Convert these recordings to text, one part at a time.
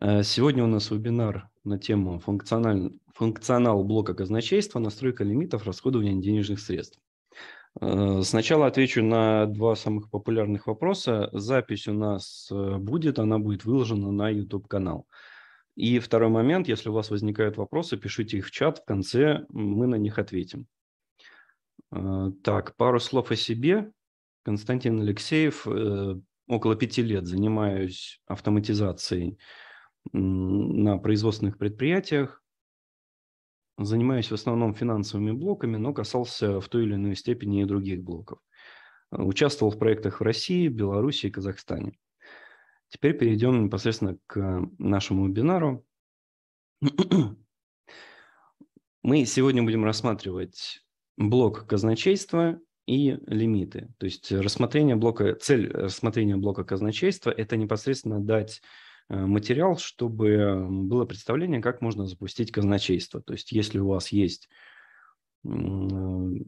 Э, сегодня у нас вебинар на тему функциональ... функционал блока казначейства, настройка лимитов расходования денежных средств. Э, сначала отвечу на два самых популярных вопроса. Запись у нас э, будет, она будет выложена на YouTube-канал. И второй момент, если у вас возникают вопросы, пишите их в чат, в конце мы на них ответим. Так, пару слов о себе. Константин Алексеев, около пяти лет занимаюсь автоматизацией на производственных предприятиях, занимаюсь в основном финансовыми блоками, но касался в той или иной степени и других блоков. Э, участвовал в проектах в России, Беларуси и Казахстане. Теперь перейдем непосредственно к нашему вебинару. Мы сегодня будем рассматривать блок казначейства и лимиты. То есть рассмотрение блока, цель рассмотрения блока казначейства – это непосредственно дать Э, материал, чтобы было представление, как можно запустить казначейство. То есть если у вас есть ERP,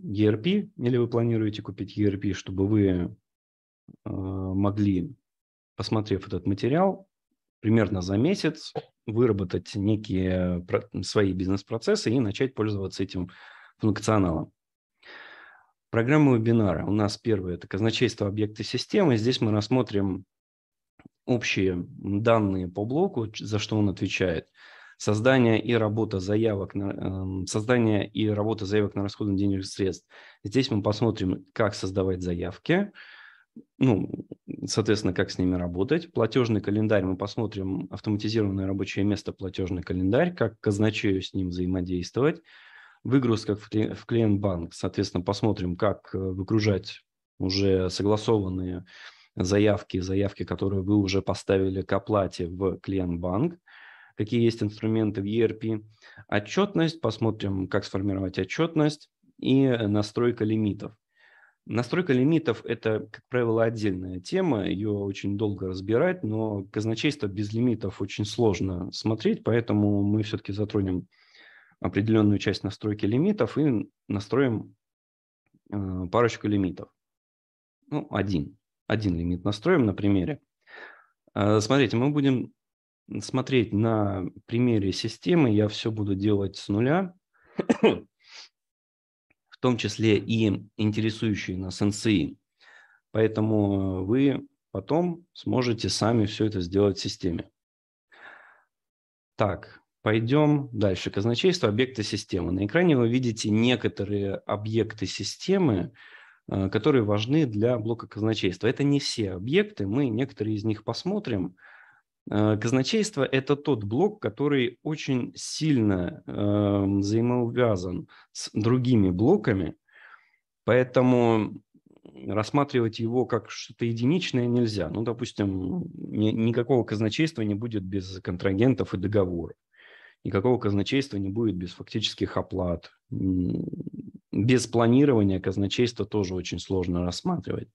или вы планируете купить ERP, чтобы вы э, могли, посмотрев этот материал, примерно за месяц выработать некие свои бизнес-процессы и начать пользоваться этим функционалом. Программа вебинара. У нас первое – это казначейство объекты системы. Здесь мы рассмотрим общие данные по блоку, за что он отвечает, создание и работа заявок на, эм, создание и работа заявок на расходы денежных средств. Здесь мы посмотрим, как создавать заявки, ну, соответственно, как с ними работать. Платежный календарь, мы посмотрим автоматизированное рабочее место, платежный календарь, как казначею с ним взаимодействовать. Выгрузка в клиент-банк, соответственно, посмотрим, как э, выгружать уже согласованные заявки, заявки, которые вы уже поставили к оплате в клиент-банк, какие есть инструменты в ERP, отчетность, посмотрим, как сформировать отчетность и э, настройка лимитов. Настройка лимитов – это, как правило, отдельная тема, ее очень долго разбирать, но казначейство без лимитов очень сложно смотреть, поэтому мы все-таки затронем определенную часть настройки лимитов и настроим э, парочку лимитов. Ну, один один лимит настроим на примере. Э, смотрите, мы будем смотреть на примере системы. Я все буду делать с нуля, в том числе и интересующие нас NCI. Поэтому э, вы потом сможете сами все это сделать в системе. Так, пойдем дальше. Казначейство объекта системы. На экране вы видите некоторые объекты системы, Э, которые важны для блока казначейства. Это не все объекты, мы некоторые из них посмотрим. Э, казначейство – это тот блок, который очень сильно эм, взаимовязан с другими блоками, поэтому рассматривать его как что-то единичное нельзя. Ну, допустим, никакого казначейства не будет без контрагентов и договоров. Никакого казначейства не будет без фактических оплат, без планирования казначейство тоже очень сложно рассматривать.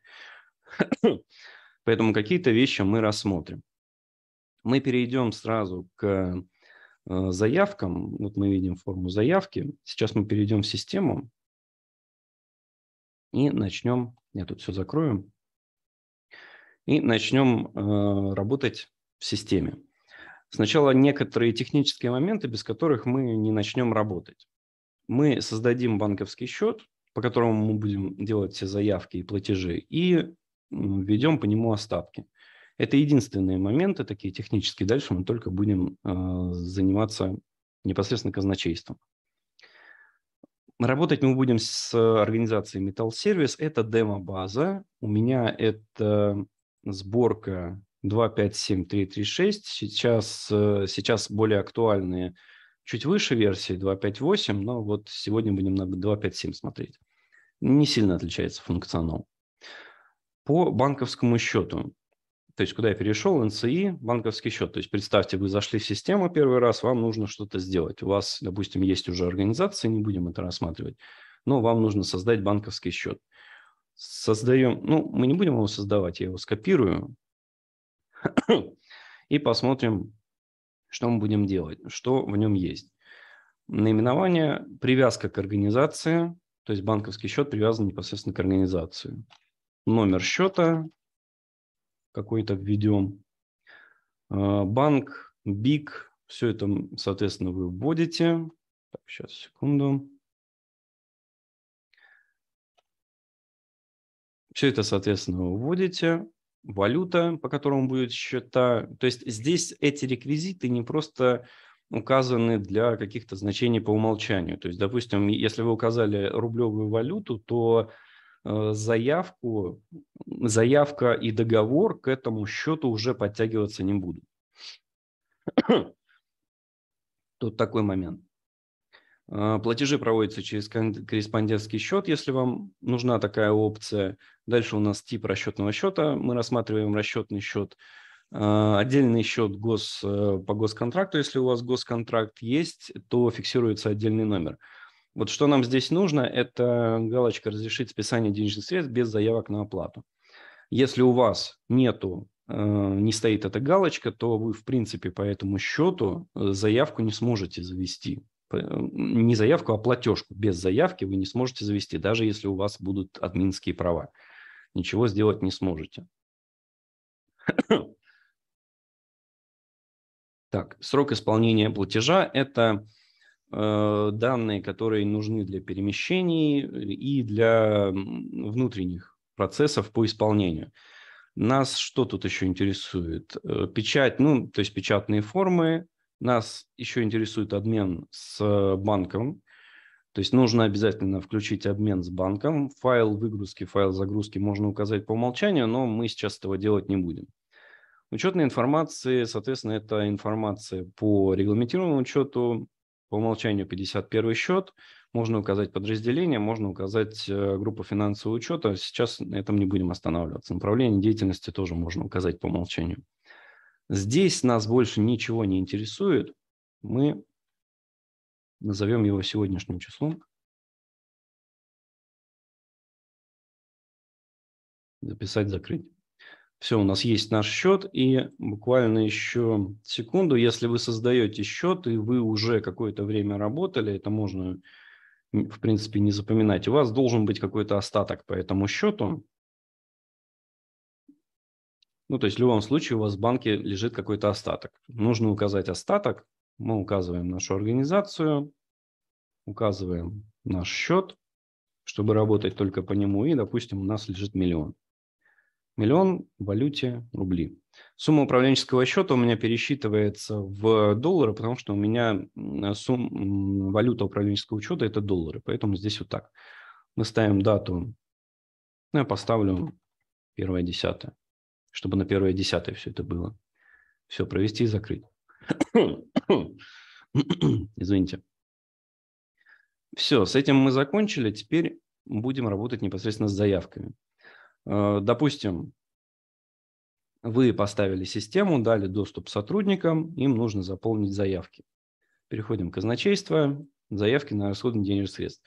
Поэтому какие-то вещи мы рассмотрим. Мы перейдем сразу к э, заявкам. Вот мы видим форму заявки. Сейчас мы перейдем в систему и начнем. Я тут все закрою. И начнем э, работать в системе. Сначала некоторые технические моменты, без которых мы не начнем работать мы создадим банковский счет, по которому мы будем делать все заявки и платежи, и введем по нему остатки. Это единственные моменты такие технические. Дальше мы только будем э, заниматься непосредственно казначейством. Работать мы будем с организацией Metal Service. Это демо-база. У меня это сборка 257.336. Сейчас, э, сейчас более актуальные чуть выше версии 2.5.8, но вот сегодня будем на 2.5.7 смотреть. Не сильно отличается функционал. По банковскому счету, то есть куда я перешел, НЦИ, банковский счет. То есть представьте, вы зашли в систему первый раз, вам нужно что-то сделать. У вас, допустим, есть уже организация, не будем это рассматривать, но вам нужно создать банковский счет. Создаем, ну, мы не будем его создавать, я его скопирую и посмотрим, что мы будем делать, что в нем есть. Наименование, привязка к организации, то есть банковский счет привязан непосредственно к организации. Номер счета какой-то введем. А, банк, БИК, все это, соответственно, вы вводите. Так, сейчас, секунду. Все это, соответственно, вы вводите валюта, по которому будет счета. То есть здесь эти реквизиты не просто указаны для каких-то значений по умолчанию. То есть, допустим, если вы указали рублевую валюту, то э, заявку, заявка и договор к этому счету уже подтягиваться не будут. Тут такой момент. А, платежи проводятся через корреспондентский счет, если вам нужна такая опция. Дальше у нас тип расчетного счета. Мы рассматриваем расчетный счет, а, отдельный счет гос, э, по госконтракту. Если у вас госконтракт есть, то фиксируется отдельный номер. Вот что нам здесь нужно, это галочка «Разрешить списание денежных средств без заявок на оплату». Если у вас нету э, не стоит эта галочка, то вы, в принципе, по этому счету э, заявку не сможете завести не заявку, а платежку. Без заявки вы не сможете завести, даже если у вас будут админские права. Ничего сделать не сможете. Так, срок исполнения платежа – это э, данные, которые нужны для перемещений и для внутренних процессов по исполнению. Нас что тут еще интересует? Э, печать, ну, то есть печатные формы, нас еще интересует обмен с э, банком. То есть нужно обязательно включить обмен с банком. Файл выгрузки, файл загрузки можно указать по умолчанию, но мы сейчас этого делать не будем. Учетной информации, соответственно, это информация по регламентированному учету, по умолчанию 51 счет, можно указать подразделение, можно указать э, группу финансового учета. Сейчас на этом не будем останавливаться. Направление деятельности тоже можно указать по умолчанию. Здесь нас больше ничего не интересует. Мы назовем его сегодняшним числом. Записать, закрыть. Все, у нас есть наш счет, и буквально еще секунду, если вы создаете счет, и вы уже какое-то время работали, это можно, в принципе, не запоминать, у вас должен быть какой-то остаток по этому счету. Ну, то есть в любом случае у вас в банке лежит какой-то остаток. Нужно указать остаток. Мы указываем нашу организацию, указываем наш счет, чтобы работать только по нему. И, допустим, у нас лежит миллион. Миллион в валюте рубли. Сумма управленческого счета у меня пересчитывается в доллары, потому что у меня сумма, валюта управленческого учета – это доллары. Поэтому здесь вот так. Мы ставим дату. Я поставлю первое десятое чтобы на первое десятое все это было. Все, провести и закрыть. Извините. Все, с этим мы закончили. Теперь будем работать непосредственно с заявками. Э, допустим, вы поставили систему, дали доступ сотрудникам, им нужно заполнить заявки. Переходим к казначейству, заявки на расходование денежных средств.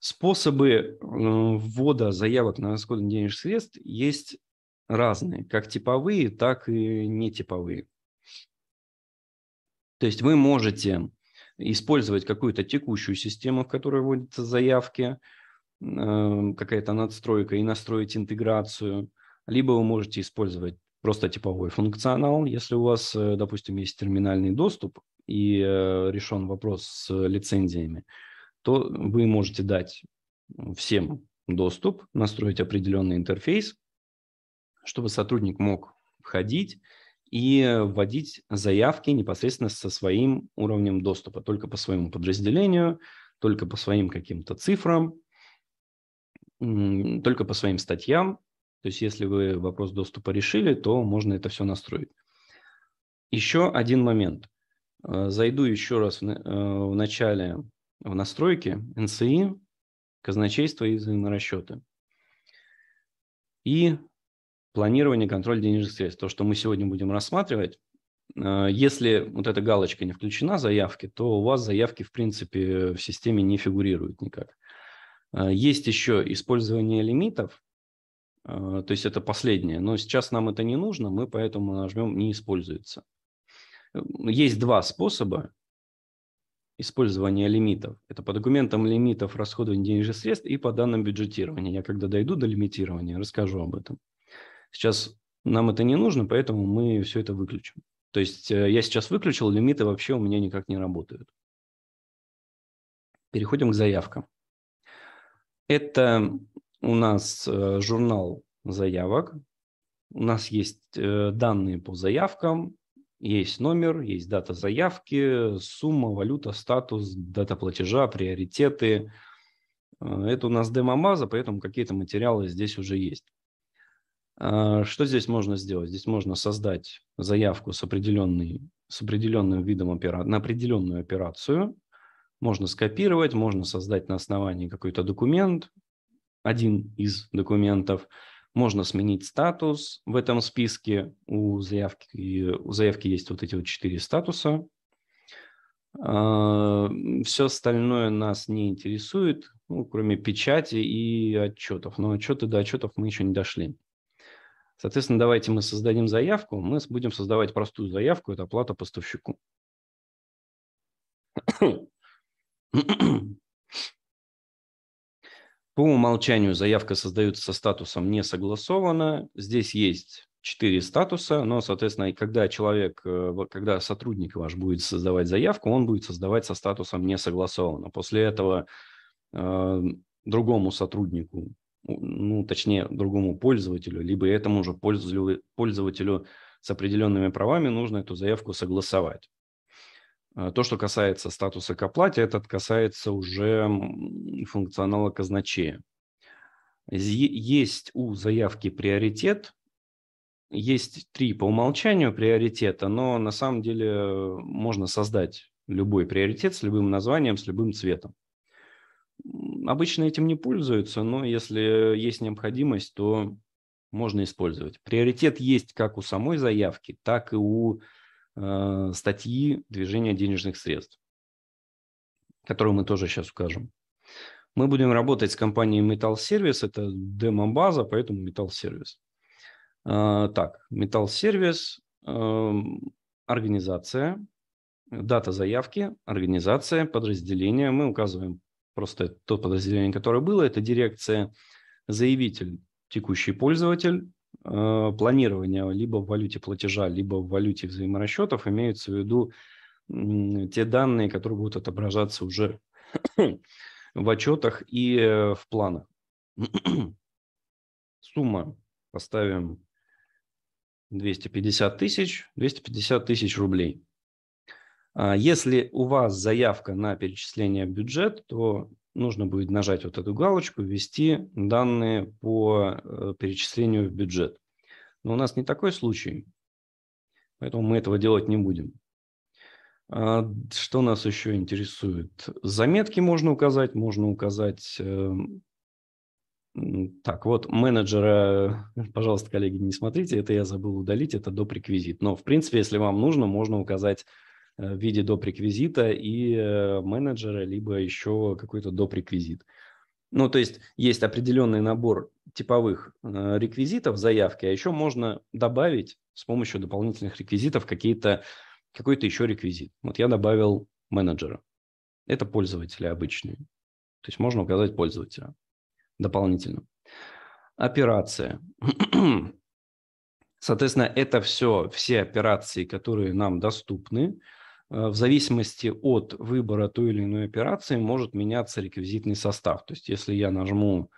Способы э, ввода заявок на расходование денежных средств есть разные, как типовые, так и нетиповые. То есть вы можете использовать какую-то текущую систему, в которой вводятся заявки, эм, какая-то надстройка и настроить интеграцию, либо вы можете использовать просто типовой функционал, если у вас, э, допустим, есть терминальный доступ и э, решен вопрос с лицензиями, то вы можете дать всем доступ, настроить определенный интерфейс, чтобы сотрудник мог входить и вводить заявки непосредственно со своим уровнем доступа, только по своему подразделению, только по своим каким-то цифрам, только по своим статьям. То есть если вы вопрос доступа решили, то можно это все настроить. Еще один момент. Э, зайду еще раз э, в начале в настройки НСИ, казначейство и взаиморасчеты. И планирование, контроль денежных средств, то, что мы сегодня будем рассматривать, э, если вот эта галочка не включена, заявки, то у вас заявки, в принципе, в системе не фигурируют никак. Э, есть еще использование лимитов, э, то есть это последнее, но сейчас нам это не нужно, мы поэтому нажмем «Не используется». Есть два способа использования лимитов. Это по документам лимитов расходования денежных средств и по данным бюджетирования. Я когда дойду до лимитирования, расскажу об этом. Сейчас нам это не нужно, поэтому мы все это выключим. То есть э, я сейчас выключил, лимиты вообще у меня никак не работают. Переходим к заявкам. Это у нас э, журнал заявок. У нас есть э, данные по заявкам, есть номер, есть дата заявки, сумма, валюта, статус, дата платежа, приоритеты. Это у нас демо-база, поэтому какие-то материалы здесь уже есть. А, что здесь можно сделать? Здесь можно создать заявку с, с определенным видом операции, на определенную операцию. Можно скопировать, можно создать на основании какой-то документ, один из документов. Можно сменить статус в этом списке. У заявки, у заявки есть вот эти вот четыре статуса. А, Все остальное нас не интересует, ну, кроме печати и отчетов. Но отчеты до отчетов мы еще не дошли. Соответственно, давайте мы создадим заявку. Мы будем создавать простую заявку, это оплата поставщику. По умолчанию заявка создается со статусом «не согласовано». Здесь есть четыре статуса, но, соответственно, когда человек, э, когда сотрудник ваш будет создавать заявку, он будет создавать со статусом «не согласовано». После этого э, другому сотруднику ну, точнее, другому пользователю, либо этому же пользователю, с определенными правами нужно эту заявку согласовать. Э, то, что касается статуса к оплате, это касается уже функционала казначея. Есть у заявки приоритет, есть три по умолчанию приоритета, но на самом деле э, можно создать любой приоритет с любым названием, с любым цветом обычно этим не пользуются, но если есть необходимость, то можно использовать. Приоритет есть как у самой заявки, так и у э, статьи движения денежных средств, которую мы тоже сейчас укажем. Мы будем работать с компанией Metal Service, это демо-база, поэтому Metal Service. Э, так, Metal Service, э, организация, дата заявки, организация, подразделение. Мы указываем просто то подразделение, которое было, это дирекция заявитель, текущий пользователь, э, планирование либо в валюте платежа, либо в валюте взаиморасчетов имеются в виду те данные, которые будут отображаться уже в отчетах и э, в планах. Сумма поставим 250 тысяч, 250 тысяч рублей. А если у вас заявка на перечисление в бюджет, то нужно будет нажать вот эту галочку, ввести данные по э, перечислению в бюджет. Но у нас не такой случай, поэтому мы этого делать не будем. А что нас еще интересует? Заметки можно указать, можно указать... Эм, так, вот менеджера, пожалуйста, коллеги, не смотрите, это я забыл удалить, это доп. Но, в принципе, если вам нужно, можно указать Э, в виде доп. реквизита и э, менеджера, либо еще какой-то доп. реквизит. Ну, то есть есть определенный набор типовых э, реквизитов заявки, а еще можно добавить с помощью дополнительных реквизитов какие-то, какой-то еще реквизит. Вот я добавил менеджера. Это пользователи обычные. То есть можно указать пользователя дополнительно. Операция. Соответственно, это все, все операции, которые нам доступны, Э, в зависимости от выбора той или иной операции может меняться реквизитный состав. То есть если я нажму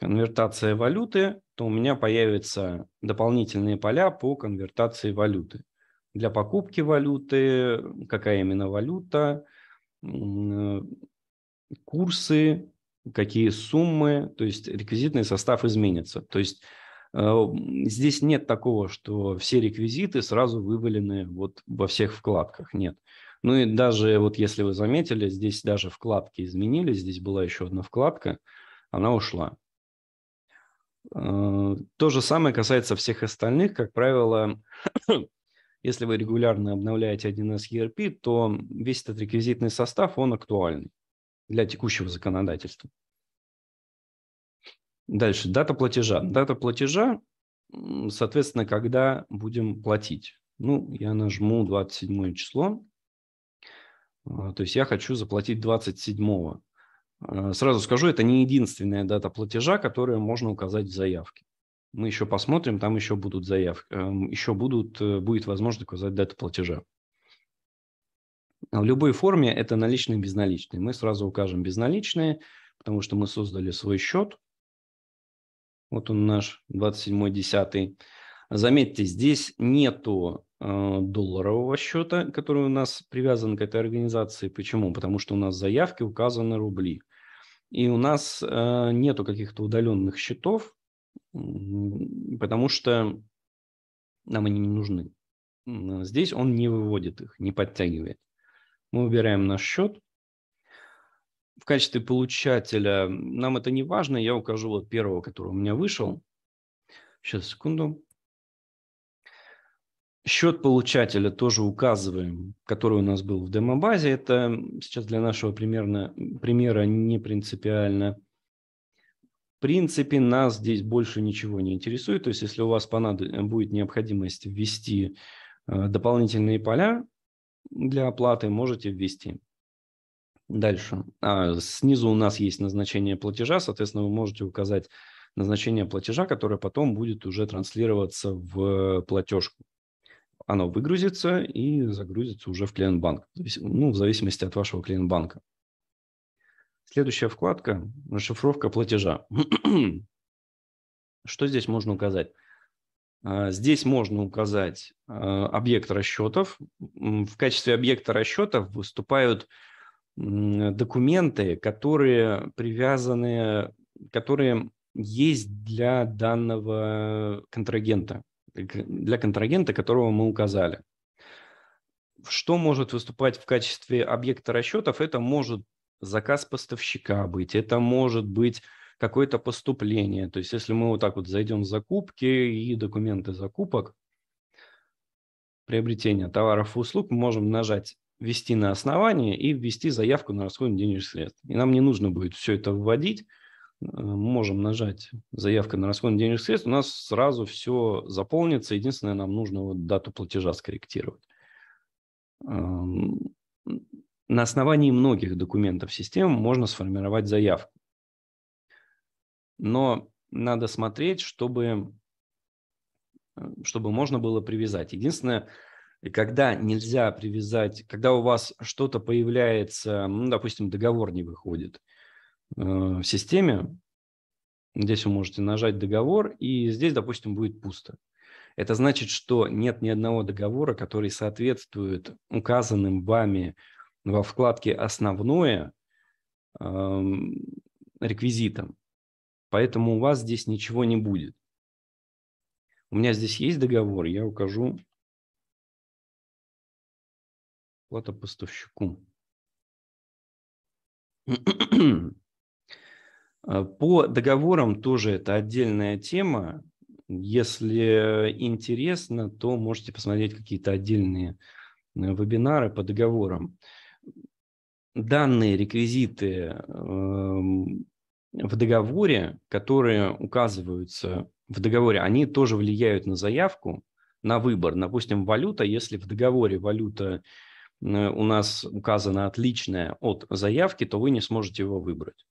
конвертация валюты, то у меня появятся дополнительные поля по конвертации валюты. Для покупки валюты, какая именно валюта, э, курсы, какие суммы, то есть реквизитный состав изменится. То есть Э, здесь нет такого, что все реквизиты сразу вывалены вот во всех вкладках, нет. Ну и даже вот если вы заметили, здесь даже вкладки изменились, здесь была еще одна вкладка, она ушла. Э, то же самое касается всех остальных. Как правило, если вы регулярно обновляете 1С ERP, то весь этот реквизитный состав, он актуальный для текущего законодательства. Дальше, дата платежа. Дата платежа, соответственно, когда будем платить. Ну, я нажму 27 число. А, то есть я хочу заплатить 27. А, сразу скажу, это не единственная дата платежа, которую можно указать в заявке. Мы еще посмотрим, там еще будут заявки, эм, еще будут, э, будет возможность указать дату платежа. В любой форме это наличные и безналичные. Мы сразу укажем безналичные, потому что мы создали свой счет, вот он наш 27-10. Заметьте, здесь нету э, долларового счета, который у нас привязан к этой организации. Почему? Потому что у нас заявки указаны рубли. И у нас э, нету каких-то удаленных счетов, потому что нам они не нужны. Здесь он не выводит их, не подтягивает. Мы убираем наш счет, в качестве получателя, нам это не важно, я укажу вот первого, который у меня вышел. Сейчас, секунду. Счет получателя тоже указываем, который у нас был в демобазе. Это сейчас для нашего примерно, примера не принципиально. В принципе, нас здесь больше ничего не интересует. То есть, если у вас понад... Э, будет необходимость ввести э, дополнительные поля для оплаты, можете ввести. Дальше. А, снизу у нас есть назначение платежа. Соответственно, вы можете указать назначение платежа, которое потом будет уже транслироваться в э, платежку. Оно выгрузится и загрузится уже в клиент-банк, ну, в зависимости от вашего клиент-банка. Следующая вкладка – расшифровка платежа. Что здесь можно указать? А, здесь можно указать э, объект расчетов. В качестве объекта расчетов выступают документы, которые привязаны, которые есть для данного контрагента, для контрагента, которого мы указали. Что может выступать в качестве объекта расчетов? Это может заказ поставщика быть, это может быть какое-то поступление. То есть если мы вот так вот зайдем в закупки и документы закупок, приобретения товаров и услуг, мы можем нажать ввести на основании и ввести заявку на расходование денежных средств. И нам не нужно будет все это вводить. Мы э, можем нажать заявка на расходование денежных средств, у нас сразу все заполнится. Единственное, нам нужно вот дату платежа скорректировать. Эм, на основании многих документов систем можно сформировать заявку. Но надо смотреть, чтобы, э, чтобы можно было привязать. Единственное, и когда нельзя привязать, когда у вас что-то появляется, ну, допустим, договор не выходит э, в системе, здесь вы можете нажать договор, и здесь, допустим, будет пусто. Это значит, что нет ни одного договора, который соответствует указанным вами во вкладке «Основное» э, реквизитам. Поэтому у вас здесь ничего не будет. У меня здесь есть договор, я укажу Плата поставщику. А, по договорам тоже это отдельная тема. Если интересно, то можете посмотреть какие-то отдельные э, вебинары по договорам. Данные реквизиты эм, в договоре, которые указываются в договоре, они тоже влияют на заявку, на выбор. Допустим, валюта, если в договоре валюта Э, у нас указано отличное от заявки, то вы не сможете его выбрать.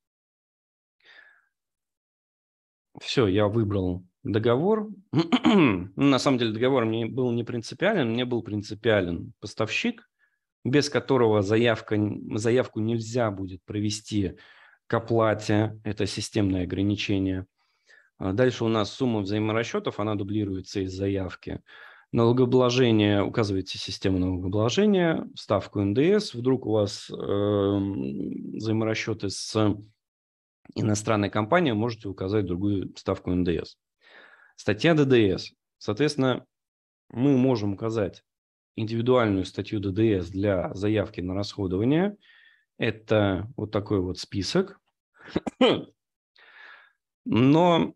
Все, я выбрал договор. На самом деле договор мне был не принципиален, мне был принципиален поставщик, без которого заявка, заявку нельзя будет провести к оплате. Это системное ограничение. А дальше у нас сумма взаиморасчетов, она дублируется из заявки налогообложение, указываете систему налогообложения, ставку НДС, вдруг у вас э, взаиморасчеты с иностранной компанией, можете указать другую ставку НДС. Статья ДДС. Соответственно, мы можем указать индивидуальную статью ДДС для заявки на расходование. Это вот такой вот список. Но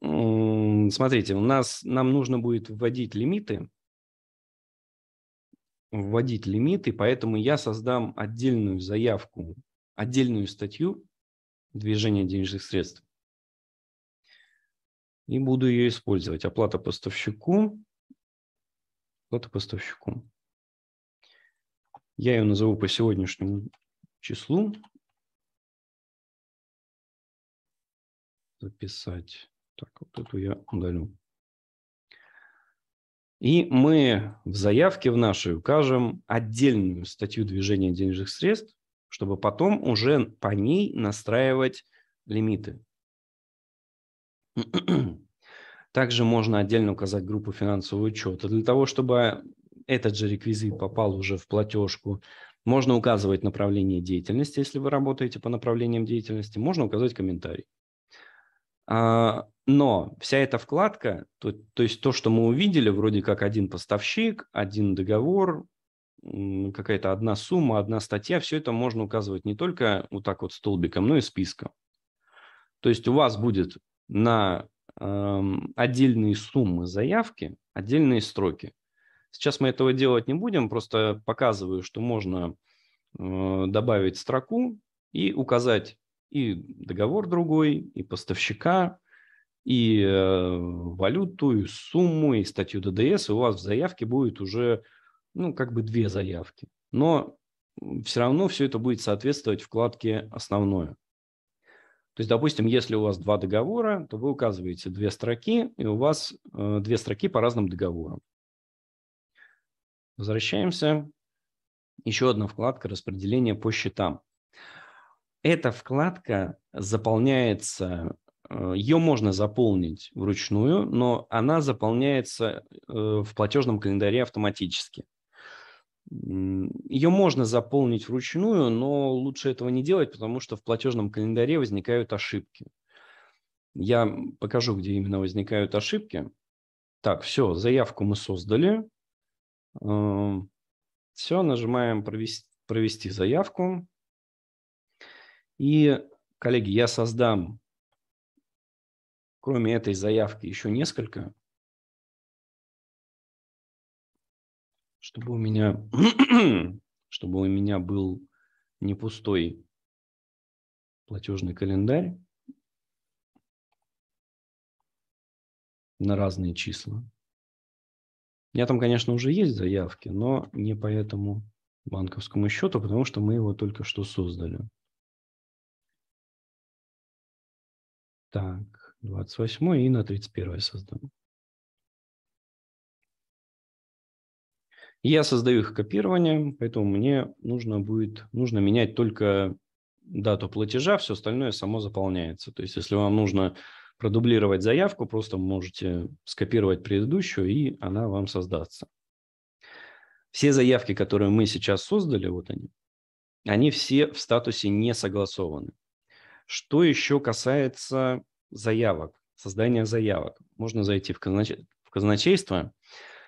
Смотрите, у нас нам нужно будет вводить лимиты. Вводить лимиты, поэтому я создам отдельную заявку, отдельную статью движения денежных средств. И буду ее использовать. Оплата поставщику. Оплата поставщику. Я ее назову по сегодняшнему числу. Записать. Так, вот эту я удалю. И мы в заявке в нашей укажем отдельную статью движения денежных средств, чтобы потом уже по ней настраивать лимиты. Также можно отдельно указать группу финансового учета. Для того, чтобы этот же реквизит попал уже в платежку, можно указывать направление деятельности, если вы работаете по направлениям деятельности, можно указать комментарий. А, но вся эта вкладка, то, то есть то, что мы увидели, вроде как один поставщик, один договор, какая-то одна сумма, одна статья, все это можно указывать не только вот так вот столбиком, но и списком. То есть у вас будет на э, отдельные суммы заявки отдельные строки. Сейчас мы этого делать не будем, просто показываю, что можно э, добавить строку и указать и договор другой, и поставщика, и э, валюту, и сумму, и статью ДДС, и у вас в заявке будет уже, ну, как бы две заявки. Но все равно все это будет соответствовать вкладке «Основное». То есть, допустим, если у вас два договора, то вы указываете две строки, и у вас э, две строки по разным договорам. Возвращаемся. Еще одна вкладка «Распределение по счетам» эта вкладка заполняется, э, ее можно заполнить вручную, но она заполняется э, в платежном календаре автоматически. Ее можно заполнить вручную, но лучше этого не делать, потому что в платежном календаре возникают ошибки. Я покажу, где именно возникают ошибки. Так, все, заявку мы создали. Эм, все, нажимаем провести, провести заявку. И, коллеги, я создам, кроме этой заявки, еще несколько, чтобы у меня, чтобы у меня был не пустой платежный календарь на разные числа. У меня там, конечно, уже есть заявки, но не по этому банковскому счету, потому что мы его только что создали. Так, 28 и на 31 создам. Я создаю их копированием, поэтому мне нужно будет нужно менять только дату платежа, все остальное само заполняется. То есть, если вам нужно продублировать заявку, просто можете скопировать предыдущую, и она вам создастся. Все заявки, которые мы сейчас создали, вот они, они все в статусе не согласованы. Что еще касается заявок, создания заявок? Можно зайти в, казнач... в казначейство.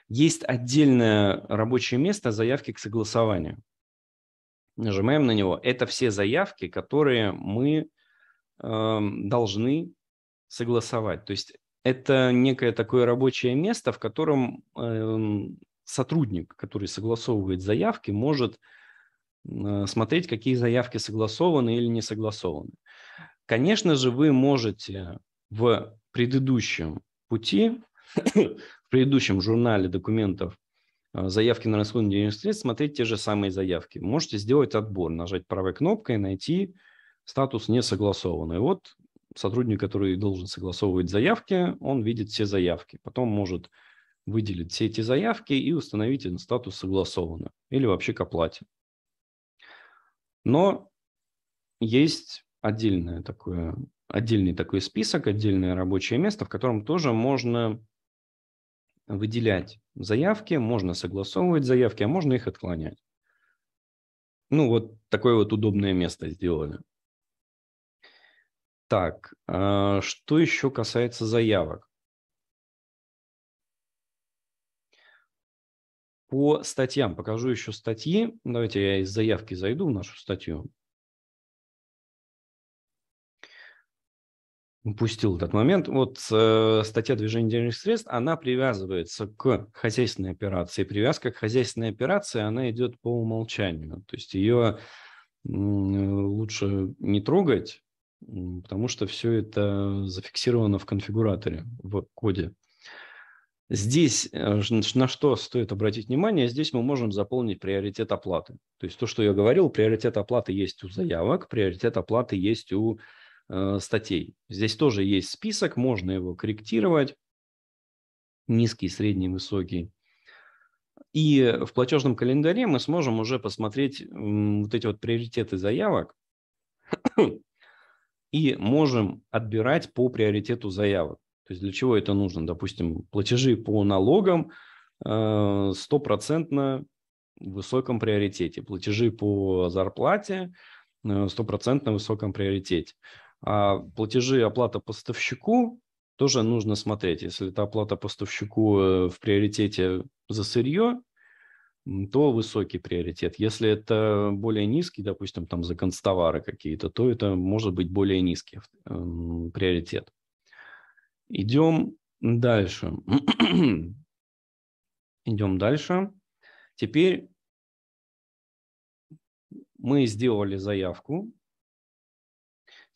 Есть отдельное рабочее место заявки к согласованию. Нажимаем на него. Это все заявки, которые мы э, должны согласовать. То есть это некое такое рабочее место, в котором э, сотрудник, который согласовывает заявки, может э, смотреть, какие заявки согласованы или не согласованы. Конечно же, вы можете в предыдущем пути, в предыдущем журнале документов э, заявки на расходные денежные средства, смотреть те же самые заявки. Можете сделать отбор, нажать правой кнопкой, найти статус не согласованный. Вот сотрудник, который должен согласовывать заявки, он видит все заявки. Потом может выделить все эти заявки и установить статус согласованно или вообще к оплате. Но есть отдельное такое, отдельный такой список, отдельное рабочее место, в котором тоже можно выделять заявки, можно согласовывать заявки, а можно их отклонять. Ну, вот такое вот удобное место сделали. Так, а что еще касается заявок? По статьям, покажу еще статьи. Давайте я из заявки зайду в нашу статью. упустил этот момент. Вот э, статья движения денежных средств, она привязывается к хозяйственной операции. Привязка к хозяйственной операции, она идет по умолчанию. Ну, то есть ее э, лучше не трогать, потому что все это зафиксировано в конфигураторе, в коде. Здесь э, на что стоит обратить внимание, здесь мы можем заполнить приоритет оплаты. То есть то, что я говорил, приоритет оплаты есть у заявок, приоритет оплаты есть у Э, статей. Здесь тоже есть список, можно его корректировать. Низкий, средний, высокий. И в платежном календаре мы сможем уже посмотреть вот эти вот приоритеты заявок и можем отбирать по приоритету заявок. То есть для чего это нужно? Допустим, платежи по налогам э, стопроцентно в высоком приоритете, платежи по зарплате э, стопроцентно в высоком приоритете. А платежи оплата поставщику тоже нужно смотреть. Если это оплата поставщику э, в приоритете за сырье, то высокий приоритет. Если это более низкий, допустим, там за констовары какие-то, то это может быть более низкий эм, приоритет. Идем дальше. Идем дальше. Теперь мы сделали заявку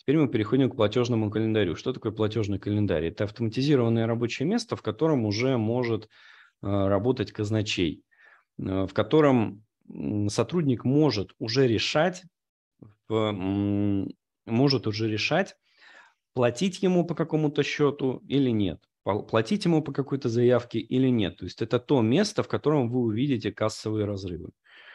Теперь мы переходим к платежному календарю. Что такое платежный календарь? Это автоматизированное рабочее место, в котором уже может э, работать казначей, э, в котором сотрудник может уже решать, может уже решать, платить ему по какому-то счету или нет, платить ему по какой-то заявке или нет. То есть это то место, в котором вы увидите кассовые разрывы.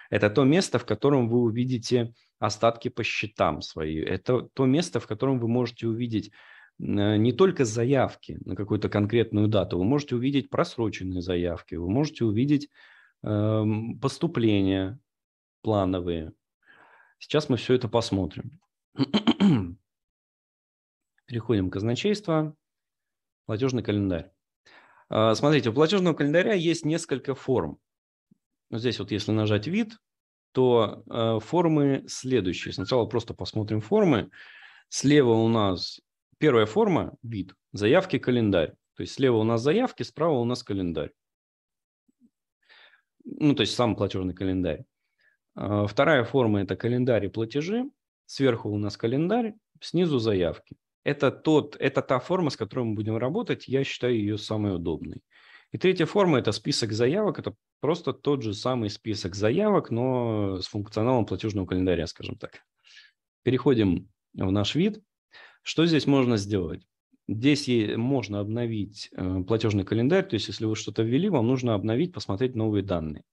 Это то место, в котором вы увидите остатки по счетам свои. Это то место, в котором вы можете увидеть э, не только заявки на какую-то конкретную дату, вы можете увидеть просроченные заявки, вы можете увидеть э, поступления плановые. Сейчас мы все это посмотрим. Переходим к казначейству. Платежный календарь. Э, смотрите, у платежного календаря есть несколько форм здесь вот если нажать вид, то э, формы следующие. Сначала просто посмотрим формы. Слева у нас первая форма – вид, заявки, календарь. То есть слева у нас заявки, справа у нас календарь. Ну, то есть сам платежный календарь. Э, вторая форма – это календарь и платежи. Сверху у нас календарь, снизу заявки. Это, тот, это та форма, с которой мы будем работать. Я считаю ее самой удобной. И третья форма – это список заявок. Это просто тот же самый список заявок, но с функционалом платежного календаря, скажем так. Переходим в наш вид. Что здесь можно сделать? Здесь можно обновить э, платежный календарь, то есть если вы что-то ввели, вам нужно обновить, посмотреть новые данные.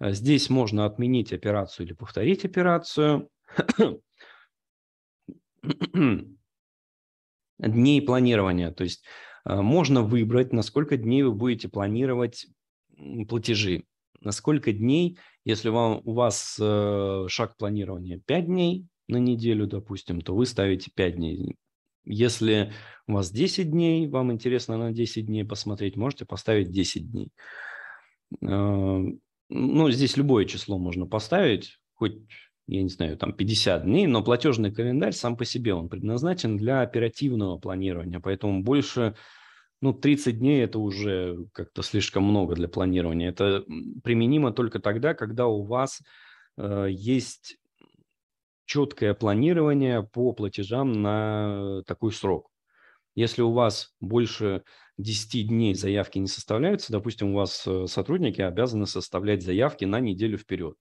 Э, здесь можно отменить операцию или повторить операцию. Дней планирования, то есть Э, можно выбрать, на сколько дней вы будете планировать платежи. На сколько дней, если вам, у вас э, шаг планирования 5 дней на неделю, допустим, то вы ставите 5 дней. Если у вас 10 дней, вам интересно на 10 дней посмотреть, можете поставить 10 дней. Э, ну, здесь любое число можно поставить, хоть я не знаю, там 50 дней, но платежный календарь сам по себе, он предназначен для оперативного планирования, поэтому больше, ну, 30 дней это уже как-то слишком много для планирования. Это применимо только тогда, когда у вас э, есть четкое планирование по платежам на такой срок. Если у вас больше 10 дней заявки не составляются, допустим, у вас э, сотрудники обязаны составлять заявки на неделю вперед.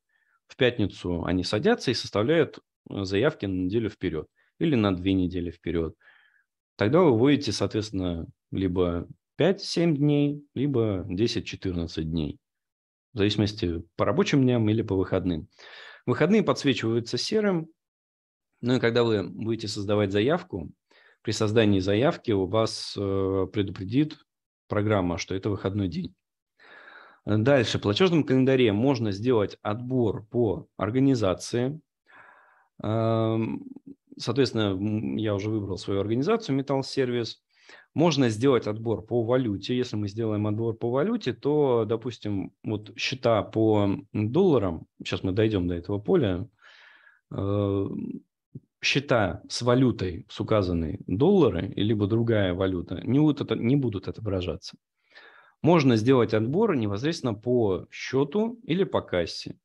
В пятницу они садятся и составляют э, заявки на неделю вперед или на две недели вперед. Тогда вы вводите, соответственно, либо 5-7 дней, либо 10-14 дней. В зависимости по рабочим дням или по выходным. Выходные подсвечиваются серым. Ну и когда вы будете создавать заявку, при создании заявки у вас э, предупредит программа, что это выходной день. Дальше, в платежном календаре можно сделать отбор по организации. Эм, соответственно, я уже выбрал свою организацию Metal Service. Можно сделать отбор по валюте. Если мы сделаем отбор по валюте, то, допустим, вот счета по долларам, сейчас мы дойдем до этого поля, эм, счета с валютой, с указанной доллары, либо другая валюта, не будут, не будут отображаться. Можно сделать отбор непосредственно по счету или по кассе.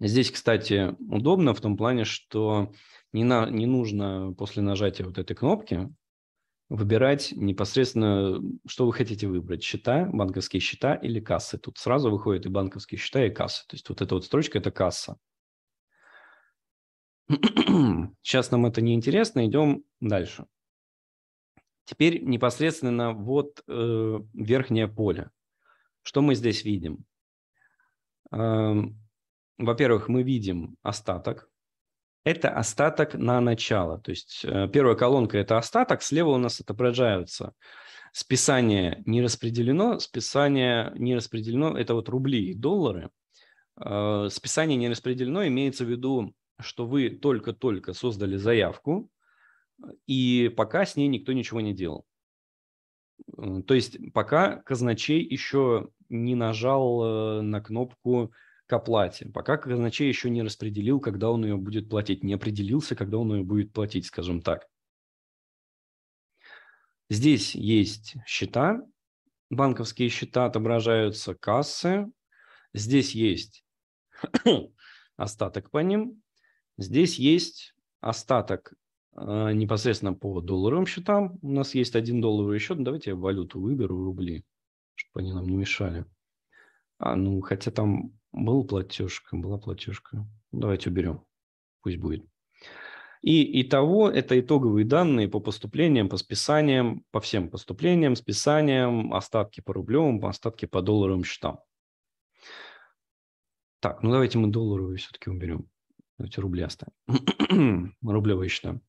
Здесь, кстати, удобно в том плане, что не, на, не нужно после нажатия вот этой кнопки выбирать непосредственно, что вы хотите выбрать, счета, банковские счета или кассы. Тут сразу выходят и банковские счета, и кассы. То есть вот эта вот строчка – это касса. Сейчас нам это не интересно, идем дальше. Теперь непосредственно вот э, верхнее поле. Что мы здесь видим? Э, во-первых, мы видим остаток. Это остаток на начало. То есть э, первая колонка – это остаток, слева у нас отображаются списание не распределено, списание не распределено – это вот рубли и доллары. Э, списание не распределено имеется в виду, что вы только-только создали заявку, и пока с ней никто ничего не делал. Э, то есть пока казначей еще не нажал э, на кнопку к оплате, пока казначей еще не распределил, когда он ее будет платить, не определился, когда он ее будет платить, скажем так. Здесь есть счета, банковские счета отображаются, кассы. Здесь есть остаток по ним. Здесь есть остаток а, непосредственно по долларовым счетам. У нас есть один долларовый счет. Ну, давайте я валюту выберу, рубли, чтобы они нам не мешали. А, ну, хотя там был платежка, была платежка. Ну, давайте уберем. Пусть будет. И итого это итоговые данные по поступлениям, по списаниям, по всем поступлениям, списаниям, остатки по рублевым, остатки по долларовым счетам. Так, ну давайте мы долларовые все-таки уберем. Давайте рубли оставим. Рублевые счета.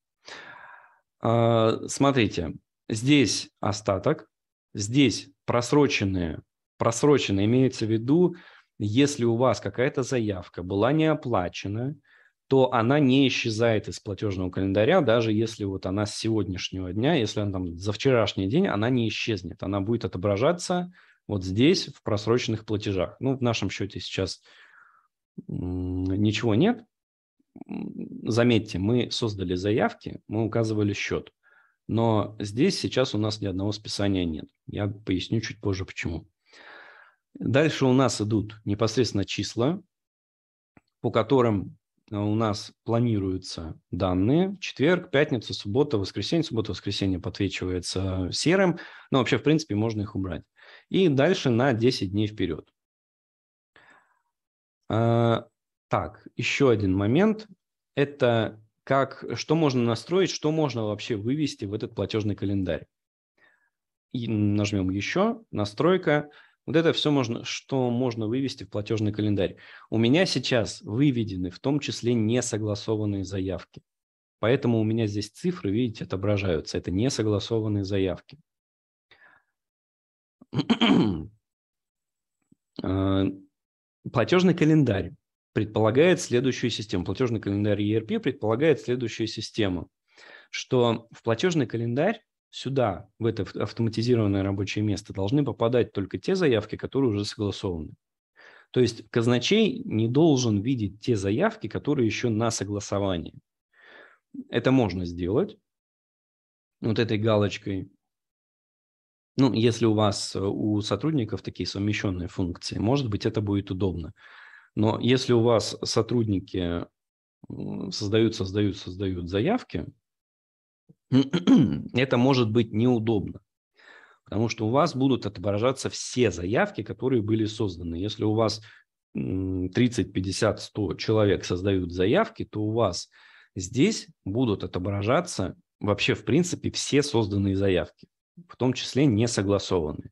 А, смотрите, здесь остаток, здесь просроченные, просроченные имеется в виду, если у вас какая-то заявка была не оплачена, то она не исчезает из платежного календаря, даже если вот она с сегодняшнего дня, если она там за вчерашний день, она не исчезнет, она будет отображаться вот здесь в просроченных платежах. Ну, в нашем счете сейчас ничего нет, заметьте, мы создали заявки, мы указывали счет, но здесь сейчас у нас ни одного списания нет. Я поясню чуть позже почему. Дальше у нас идут непосредственно числа, по которым э, у нас планируются данные. Четверг, пятница, суббота, воскресенье. Суббота, воскресенье подсвечивается серым. Но ну, вообще, в принципе, можно их убрать. И дальше на 10 дней вперед. А, так, еще один момент. Это как, что можно настроить, что можно вообще вывести в этот платежный календарь. И нажмем еще, настройка. Вот это все можно, что можно вывести в платежный календарь. У меня сейчас выведены в том числе несогласованные заявки. Поэтому у меня здесь цифры, видите, отображаются. Это несогласованные заявки. Э, платежный календарь предполагает следующую систему. Платежный календарь ERP предполагает следующую систему, что в платежный календарь сюда, в это автоматизированное рабочее место, должны попадать только те заявки, которые уже согласованы. То есть казначей не должен видеть те заявки, которые еще на согласовании. Это можно сделать вот этой галочкой. Ну, если у вас, э, у сотрудников такие совмещенные функции, может быть, это будет удобно. Но если у вас сотрудники создают, создают, создают заявки, это может быть неудобно, потому что у вас будут отображаться все заявки, которые были созданы. Если у вас 30, 50, 100 человек создают заявки, то у вас здесь будут отображаться вообще, в принципе, все созданные заявки, в том числе не согласованные.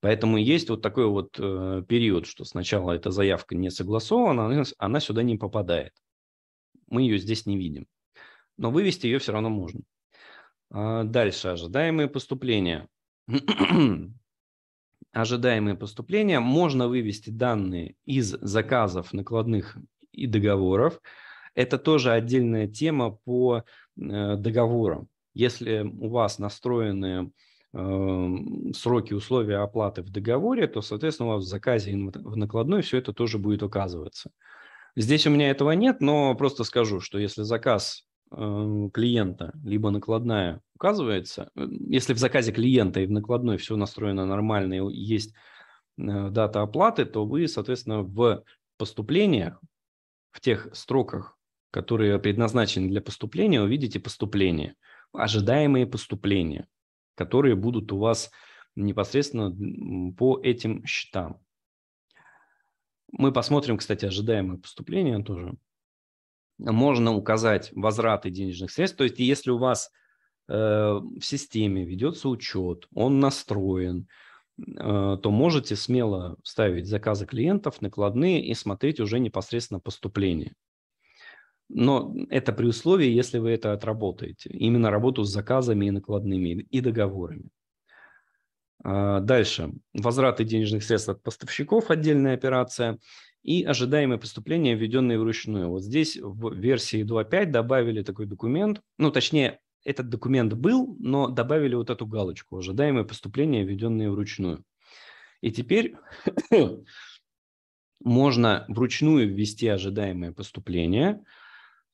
Поэтому есть вот такой вот э, период, что сначала эта заявка не согласована, она, сюда не попадает. Мы ее здесь не видим. Но вывести ее все равно можно. А дальше ожидаемые поступления. ожидаемые поступления можно вывести данные из заказов накладных и договоров. Это тоже отдельная тема по э, договорам. Если у вас настроены Эм, сроки, условия оплаты в договоре, то, соответственно, у вас в заказе в накладной все это тоже будет указываться. Здесь у меня этого нет, но просто скажу, что если заказ эм, клиента, либо накладная указывается, э, если в заказе клиента и в накладной все настроено нормально и есть э, дата оплаты, то вы, соответственно, в поступлениях, в тех строках, которые предназначены для поступления, увидите поступление, ожидаемые поступления которые будут у вас непосредственно по этим счетам. Мы посмотрим, кстати, ожидаемое поступление тоже. Можно указать возвраты денежных средств. То есть, если у вас э, в системе ведется учет, он настроен, э, то можете смело ставить заказы клиентов, накладные и смотреть уже непосредственно поступление. Но это при условии, если вы это отработаете. Именно работу с заказами и накладными, и договорами. А, дальше. Возвраты денежных средств от поставщиков – отдельная операция. И ожидаемые поступления, введенные вручную. Вот здесь в версии 2.5 добавили такой документ. Ну, точнее, этот документ был, но добавили вот эту галочку. Ожидаемые поступления, введенные вручную. И теперь можно вручную ввести ожидаемое поступление –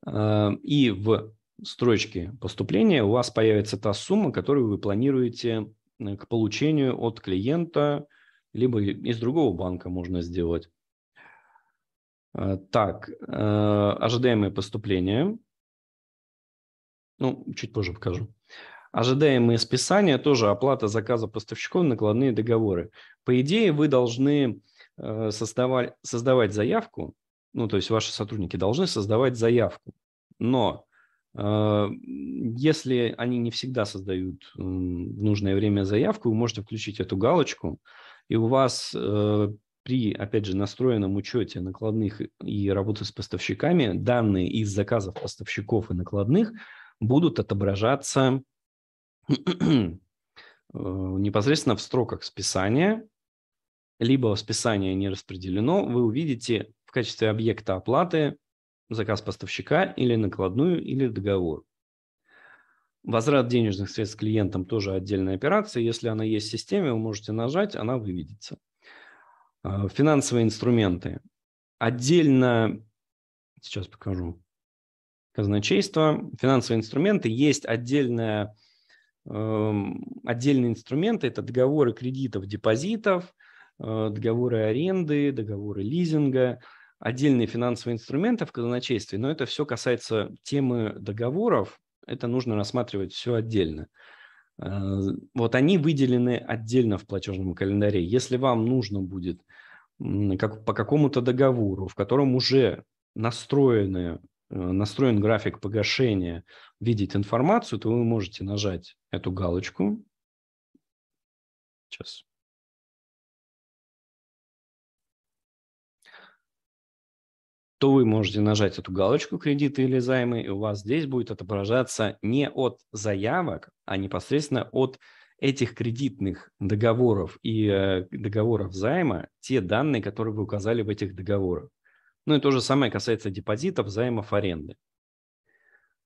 Э, и в строчке поступления у вас появится та сумма, которую вы планируете э, к получению от клиента, либо из другого банка можно сделать. Э, так, ожидаемые поступления. Ну, чуть позже покажу. Ожидаемые списания, тоже оплата заказа поставщиков, накладные договоры. По идее, вы должны создавать, создавать заявку ну, то есть ваши сотрудники должны создавать заявку. Но э, если они не всегда создают в нужное время заявку, вы можете включить эту галочку, и у вас э, при, опять же, настроенном учете накладных и работы с поставщиками данные из заказов поставщиков и накладных будут отображаться э, непосредственно в строках списания, либо списание не распределено, вы увидите качестве объекта оплаты заказ поставщика или накладную или договор. Возврат денежных средств клиентам тоже отдельная операция. Если она есть в системе, вы можете нажать, она выведется. А, финансовые инструменты. Отдельно, сейчас покажу, казначейство. Финансовые инструменты. Есть отдельная, эм, отдельные инструменты. Это договоры кредитов, депозитов, э, договоры аренды, договоры лизинга – отдельные финансовые инструменты в казначействе, но это все касается темы договоров, это нужно рассматривать все отдельно. Э, вот они выделены отдельно в платежном календаре. Если вам нужно будет как, по какому-то договору, в котором уже настроены, э, настроен график погашения, видеть информацию, то вы можете нажать эту галочку. Сейчас то вы можете нажать эту галочку «Кредиты или займы», и у вас здесь будет отображаться не от заявок, а непосредственно от этих кредитных договоров и э, договоров займа те данные, которые вы указали в этих договорах. Ну и то же самое касается депозитов, займов, аренды.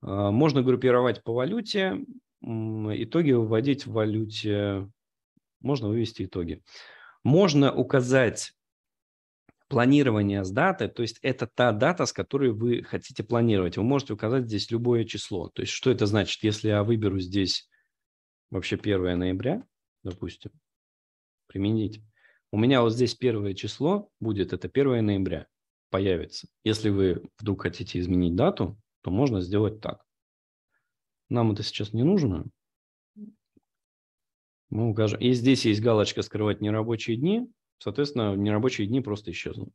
Э, можно группировать по валюте, итоги выводить в валюте, можно вывести итоги. Можно указать планирование с даты, то есть это та дата, с которой вы хотите планировать. Вы можете указать здесь любое число. То есть что это значит, если я выберу здесь вообще 1 ноября, допустим, применить. У меня вот здесь первое число будет, это 1 ноября появится. Если вы вдруг хотите изменить дату, то можно сделать так. Нам это сейчас не нужно. Мы укажем. И здесь есть галочка «Скрывать нерабочие дни». Соответственно, нерабочие дни просто исчезнут.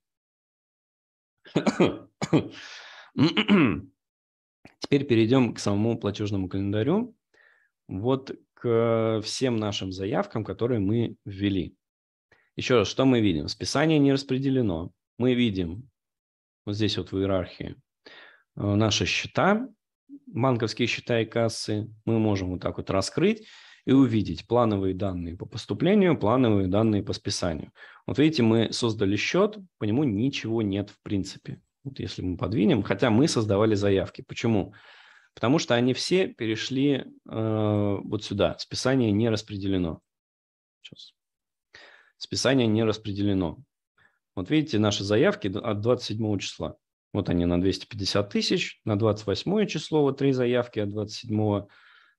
Теперь перейдем к самому платежному календарю. Вот к всем нашим заявкам, которые мы ввели. Еще раз, что мы видим? Списание не распределено. Мы видим вот здесь вот в иерархии э, наши счета, банковские счета и кассы. Мы можем вот так вот раскрыть и увидеть плановые данные по поступлению, плановые данные по списанию. Вот видите, мы создали счет, по нему ничего нет в принципе. Вот если мы подвинем, хотя мы создавали заявки. Почему? Потому что они все перешли э, вот сюда. Списание не распределено. Сейчас. Списание не распределено. Вот видите, наши заявки от 27 числа. Вот они на 250 тысяч, на 28 число вот три заявки от 27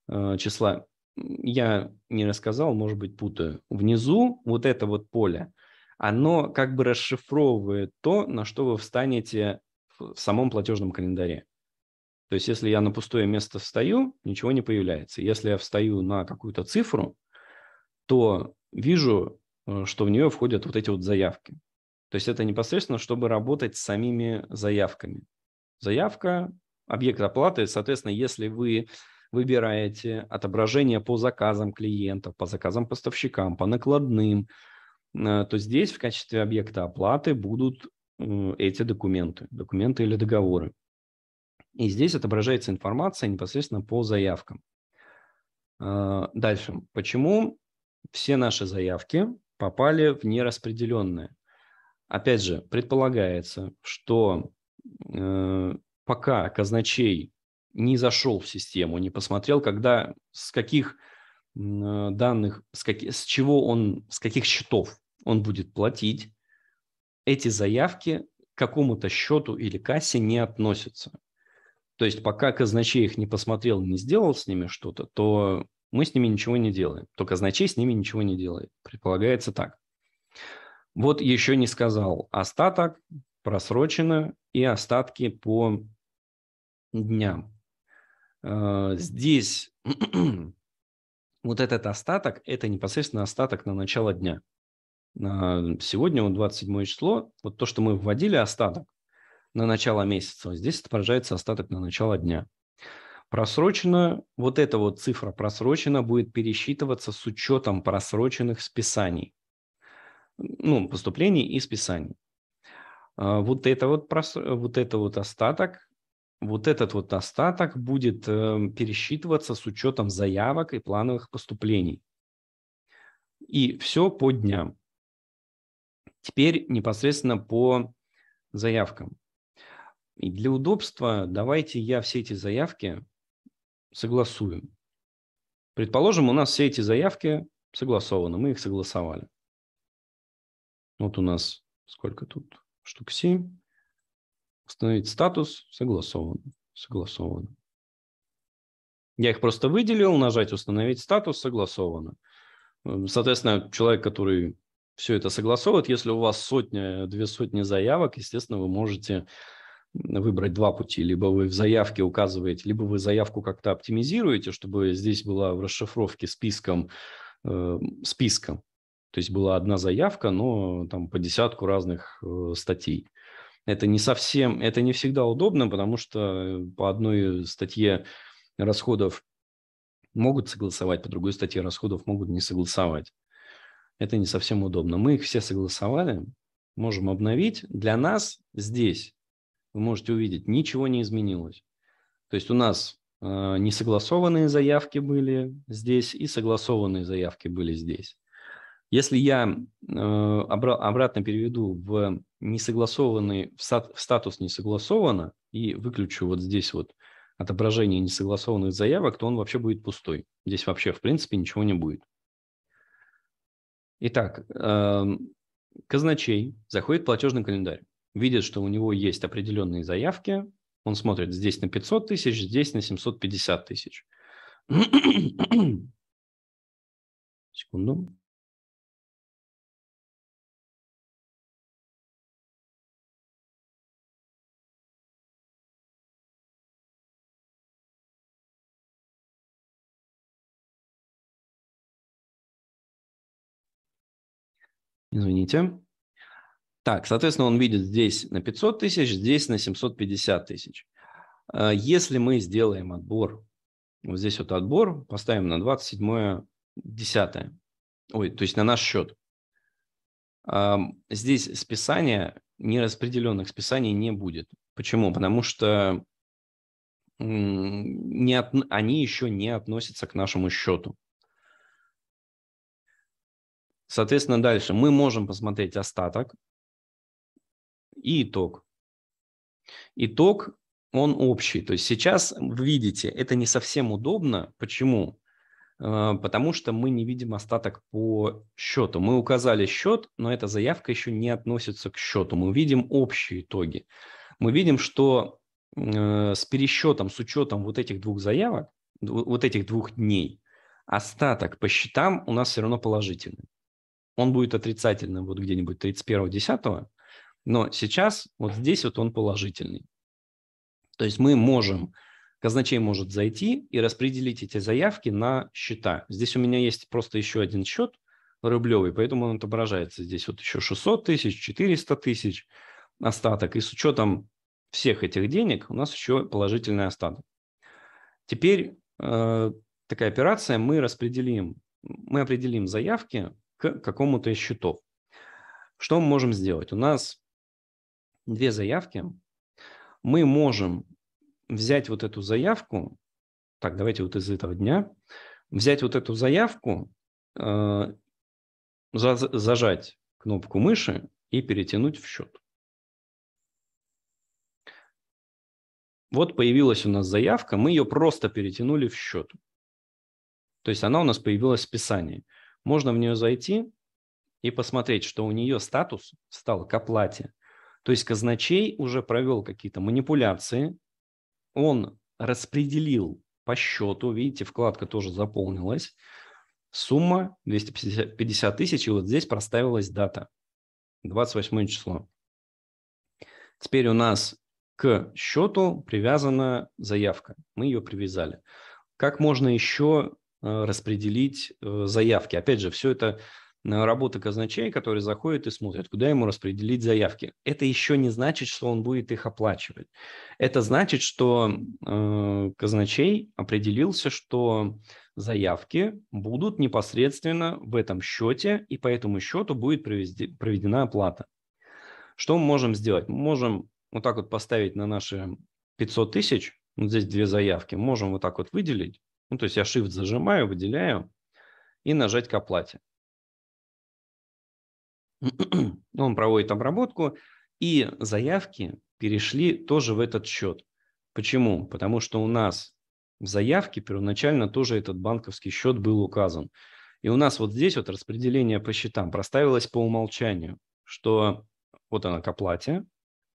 э, числа я не рассказал, может быть, путаю. Внизу вот это вот поле, оно как бы расшифровывает то, на что вы встанете в самом платежном календаре. То есть, если я на пустое место встаю, ничего не появляется. Если я встаю на какую-то цифру, то вижу, э, что в нее входят вот эти вот заявки. То есть, это непосредственно, чтобы работать с самими заявками. Заявка, объект оплаты, соответственно, если вы выбираете отображение по заказам клиентов, по заказам поставщикам, по накладным, э, то здесь в качестве объекта оплаты будут э, эти документы, документы или договоры. И здесь отображается информация непосредственно по заявкам. Э, дальше. Почему все наши заявки попали в нераспределенные? Опять же, предполагается, что пока казначей не зашел в систему, не посмотрел, когда, с каких э, данных, с, как, с чего он, с каких счетов он будет платить, эти заявки к какому-то счету или кассе не относятся. То есть пока казначей их не посмотрел, не сделал с ними что-то, то мы с ними ничего не делаем. То казначей с ними ничего не делает. Предполагается так. Вот еще не сказал остаток, просрочено и остатки по дням. А, здесь вот этот остаток – это непосредственно остаток на начало дня. А, сегодня вот 27 число, вот то, что мы вводили остаток на начало месяца, здесь отображается остаток на начало дня. Просрочено, вот эта вот цифра просрочена будет пересчитываться с учетом просроченных списаний. Ну, поступлений и списаний. А, вот это вот, прос... вот это вот остаток вот этот вот остаток будет э, пересчитываться с учетом заявок и плановых поступлений. И все по дням. Теперь непосредственно по заявкам. И для удобства давайте я все эти заявки согласую. Предположим, у нас все эти заявки согласованы, мы их согласовали. Вот у нас сколько тут штук 7. Установить статус согласован. Согласовано. Я их просто выделил, нажать «Установить статус», согласовано. Эм, соответственно, человек, который все это согласовывает, если у вас сотня, две сотни заявок, естественно, вы можете выбрать два пути. Либо вы в заявке указываете, либо вы заявку как-то оптимизируете, чтобы здесь была в расшифровке списком, э, эм, списком. То есть была одна заявка, но там по десятку разных э, статей. Это не совсем, это не всегда удобно, потому что э, по одной э, статье расходов могут согласовать, по другой статье расходов могут не согласовать. Это не совсем удобно. Мы их все согласовали, можем обновить. Для нас здесь, вы можете увидеть, ничего не изменилось. То есть у нас э, несогласованные заявки были здесь и согласованные заявки были здесь. Если я э, обра- обратно переведу в несогласованный, в статус не согласовано, и выключу вот здесь вот отображение несогласованных заявок, то он вообще будет пустой. Здесь вообще, в принципе, ничего не будет. Итак, эм, казначей заходит в платежный календарь, видит, что у него есть определенные заявки, он смотрит здесь на 500 тысяч, здесь на 750 тысяч. Секунду. Извините. Так, соответственно, он видит здесь на 500 тысяч, здесь на 750 тысяч. А, если мы сделаем отбор, вот здесь вот отбор, поставим на 27 10 ой, то есть на наш счет, а, здесь списания, нераспределенных списаний не будет. Почему? Потому что не от, они еще не относятся к нашему счету. Соответственно, дальше мы можем посмотреть остаток и итог. Итог, он общий. То есть сейчас, вы видите, это не совсем удобно. Почему? Э, потому что мы не видим остаток по счету. Мы указали счет, но эта заявка еще не относится к счету. Мы видим общие итоги. Мы видим, что э, с пересчетом, с учетом вот этих двух заявок, вот этих двух дней, остаток по счетам у нас все равно положительный он будет отрицательным вот где-нибудь 31-10, но сейчас вот здесь вот он положительный. То есть мы можем, казначей может зайти и распределить эти заявки на счета. Здесь у меня есть просто еще один счет рублевый, поэтому он отображается здесь вот еще 600 тысяч, 400 тысяч остаток. И с учетом всех этих денег у нас еще положительный остаток. Теперь э, такая операция, мы распределим, мы определим заявки к какому-то из счетов. Что мы можем сделать? У нас две заявки. Мы можем взять вот эту заявку, так, давайте вот из этого дня, взять вот эту заявку, э, зажать кнопку мыши и перетянуть в счет. Вот появилась у нас заявка, мы ее просто перетянули в счет. То есть она у нас появилась в списании можно в нее зайти и посмотреть, что у нее статус стал к оплате. То есть казначей уже провел какие-то манипуляции, он распределил по счету, видите, вкладка тоже заполнилась, сумма 250 тысяч, и вот здесь проставилась дата, 28 число. Теперь у нас к счету привязана заявка, мы ее привязали. Как можно еще Э, распределить э, заявки. Опять же, все это э, работа казначей, который заходит и смотрит, куда ему распределить заявки. Это еще не значит, что он будет их оплачивать. Это значит, что казначей определился, что заявки будут непосредственно в этом счете, и по этому счету будет проведена оплата. Что мы можем сделать? Мы можем вот так вот поставить на наши 500 тысяч, вот здесь две заявки, можем вот так вот выделить, ну, то есть я Shift зажимаю, выделяю и нажать к оплате. Он проводит обработку, и заявки перешли тоже в этот счет. Почему? Потому что у нас в заявке первоначально тоже этот банковский счет был указан. И у нас вот здесь вот распределение по счетам проставилось по умолчанию, что вот она к оплате,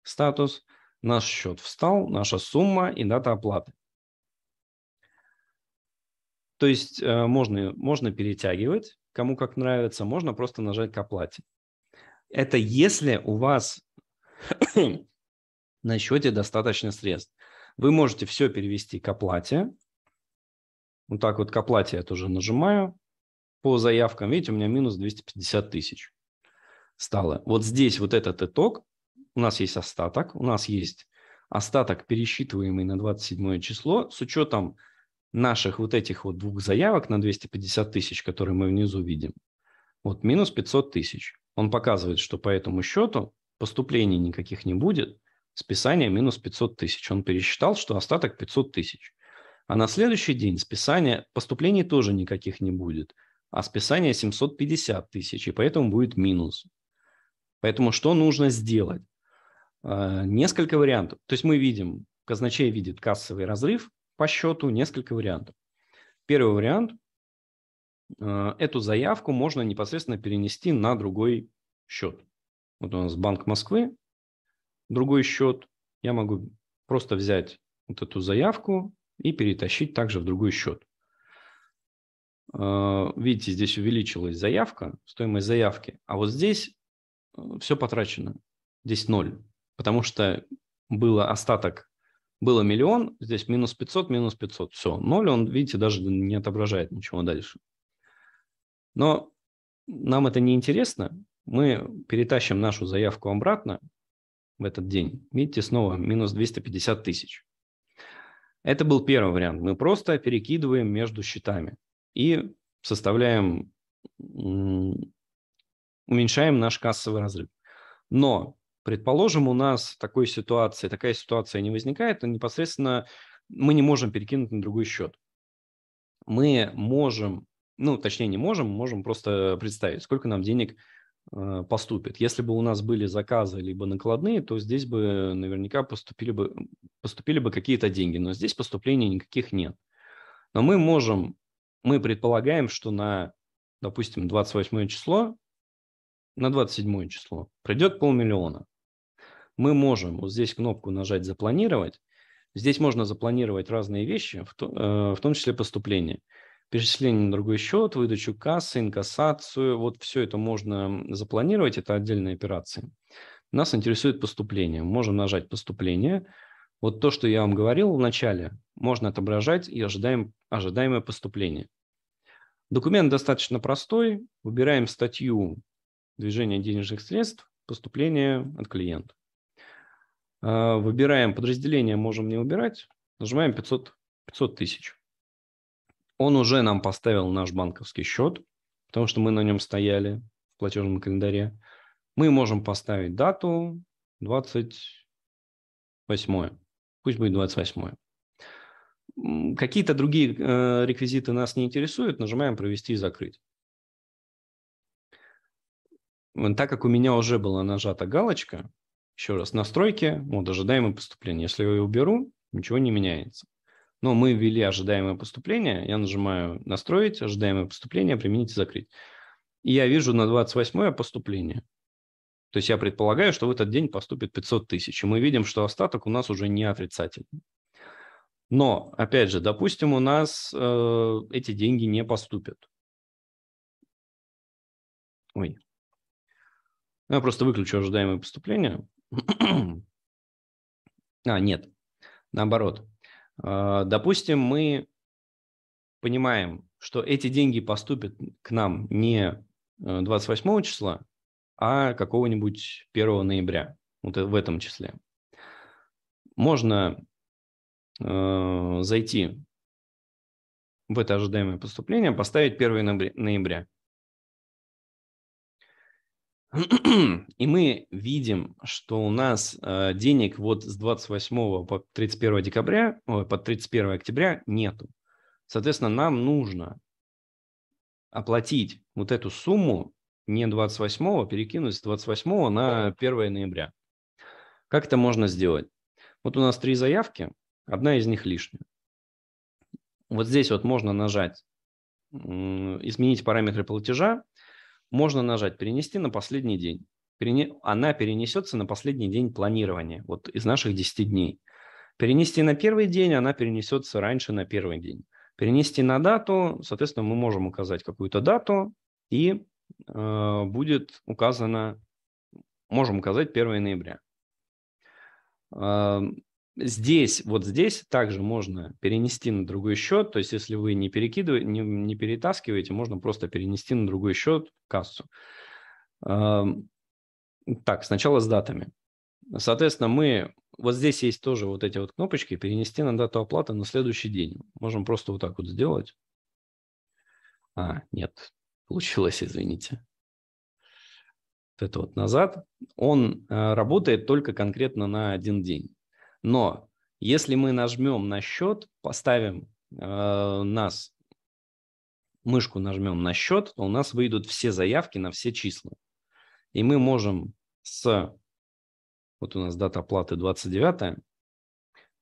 статус, наш счет встал, наша сумма и дата оплаты. То есть э, можно, можно перетягивать, кому как нравится, можно просто нажать к оплате. Это если у вас на счете достаточно средств. Вы можете все перевести к оплате. Вот так вот к оплате я тоже нажимаю. По заявкам, видите, у меня минус 250 тысяч стало. Вот здесь вот этот итог. У нас есть остаток. У нас есть остаток, пересчитываемый на 27 число, с учетом наших вот этих вот двух заявок на 250 тысяч, которые мы внизу видим, вот минус 500 тысяч. Он показывает, что по этому счету поступлений никаких не будет, списание минус 500 тысяч. Он пересчитал, что остаток 500 тысяч. А на следующий день списание, поступлений тоже никаких не будет, а списание 750 тысяч, и поэтому будет минус. Поэтому что нужно сделать? А, несколько вариантов. То есть мы видим, казначей видит кассовый разрыв, по счету несколько вариантов. Первый вариант э, – эту заявку можно непосредственно перенести на другой счет. Вот у нас Банк Москвы, другой счет. Я могу просто взять вот эту заявку и перетащить также в другой счет. Э, видите, здесь увеличилась заявка, стоимость заявки, а вот здесь э, все потрачено, здесь ноль, потому что было остаток было миллион, здесь минус 500, минус 500. Все, ноль он, видите, даже не отображает ничего дальше. Но нам это не интересно. Мы перетащим нашу заявку обратно в этот день. Видите, снова минус 250 тысяч. Это был первый вариант. Мы просто перекидываем между счетами и составляем, уменьшаем наш кассовый разрыв. Но Предположим, у нас такой ситуации, такая ситуация не возникает, но непосредственно мы не можем перекинуть на другой счет. Мы можем, ну, точнее, не можем, можем просто представить, сколько нам денег э, поступит. Если бы у нас были заказы либо накладные, то здесь бы наверняка поступили бы, поступили бы какие-то деньги, но здесь поступлений никаких нет. Но мы можем, мы предполагаем, что на, допустим, 28 число на 27 число придет полмиллиона. Мы можем вот здесь кнопку нажать «Запланировать». Здесь можно запланировать разные вещи, в, то, э, в том числе поступление. Перечисление на другой счет, выдачу кассы, инкассацию. Вот все это можно запланировать, это отдельные операции. Нас интересует поступление. Можем нажать «Поступление». Вот то, что я вам говорил в начале, можно отображать и ожидаем, ожидаемое поступление. Документ достаточно простой. Выбираем статью движение денежных средств, поступление от клиента. А, выбираем подразделение, можем не убирать, нажимаем 500, 500 тысяч. Он уже нам поставил наш банковский счет, потому что мы на нем стояли в платежном календаре. Мы можем поставить дату 28. Пусть будет 28. Какие-то другие э, реквизиты нас не интересуют, нажимаем «Провести и закрыть» так как у меня уже была нажата галочка, еще раз, настройки, вот ожидаемое поступление. Если я ее уберу, ничего не меняется. Но мы ввели ожидаемое поступление, я нажимаю «Настроить», ожидаемое поступление, «Применить» и «Закрыть». И я вижу на 28 поступление. То есть я предполагаю, что в этот день поступит 500 тысяч, и мы видим, что остаток у нас уже не отрицательный. Но, опять же, допустим, у нас э, эти деньги не поступят. Ой, ну Я просто выключу ожидаемые поступления. а, нет, наоборот. А, допустим, мы понимаем, что эти деньги поступят к нам не 28 э, числа, а какого-нибудь 1 ноября, вот в этом числе. Можно э, зайти в это ожидаемое поступление, поставить 1 ноября. И мы видим, что у нас э, денег вот с 28 по 31 декабря, ой, по 31 октября нету. Соответственно, нам нужно оплатить вот эту сумму не 28, перекинуть с 28 на 1 ноября. Как это можно сделать? Вот у нас три заявки, одна из них лишняя. Вот здесь вот можно нажать «Изменить параметры платежа», можно нажать «Перенести на последний день». Перене... Она перенесется на последний день планирования, вот из наших 10 дней. Перенести на первый день, она перенесется раньше на первый день. Перенести на дату, соответственно, мы можем указать какую-то дату, и э, будет указано, можем указать 1 ноября. Э, Здесь, вот здесь также можно перенести на другой счет, то есть если вы не перекидываете, не, не перетаскиваете, можно просто перенести на другой счет кассу. Так, сначала с датами. Соответственно, мы вот здесь есть тоже вот эти вот кнопочки перенести на дату оплаты на следующий день. Можем просто вот так вот сделать. А, нет, получилось, извините. Вот это вот назад. Он э, работает только конкретно на один день. Но если мы нажмем на счет, поставим э, нас, мышку нажмем на счет, то у нас выйдут все заявки на все числа. И мы можем с, вот у нас дата оплаты 29,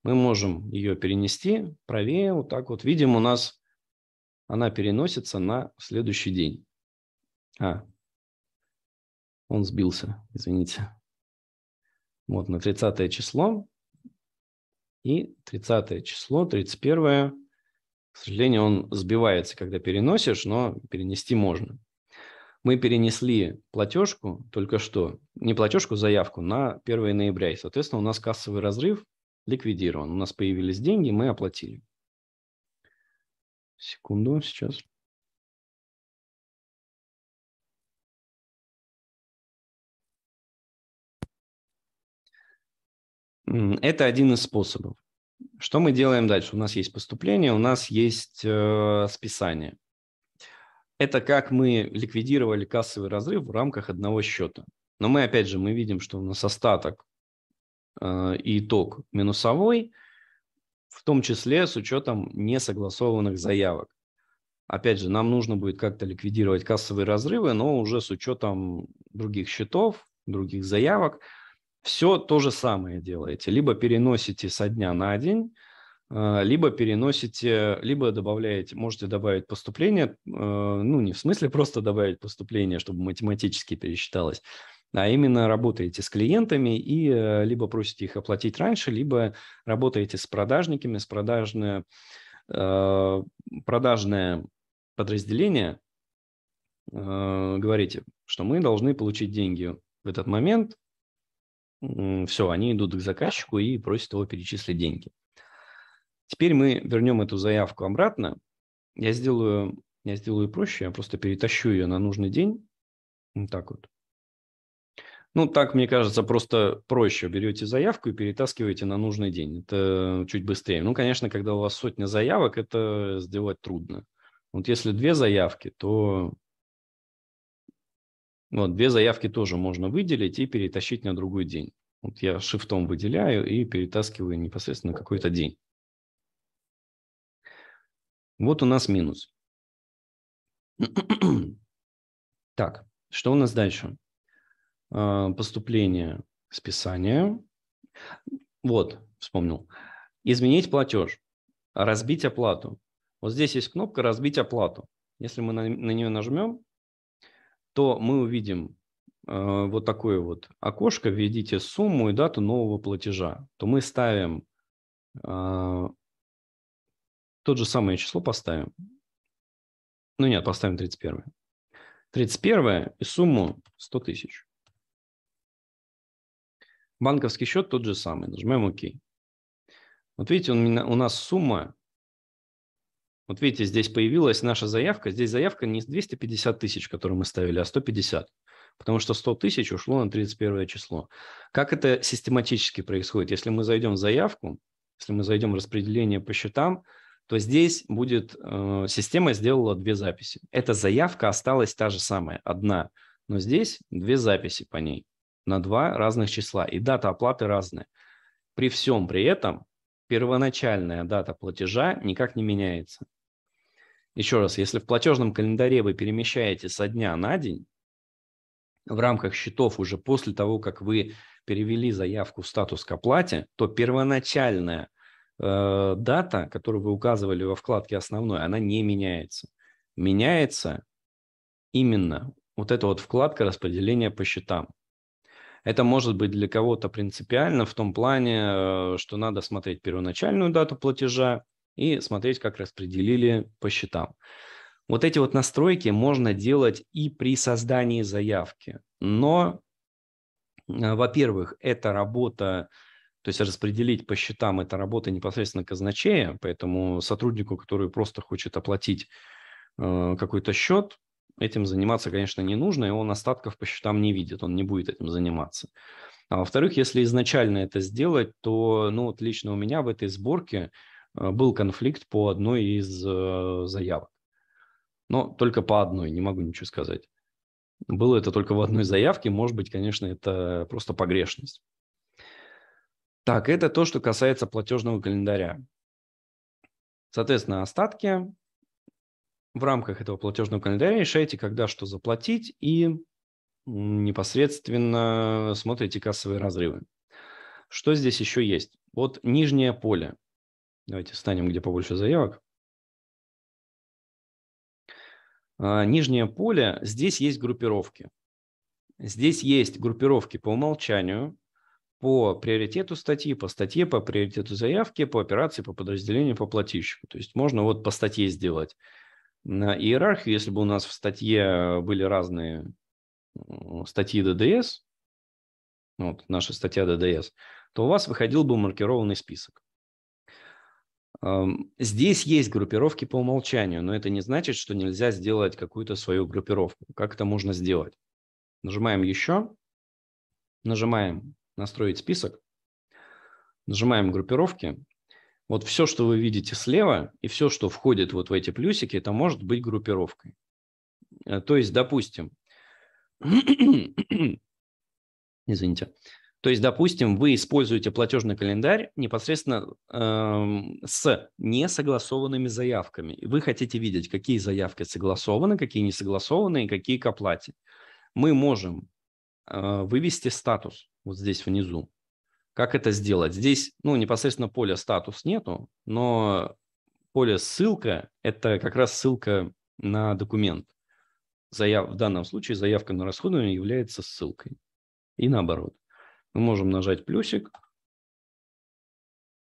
мы можем ее перенести правее, вот так вот. Видим, у нас она переносится на следующий день. А, он сбился, извините. Вот на 30 число и 30 число, 31, к сожалению, он сбивается, когда переносишь, но перенести можно. Мы перенесли платежку только что, не платежку, заявку на 1 ноября. И, соответственно, у нас кассовый разрыв ликвидирован. У нас появились деньги, мы оплатили. Секунду, сейчас. Это один из способов. Что мы делаем дальше? У нас есть поступление, у нас есть э, списание. Это как мы ликвидировали кассовый разрыв в рамках одного счета. Но мы, опять же, мы видим, что у нас остаток э, итог минусовой, в том числе с учетом несогласованных заявок. Опять же, нам нужно будет как-то ликвидировать кассовые разрывы, но уже с учетом других счетов, других заявок – все то же самое делаете. Либо переносите со дня на день, а, либо переносите, либо добавляете, можете добавить поступление, а, ну не в смысле просто добавить поступление, чтобы математически пересчиталось, а именно работаете с клиентами и а, либо просите их оплатить раньше, либо работаете с продажниками, с продажное, продажное подразделение, говорите, что мы должны получить деньги в этот момент, все, они идут к заказчику и просят его перечислить деньги. Теперь мы вернем эту заявку обратно. Я сделаю, я сделаю проще, я просто перетащу ее на нужный день. Вот так вот. Ну, так, мне кажется, просто проще. Берете заявку и перетаскиваете на нужный день. Это чуть быстрее. Ну, конечно, когда у вас сотня заявок, это сделать трудно. Вот если две заявки, то вот, две заявки тоже можно выделить и перетащить на другой день. Вот я шифтом выделяю и перетаскиваю непосредственно какой-то день. Вот у нас минус. Так, что у нас дальше? А, поступление списание. Вот, вспомнил. Изменить платеж. Разбить оплату. Вот здесь есть кнопка «Разбить оплату». Если мы на, на нее нажмем, то мы увидим э, вот такое вот окошко, введите сумму и дату нового платежа, то мы ставим э, тот же самое число поставим. Ну нет, поставим 31. 31 и сумму 100 тысяч. Банковский счет тот же самый. Нажимаем ОК. Вот видите, у, меня, у нас сумма вот видите, здесь появилась наша заявка. Здесь заявка не 250 тысяч, которую мы ставили, а 150. Потому что 100 тысяч ушло на 31 число. Как это систематически происходит? Если мы зайдем в заявку, если мы зайдем в распределение по счетам, то здесь будет э, система сделала две записи. Эта заявка осталась та же самая, одна, но здесь две записи по ней на два разных числа, и дата оплаты разная. При всем при этом первоначальная дата платежа никак не меняется. Еще раз, если в платежном календаре вы перемещаете со дня на день, в рамках счетов уже после того, как вы перевели заявку в статус к оплате, то первоначальная э, дата, которую вы указывали во вкладке основной, она не меняется. Меняется именно вот эта вот вкладка распределения по счетам. Это может быть для кого-то принципиально в том плане, э, что надо смотреть первоначальную дату платежа, и смотреть, как распределили по счетам. Вот эти вот настройки можно делать и при создании заявки. Но, а, во-первых, это работа, то есть распределить по счетам, это работа непосредственно казначея, поэтому сотруднику, который просто хочет оплатить э, какой-то счет, этим заниматься, конечно, не нужно, и он остатков по счетам не видит, он не будет этим заниматься. А во-вторых, если изначально это сделать, то, ну вот лично у меня в этой сборке, Э, был конфликт по одной из э, заявок. Но только по одной, не могу ничего сказать. Было это только в одной заявке, может быть, конечно, это просто погрешность. Так, это то, что касается платежного календаря. Соответственно, остатки в рамках этого платежного календаря решаете, когда что заплатить, и непосредственно смотрите кассовые разрывы. Что здесь еще есть? Вот нижнее поле – Давайте встанем, где побольше заявок. А, нижнее поле, здесь есть группировки. Здесь есть группировки по умолчанию, по приоритету статьи, по статье, по приоритету заявки, по операции, по подразделению, по плательщику. То есть можно вот по статье сделать на иерархию. Если бы у нас в статье были разные статьи ДДС, вот наша статья ДДС, то у вас выходил бы маркированный список. Здесь есть группировки по умолчанию, но это не значит, что нельзя сделать какую-то свою группировку. Как это можно сделать? Нажимаем «Еще», нажимаем «Настроить список», нажимаем «Группировки». Вот все, что вы видите слева, и все, что входит вот в эти плюсики, это может быть группировкой. Э, то есть, допустим, извините, то есть, допустим, вы используете платежный календарь непосредственно э, с несогласованными заявками. вы хотите видеть, какие заявки согласованы, какие не согласованы и какие к оплате. Мы можем э, вывести статус вот здесь внизу. Как это сделать? Здесь, ну, непосредственно поле статус нету, но поле ссылка – это как раз ссылка на документ. Заяв... В данном случае заявка на расходование является ссылкой. И наоборот мы можем нажать плюсик,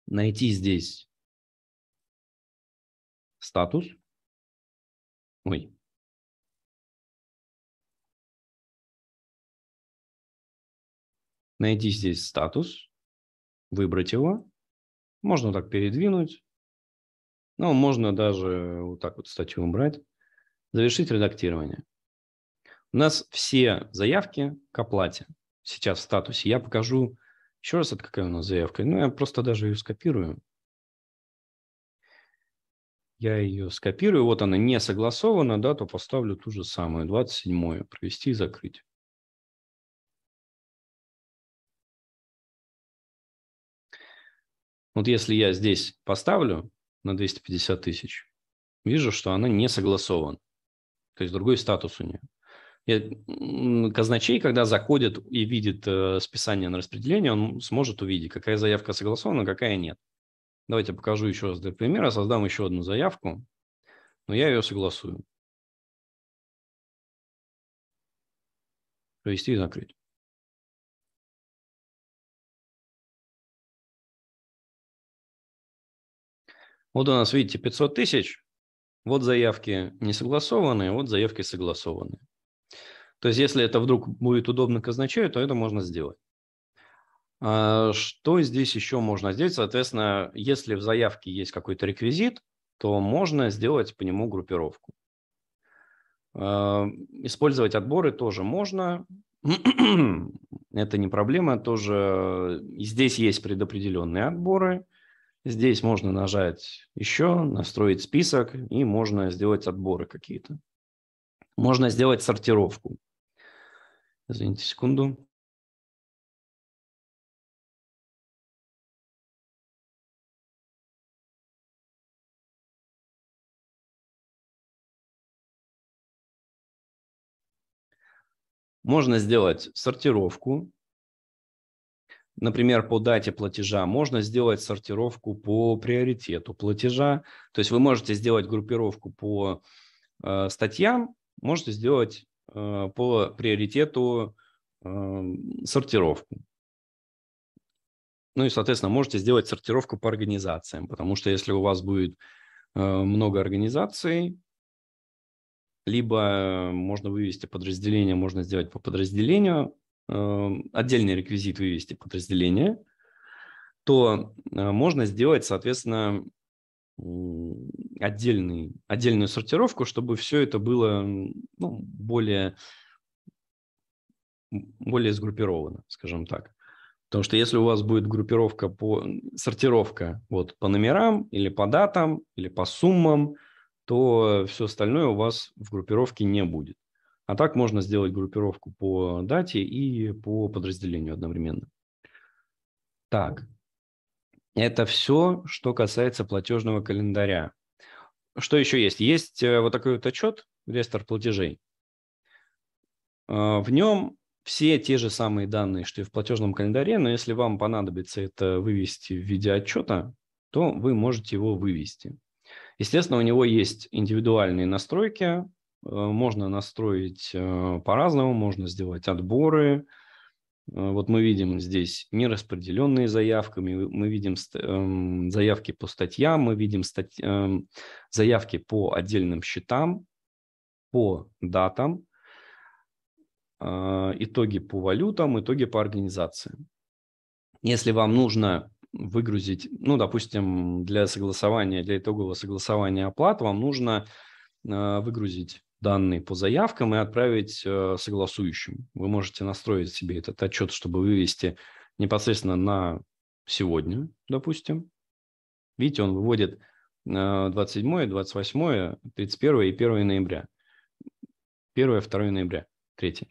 найти здесь статус. Ой. Найти здесь статус, выбрать его. Можно так передвинуть. Ну, можно даже вот так вот статью убрать. Завершить редактирование. У нас все заявки к оплате сейчас в статусе. Я покажу еще раз, это какая у нас заявка. Ну, я просто даже ее скопирую. Я ее скопирую. Вот она не согласована, да, то поставлю ту же самую, 27-ю. Провести и закрыть. Вот если я здесь поставлю на 250 тысяч, вижу, что она не согласована. То есть другой статус у нее казначей, когда заходит и видит э, списание на распределение, он сможет увидеть, какая заявка согласована, какая нет. Давайте покажу еще раз для примера. Создам еще одну заявку, но я ее согласую. Провести и закрыть. Вот у нас, видите, 500 тысяч. Вот заявки не согласованные, вот заявки согласованные. То есть, если это вдруг будет удобно казначею, то это можно сделать. А, что здесь еще можно сделать? Соответственно, если в заявке есть какой-то реквизит, то можно сделать по нему группировку. А, использовать отборы тоже можно. Это не проблема, тоже здесь есть предопределенные отборы. Здесь можно нажать еще, настроить список, и можно сделать отборы какие-то. Можно сделать сортировку. Извините секунду. Можно сделать сортировку, например, по дате платежа. Можно сделать сортировку по приоритету платежа. То есть вы можете сделать группировку по э, статьям, можете сделать Э, по приоритету эм, сортировку. Ну и, соответственно, можете сделать сортировку по организациям, потому что если у вас будет э, много организаций, либо можно вывести подразделение, можно сделать по подразделению, э, отдельный реквизит вывести подразделение, то можно сделать, соответственно, отдельный, отдельную сортировку, чтобы все это было ну, более, более сгруппировано, скажем так. Потому что если у вас будет группировка по сортировка вот по номерам или по датам или по суммам, то все остальное у вас в группировке не будет. А так можно сделать группировку по дате и по подразделению одновременно. Так, это все, что касается платежного календаря. Что еще есть? Есть э, вот такой вот отчет, реестр платежей. Э, в нем все те же самые данные, что и в платежном календаре, но если вам понадобится это вывести в виде отчета, то вы можете его вывести. Естественно, у него есть индивидуальные настройки, э, можно настроить по-разному, можно сделать отборы, Э, вот мы видим здесь нераспределенные заявками, мы видим эм, заявки по статьям, мы видим стать... Эм, заявки по отдельным счетам, по датам, э, итоги по валютам, итоги по организации. Если вам нужно выгрузить, ну, допустим, для согласования, для итогового согласования оплат вам нужно э, выгрузить данные по заявкам и отправить э, согласующим. Вы можете настроить себе этот отчет, чтобы вывести непосредственно на сегодня, допустим. Видите, он выводит 27, 28, 31 и 1 ноября. 1, 2 ноября, 3. Э,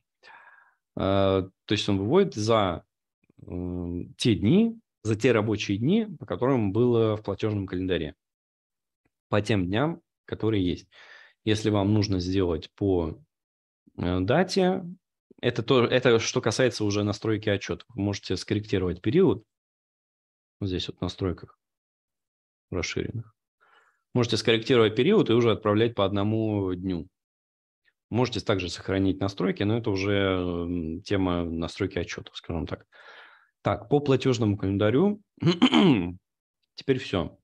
то есть он выводит за э, те дни, за те рабочие дни, по которым было в платежном календаре. По тем дням, которые есть если вам нужно сделать по э, дате, это, то, это что касается уже настройки отчета Вы можете скорректировать период, вот здесь вот в настройках расширенных. Можете скорректировать период и уже отправлять по одному дню. Можете также сохранить настройки, но это уже э, тема настройки отчетов, скажем так. Так, по платежному календарю. Теперь все.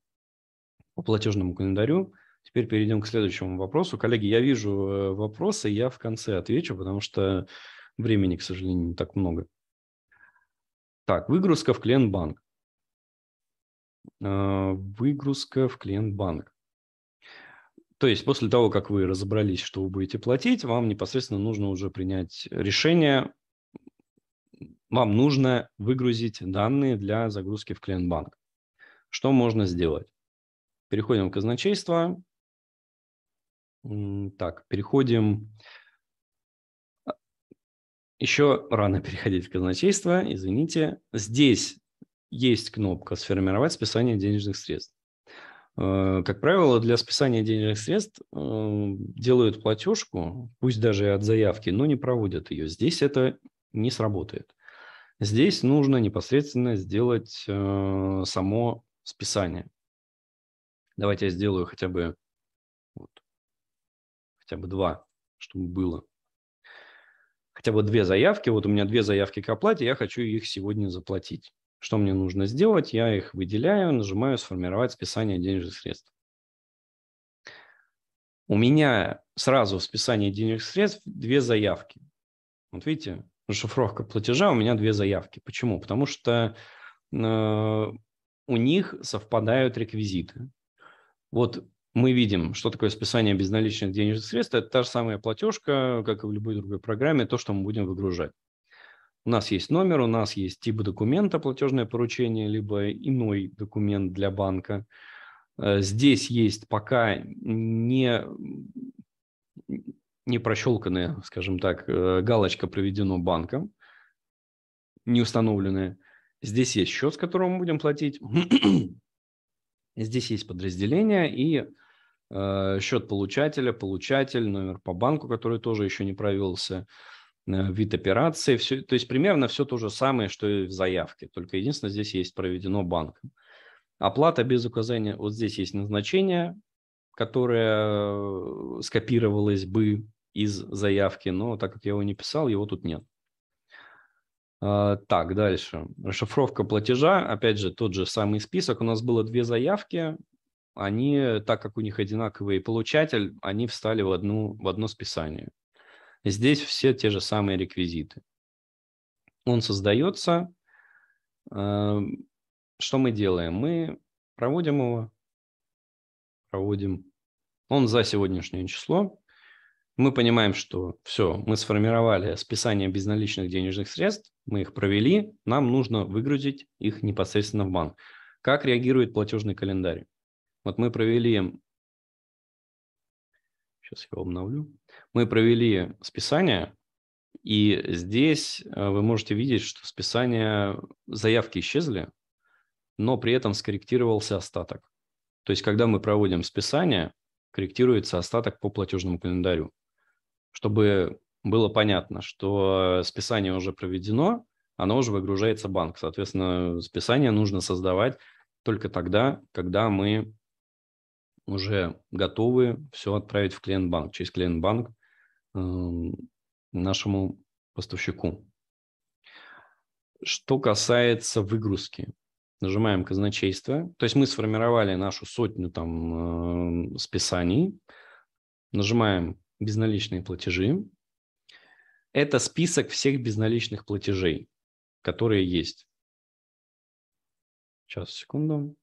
По платежному календарю Теперь перейдем к следующему вопросу. Коллеги, я вижу э, вопросы, я в конце отвечу, потому что времени, к сожалению, не так много. Так, выгрузка в клиент-банк. Э, выгрузка в клиент-банк. То есть после того, как вы разобрались, что вы будете платить, вам непосредственно нужно уже принять решение. Вам нужно выгрузить данные для загрузки в клиент-банк. Что можно сделать? Переходим к казначейству. Так, переходим. А, еще рано переходить к казначейству. извините. Здесь есть кнопка «Сформировать списание денежных средств». Э, как правило, для списания денежных средств э, делают платежку, пусть даже от заявки, но не проводят ее. Здесь это не сработает. Здесь нужно непосредственно сделать э, само списание. Давайте я сделаю хотя бы хотя бы два, чтобы было. Хотя бы две заявки. Вот у меня две заявки к оплате, я хочу их сегодня заплатить. Что мне нужно сделать? Я их выделяю, нажимаю «Сформировать списание денежных средств». У меня сразу в списании денежных средств две заявки. Вот видите, шифровка платежа, у меня две заявки. Почему? Потому что э, у них совпадают реквизиты. Вот мы видим, что такое списание безналичных денежных средств. Это та же самая платежка, как и в любой другой программе, то, что мы будем выгружать. У нас есть номер, у нас есть тип документа, платежное поручение, либо иной документ для банка. Э, здесь есть пока не, не прощелканная, скажем так, э, галочка «Проведено банком», не установленная. Здесь есть счет, с которого мы будем платить. Здесь есть подразделение, и Э, счет получателя, получатель, номер по банку, который тоже еще не провелся, э, вид операции. Все, то есть примерно все то же самое, что и в заявке, только единственное, здесь есть проведено банком. Оплата без указания, вот здесь есть назначение, которое скопировалось бы из заявки, но так как я его не писал, его тут нет. А, так, дальше. Расшифровка платежа. Опять же, тот же самый список. У нас было две заявки они, так как у них одинаковый получатель, они встали в, одну, в одно списание. Здесь все те же самые реквизиты. Он создается. Эм, что мы делаем? Мы проводим его, проводим. Он за сегодняшнее число. Мы понимаем, что все, мы сформировали списание безналичных денежных средств, мы их провели, нам нужно выгрузить их непосредственно в банк. Как реагирует платежный календарь? Вот мы провели, сейчас я обновлю, мы провели списание, и здесь э, вы можете видеть, что списание заявки исчезли, но при этом скорректировался остаток. То есть, когда мы проводим списание, корректируется остаток по платежному календарю, чтобы было понятно, что списание уже проведено, оно уже выгружается банк. Соответственно, списание нужно создавать только тогда, когда мы уже готовы все отправить в клиент-банк, через клиент-банк эм, нашему поставщику. Что касается выгрузки, нажимаем казначейство. То есть мы сформировали нашу сотню там э, списаний, нажимаем безналичные платежи. Это список всех безналичных платежей, которые есть. Сейчас, секунду.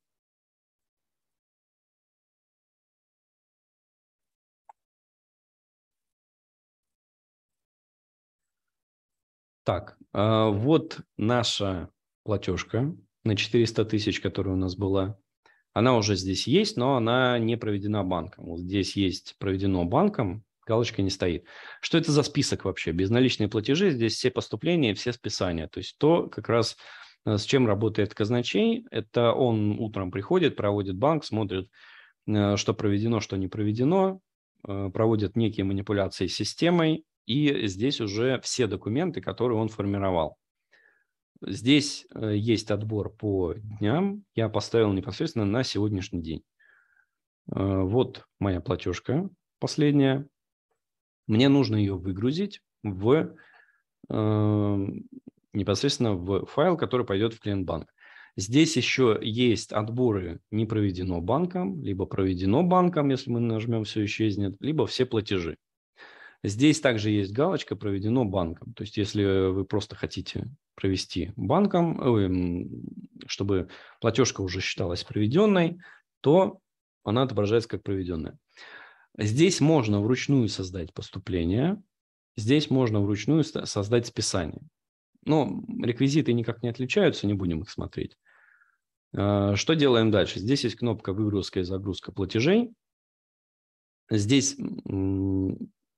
Так, а, вот наша платежка на 400 тысяч, которая у нас была. Она уже здесь есть, но она не проведена банком. Вот здесь есть проведено банком, галочка не стоит. Что это за список вообще? Безналичные платежи, здесь все поступления, все списания. То есть то как раз э, с чем работает казначей, это он утром приходит, проводит банк, смотрит, э, что проведено, что не проведено, э, проводит некие манипуляции с системой, и здесь уже все документы, которые он формировал. Здесь э, есть отбор по дням, я поставил непосредственно на сегодняшний день. Э, вот моя платежка последняя. Мне нужно ее выгрузить в э, непосредственно в файл, который пойдет в клиент банк. Здесь еще есть отборы «Не проведено банком», либо «Проведено банком», если мы нажмем «Все исчезнет», либо «Все платежи». Здесь также есть галочка «Проведено банком». То есть если вы просто хотите провести банком, э, чтобы платежка уже считалась проведенной, то она отображается как проведенная. Здесь можно вручную создать поступление, здесь можно вручную создать списание. Но реквизиты никак не отличаются, не будем их смотреть. Э, что делаем дальше? Здесь есть кнопка «Выгрузка и загрузка платежей». Здесь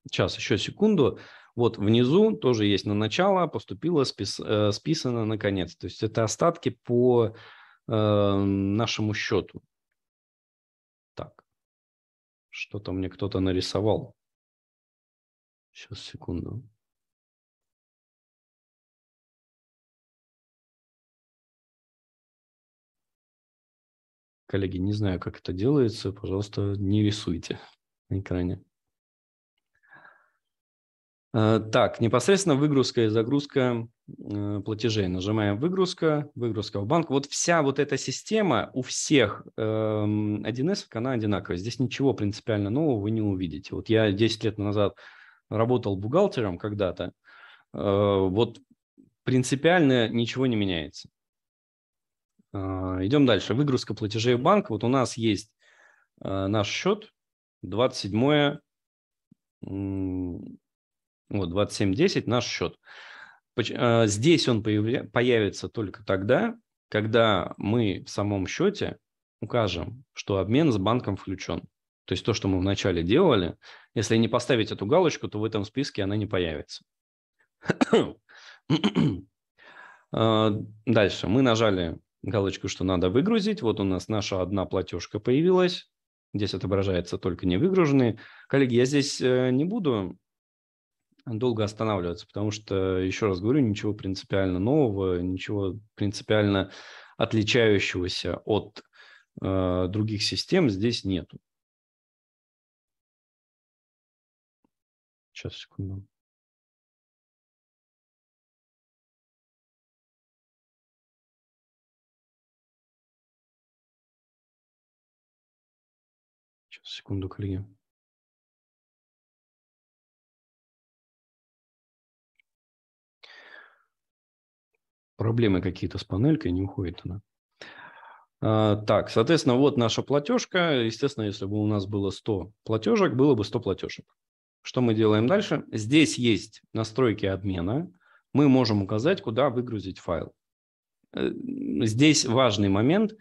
Сейчас, еще секунду. Вот внизу тоже есть на начало, поступило, спис, э, списано на конец. То есть это остатки по э, нашему счету. Так, что-то мне кто-то нарисовал. Сейчас, секунду. Коллеги, не знаю, как это делается. Пожалуйста, не рисуйте на экране. Э, так, непосредственно выгрузка и загрузка э, платежей. Нажимаем выгрузка, выгрузка в банк. Вот вся вот эта система у всех 1С, эм, она одинаковая. Здесь ничего принципиально нового вы не увидите. Вот я 10 лет назад работал бухгалтером когда-то. Э, вот принципиально ничего не меняется. Идем дальше. Выгрузка платежей в банк. Вот у нас есть наш счет 27 вот 27-10 наш счет. Э, здесь он появится только тогда, когда мы в самом счете укажем, что обмен с банком включен. То есть то, что мы вначале делали, если не поставить эту галочку, то в этом списке она не появится. Э, дальше мы нажали галочку, что надо выгрузить. Вот у нас наша одна платежка появилась. Здесь отображается только невыгруженные. Коллеги, я здесь э, не буду долго останавливаться, потому что, еще раз говорю, ничего принципиально нового, ничего принципиально отличающегося от э, других систем здесь нету. Сейчас, секунду. Сейчас, секунду, коллеги. проблемы какие-то с панелькой, не уходит она. А, так, соответственно, вот наша платежка. Естественно, если бы у нас было 100 платежек, было бы 100 платежек. Что мы делаем дальше? Здесь есть настройки обмена. Мы можем указать, куда выгрузить файл. Э, здесь важный момент.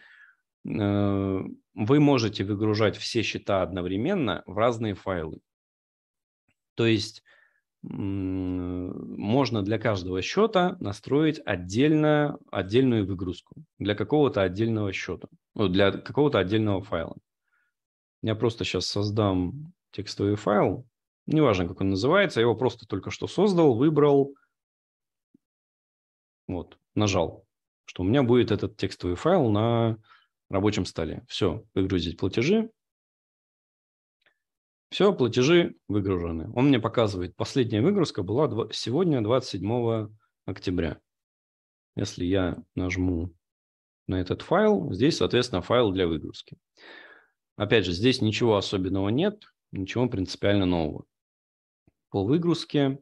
Э, вы можете выгружать все счета одновременно в разные файлы. То есть можно для каждого счета настроить отдельно, отдельную выгрузку для какого-то отдельного счета, ну, для какого-то отдельного файла. Я просто сейчас создам текстовый файл, неважно, как он называется, я его просто только что создал, выбрал, вот, нажал, что у меня будет этот текстовый файл на рабочем столе. Все, выгрузить платежи, все, платежи выгружены. Он мне показывает, последняя выгрузка была дв... сегодня, 27 октября. Если я нажму на этот файл, здесь, соответственно, файл для выгрузки. Опять же, здесь ничего особенного нет, ничего принципиально нового. По выгрузке,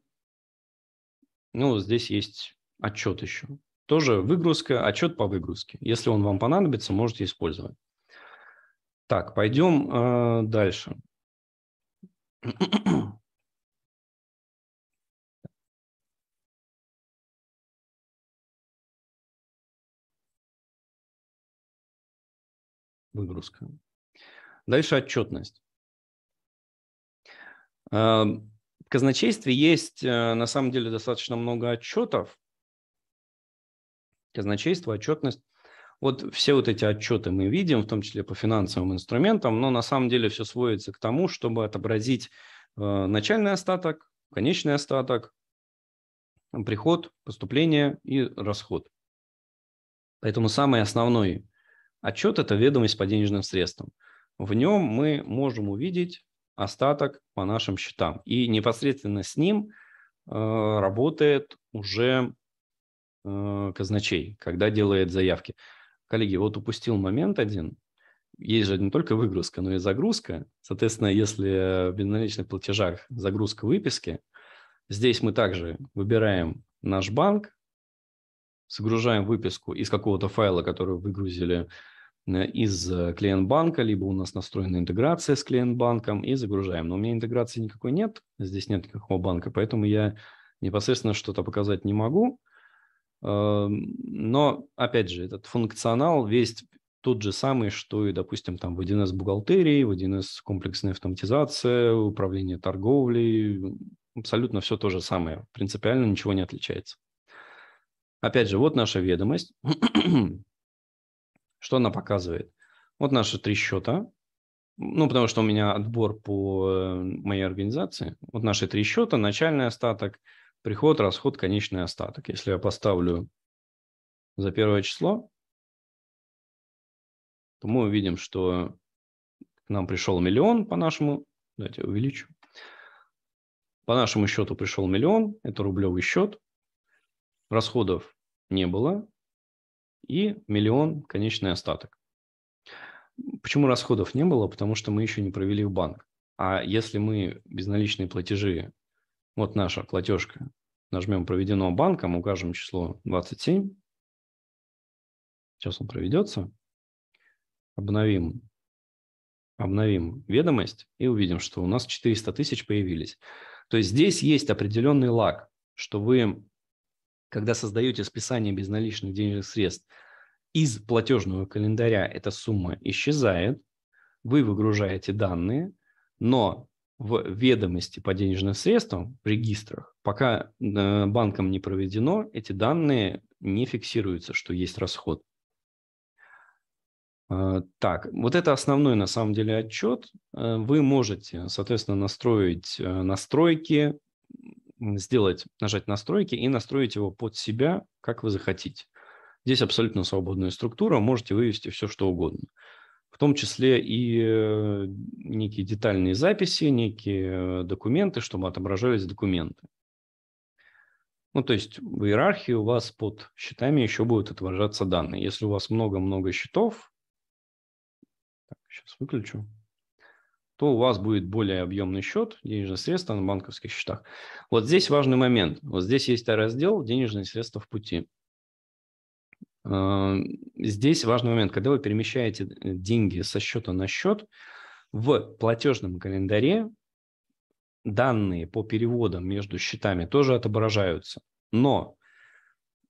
ну, здесь есть отчет еще. Тоже выгрузка, отчет по выгрузке. Если он вам понадобится, можете использовать. Так, пойдем э, дальше. Выгрузка. Дальше отчетность. Эм, в казначействе есть э, на самом деле достаточно много отчетов. Казначейство, отчетность вот все вот эти отчеты мы видим, в том числе по финансовым инструментам, но на самом деле все сводится к тому, чтобы отобразить э, начальный остаток, конечный остаток, приход, поступление и расход. Поэтому самый основной отчет – это ведомость по денежным средствам. В нем мы можем увидеть остаток по нашим счетам. И непосредственно с ним э, работает уже э, казначей, когда делает заявки. Коллеги, вот упустил момент один. Есть же не только выгрузка, но и загрузка. Соответственно, если в безналичных платежах загрузка выписки, здесь мы также выбираем наш банк, загружаем выписку из какого-то файла, который выгрузили э, из э, клиент-банка, либо у нас настроена интеграция с клиент-банком, и загружаем. Но у меня интеграции никакой нет, здесь нет никакого банка, поэтому я непосредственно что-то показать не могу. Эм, но, опять же, этот функционал весь тот же самый, что и, допустим, там в 1С бухгалтерии, в 1С комплексная автоматизация, управление торговлей, абсолютно все то же самое, принципиально ничего не отличается. Опять же, вот наша ведомость, что она показывает. Вот наши три счета, ну, потому что у меня отбор по э, моей организации. Вот наши три счета, начальный остаток – Приход, расход, конечный остаток. Если я поставлю за первое число, то мы увидим, что к нам пришел миллион по нашему... Давайте увеличу. По нашему счету пришел миллион, это рублевый счет. Расходов не было. И миллион – конечный остаток. Почему расходов не было? Потому что мы еще не провели в банк. А если мы безналичные платежи вот наша платежка. Нажмем «Проведено банком», укажем число 27. Сейчас он проведется. Обновим, обновим ведомость и увидим, что у нас 400 тысяч появились. То есть здесь есть определенный лаг, что вы, когда создаете списание безналичных денежных средств из платежного календаря, эта сумма исчезает, вы выгружаете данные, но в ведомости по денежным средствам, в регистрах, пока э, банком не проведено, эти данные не фиксируются, что есть расход. Э, так, вот это основной на самом деле отчет. Э, вы можете, соответственно, настроить настройки, сделать, нажать настройки и настроить его под себя, как вы захотите. Здесь абсолютно свободная структура, можете вывести все, что угодно в том числе и э, некие детальные записи, некие э, документы, чтобы отображались документы. Ну, то есть в иерархии у вас под счетами еще будут отображаться данные. Если у вас много-много счетов, так, сейчас выключу, то у вас будет более объемный счет, денежных средств на банковских счетах. Вот здесь важный момент. Вот здесь есть раздел «Денежные средства в пути». Э, здесь важный момент, когда вы перемещаете э, деньги со счета на счет, в платежном календаре данные по переводам между счетами тоже отображаются. Но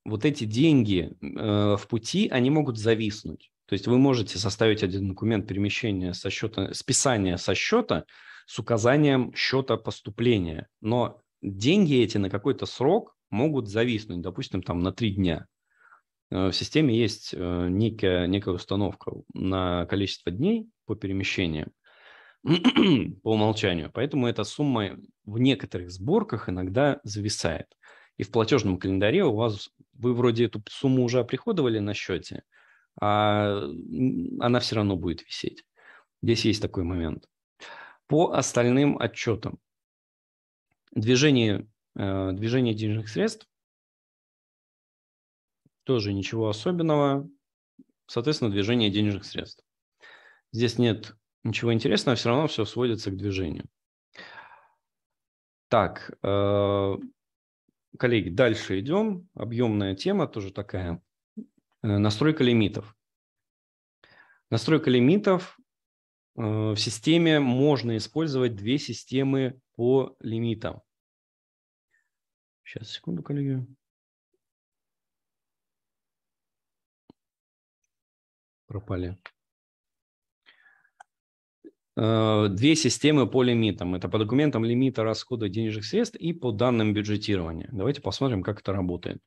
вот эти деньги э, в пути, они могут зависнуть. То есть вы можете составить один документ перемещения со счета, списания со счета с указанием счета поступления. Но деньги эти на какой-то срок могут зависнуть, допустим, там на три дня. Э, в системе есть э, некая, некая установка на количество дней по перемещениям, по умолчанию. Поэтому эта сумма в некоторых сборках иногда зависает. И в платежном календаре у вас, вы вроде эту сумму уже оприходовали на счете, а она все равно будет висеть. Здесь есть такой момент. По остальным отчетам. Движение, э, движение денежных средств тоже ничего особенного. Соответственно, движение денежных средств. Здесь нет ничего интересного, все равно все сводится к движению. Так, э, коллеги, дальше идем. Объемная тема тоже такая. Э, настройка лимитов. Настройка лимитов. Э, в системе можно использовать две системы по лимитам. Сейчас, секунду, коллеги. пропали. Э, две системы по лимитам. Это по документам лимита расхода денежных средств и по данным бюджетирования. Давайте посмотрим, как это работает.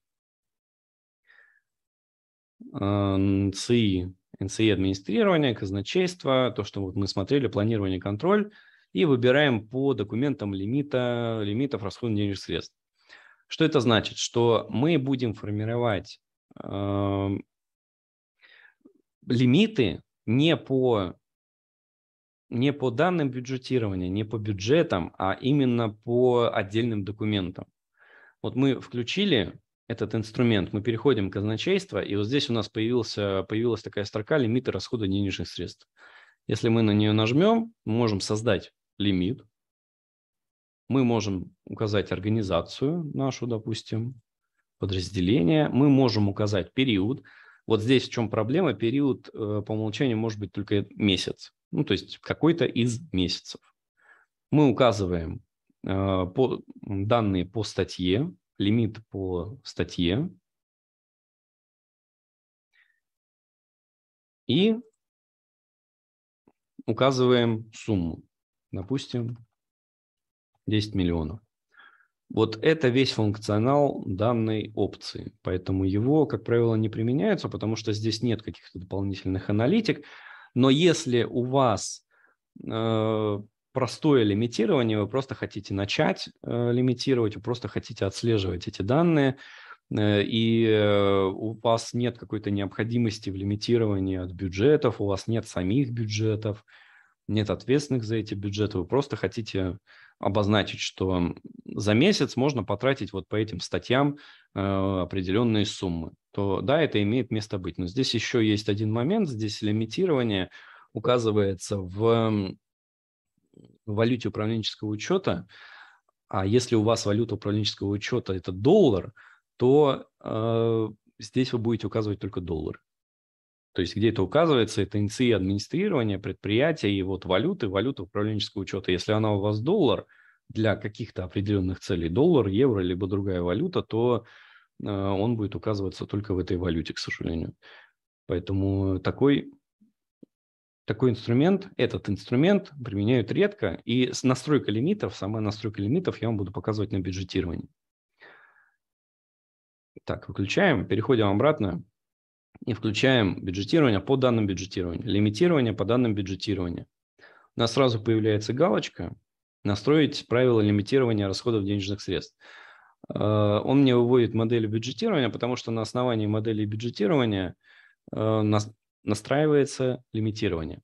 Э, НЦИ, НЦИ администрирование, казначейство, то, что вот мы смотрели, планирование, контроль, и выбираем по документам лимита, лимитов расхода денежных средств. Что это значит? Что мы будем формировать э, лимиты не по не по данным бюджетирования, не по бюджетам, а именно по отдельным документам. Вот мы включили этот инструмент, мы переходим к казначейству, и вот здесь у нас появился, появилась такая строка «Лимиты расхода денежных средств». Если мы на нее нажмем, мы можем создать лимит, мы можем указать организацию нашу, допустим, подразделение, мы можем указать период. Вот здесь в чем проблема, период э, по умолчанию может быть только месяц, ну то есть какой-то из месяцев. Мы указываем э, по, данные по статье, лимит по статье, и указываем сумму, допустим, 10 миллионов. Вот это весь функционал данной опции. Поэтому его, как правило, не применяются, потому что здесь нет каких-то дополнительных аналитик. Но если у вас э, простое лимитирование, вы просто хотите начать э, лимитировать, вы просто хотите отслеживать эти данные, э, и э, у вас нет какой-то необходимости в лимитировании от бюджетов, у вас нет самих бюджетов, нет ответственных за эти бюджеты, вы просто хотите обозначить, что за месяц можно потратить вот по этим статьям э, определенные суммы, то да, это имеет место быть. Но здесь еще есть один момент, здесь лимитирование указывается в валюте управленческого учета, а если у вас валюта управленческого учета это доллар, то э, здесь вы будете указывать только доллар. То есть где это указывается, это НЦИ администрирования предприятия и вот валюты, валюта управленческого учета. Если она у вас доллар, для каких-то определенных целей доллар, евро, либо другая валюта, то э, он будет указываться только в этой валюте, к сожалению. Поэтому такой такой инструмент, этот инструмент применяют редко, и настройка лимитов, самая настройка лимитов я вам буду показывать на бюджетировании. Так, выключаем, переходим обратно и включаем бюджетирование по данным бюджетирования, лимитирование по данным бюджетирования. У нас сразу появляется галочка «Настроить правила лимитирования расходов денежных средств». Э, он мне выводит модель бюджетирования, потому что на основании модели бюджетирования э, настраивается лимитирование.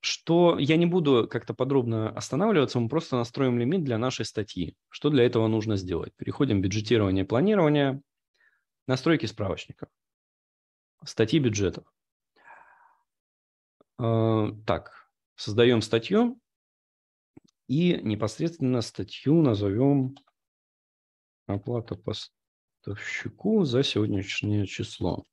Что я не буду как-то подробно останавливаться, мы просто настроим лимит для нашей статьи. Что для этого нужно сделать? Переходим в бюджетирование планирование, настройки справочников статьи бюджетов. Э, так, создаем статью и непосредственно статью назовем оплата поставщику за сегодняшнее число.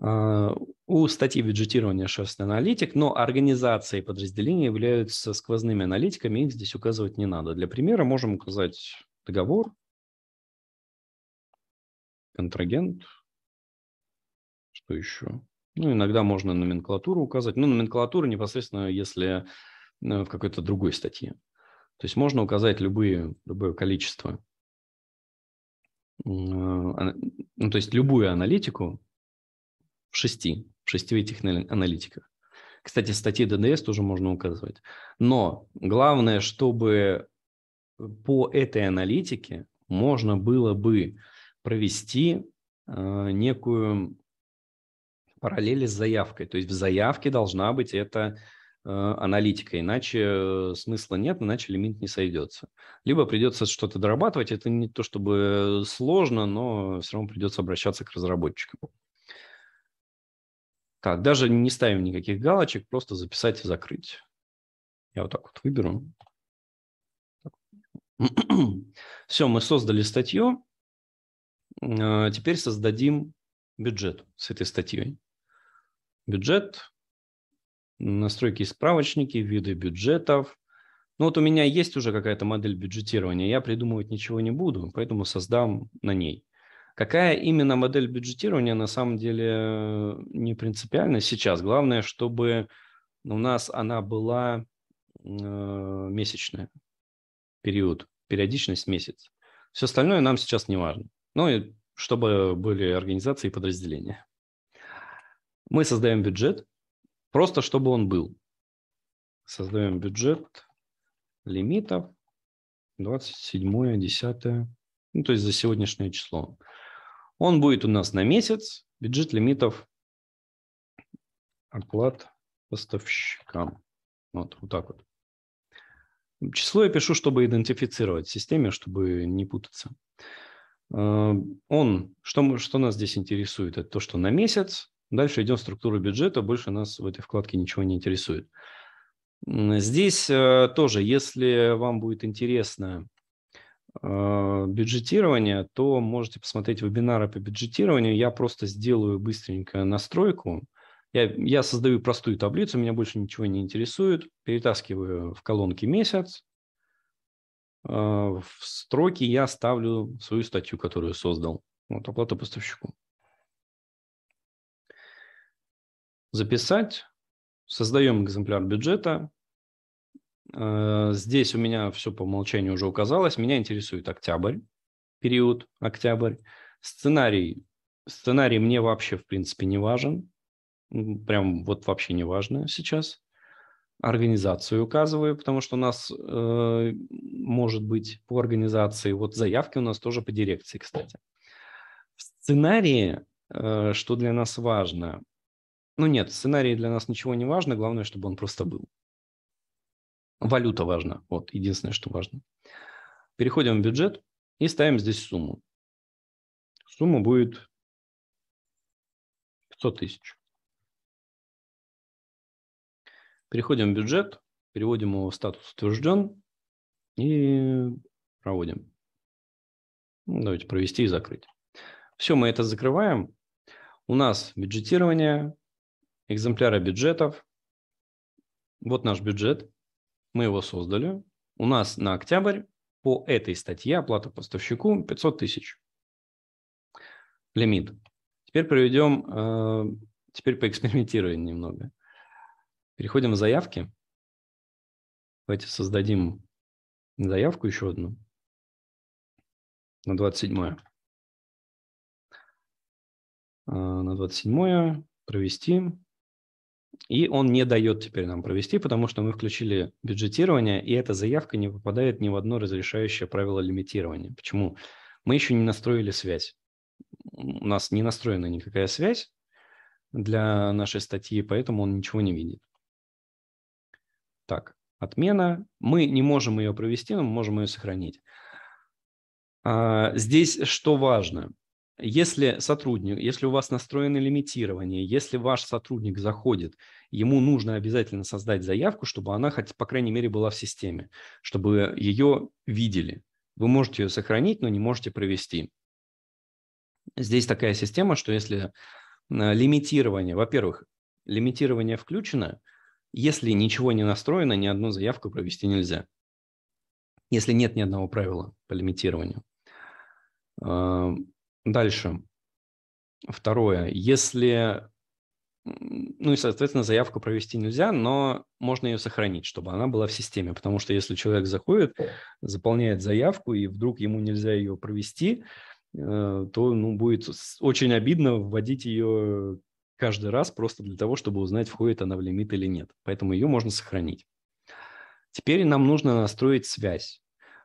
Э, у статьи бюджетирования шерстный аналитик, но организации и подразделения являются сквозными аналитиками, их здесь указывать не надо. Для примера можем указать договор, контрагент. Что еще? Ну, иногда можно номенклатуру указать. Ну, номенклатура непосредственно, если э, в какой-то другой статье. То есть можно указать любые, любое количество. А, ну, то есть любую аналитику в шести, в шести этих аналитиках. Кстати, статьи ДДС тоже можно указывать. Но главное, чтобы э, по этой аналитике можно было бы провести а, некую параллели с заявкой. То есть в заявке должна быть эта а, аналитика, иначе э, смысла нет, иначе лимит не сойдется. Либо придется что-то дорабатывать, это не то чтобы сложно, но все равно придется обращаться к разработчикам. Так, даже не ставим никаких галочек, просто записать и закрыть. Я вот так вот выберу. Все, мы создали статью. А, теперь создадим бюджет с этой статьей. Бюджет, настройки и справочники, виды бюджетов. Ну вот у меня есть уже какая-то модель бюджетирования, я придумывать ничего не буду, поэтому создам на ней. Какая именно модель бюджетирования на самом деле э, не принципиально сейчас. Главное, чтобы у нас она была э, месячная, период, периодичность месяц. Все остальное нам сейчас не важно. Ну и чтобы были организации и подразделения. Мы создаем бюджет, просто чтобы он был. Создаем бюджет лимитов 27, 10, ну, то есть за сегодняшнее число. Он будет у нас на месяц, бюджет лимитов оплат поставщикам. Вот, вот так вот. Число я пишу, чтобы идентифицировать в системе, чтобы не путаться. Э, он, что, что нас здесь интересует, это то, что на месяц, дальше идет структура бюджета, больше нас в этой вкладке ничего не интересует. Здесь э, тоже, если вам будет интересно э, бюджетирование, то можете посмотреть вебинары по бюджетированию. Я просто сделаю быстренько настройку. Я, я создаю простую таблицу, меня больше ничего не интересует. Перетаскиваю в колонки месяц, Э, в строке я ставлю свою статью, которую создал. Вот оплата поставщику. Записать. Создаем экземпляр бюджета. Э, здесь у меня все по умолчанию уже указалось. Меня интересует октябрь, период октябрь. Сценарий. Сценарий мне вообще, в принципе, не важен. Прям вот вообще не важно сейчас организацию указываю, потому что у нас э, может быть по организации, вот заявки у нас тоже по дирекции, кстати. В сценарии, э, что для нас важно, ну нет, в сценарии для нас ничего не важно, главное, чтобы он просто был. Валюта важна, вот единственное, что важно. Переходим в бюджет и ставим здесь сумму. Сумма будет 500 тысяч. Переходим в бюджет, переводим его в статус утвержден и проводим. Ну, давайте провести и закрыть. Все, мы это закрываем. У нас бюджетирование, экземпляры бюджетов. Вот наш бюджет. Мы его создали. У нас на октябрь по этой статье оплата поставщику 500 тысяч. Лимит. Теперь проведем, э, теперь поэкспериментируем немного. Переходим в заявки. Давайте создадим заявку еще одну на 27 а, на 27 провести. И он не дает теперь нам провести, потому что мы включили бюджетирование, и эта заявка не попадает ни в одно разрешающее правило лимитирования. Почему? Мы еще не настроили связь. У нас не настроена никакая связь для нашей статьи, поэтому он ничего не видит. Так, отмена. Мы не можем ее провести, но мы можем ее сохранить. А, здесь что важно? Если сотрудник, если у вас настроено лимитирование, если ваш сотрудник заходит, ему нужно обязательно создать заявку, чтобы она, хоть, по крайней мере, была в системе, чтобы ее видели. Вы можете ее сохранить, но не можете провести. Здесь такая система, что если а, лимитирование, во-первых, лимитирование включено – если ничего не настроено, ни одну заявку провести нельзя. Если нет ни одного правила по лимитированию. Э, дальше. Второе. Если ну и, соответственно, заявку провести нельзя, но можно ее сохранить, чтобы она была в системе, потому что если человек заходит, заполняет заявку, и вдруг ему нельзя ее провести, э, то ну, будет очень обидно вводить ее каждый раз просто для того, чтобы узнать, входит она в лимит или нет. Поэтому ее можно сохранить. Теперь нам нужно настроить связь.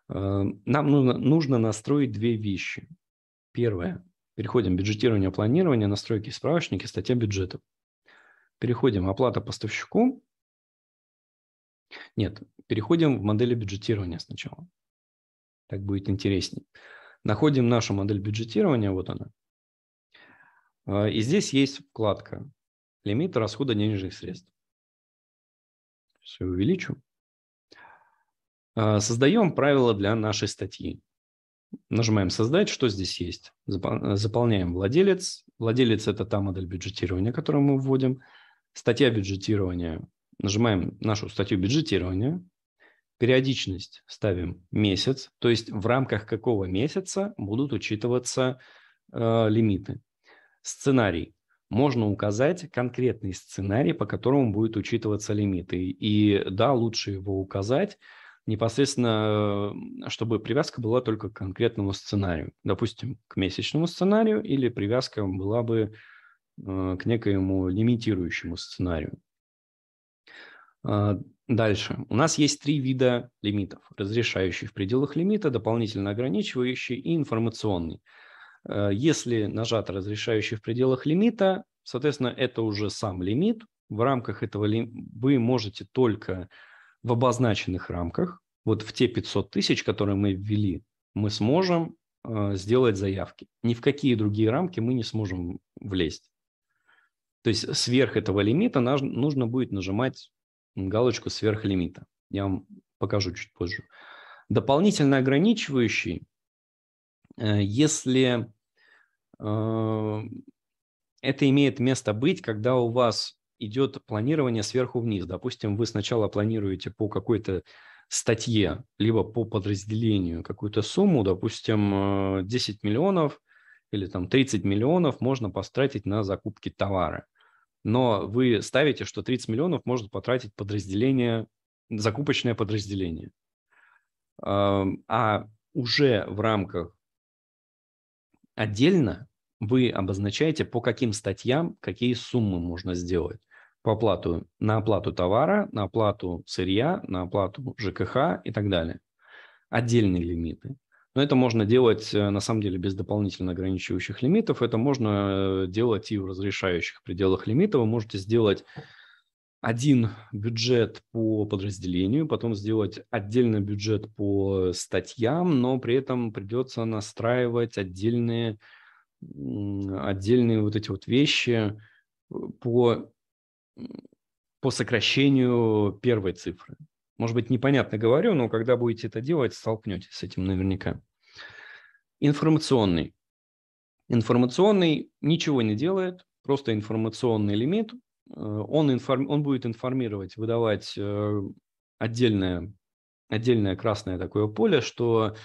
Эм, нам нужно, нужно настроить две вещи. Первое. Переходим бюджетирование, планирование, настройки справочники, статья бюджета. Переходим оплата поставщику. Нет, переходим в модели бюджетирования сначала. Так будет интересней. Находим нашу модель бюджетирования, вот она. А, и здесь есть вкладка «Лимит расхода денежных средств». Все увеличу. А, Создаем правила для нашей статьи. Нажимаем «Создать». Что здесь есть? Заполняем «Владелец». «Владелец» – это та модель бюджетирования, которую мы вводим. Статья бюджетирования. Нажимаем нашу статью бюджетирования. Периодичность ставим месяц, то есть в рамках какого месяца будут учитываться э, лимиты. Сценарий. Можно указать конкретный сценарий, по которому будет учитываться лимиты. И да, лучше его указать непосредственно, э, чтобы привязка была только к конкретному сценарию. Допустим, к месячному сценарию или привязка была бы э, к некоему лимитирующему сценарию. А, дальше. У нас есть три вида лимитов. Разрешающий в пределах лимита, дополнительно ограничивающий и информационный. Э, если нажат разрешающий в пределах лимита, соответственно, это уже сам лимит. В рамках этого лим... вы можете только в обозначенных рамках, вот в те 500 тысяч, которые мы ввели, мы сможем э, сделать заявки. Ни в какие другие рамки мы не сможем влезть. То есть сверх этого лимита нужно будет нажимать галочку сверх лимита. Я вам покажу чуть позже. Дополнительно ограничивающий, э, если Э, это имеет место быть, когда у вас идет планирование сверху вниз. Допустим, вы сначала планируете по какой-то статье, либо по подразделению какую-то сумму, допустим, 10 э, миллионов или там 30 миллионов можно потратить на закупки товара. Но вы ставите, что 30 миллионов может потратить подразделение, закупочное подразделение. Э, а уже в рамках Отдельно вы обозначаете, по каким статьям какие суммы можно сделать. По оплату, на оплату товара, на оплату сырья, на оплату ЖКХ и так далее. Отдельные лимиты. Но это можно делать, э, на самом деле, без дополнительно ограничивающих лимитов. Это можно э, делать и в разрешающих пределах лимита. Вы можете сделать один бюджет по подразделению, потом сделать отдельно бюджет по статьям, но при этом придется настраивать отдельные, отдельные вот эти вот вещи э, по, по сокращению первой цифры. Может быть, непонятно говорю, но когда будете это делать, столкнетесь с этим наверняка. Информационный. Информационный ничего не делает, просто информационный лимит, Э, он, информ, он будет информировать, выдавать э, отдельное, отдельное красное такое поле, что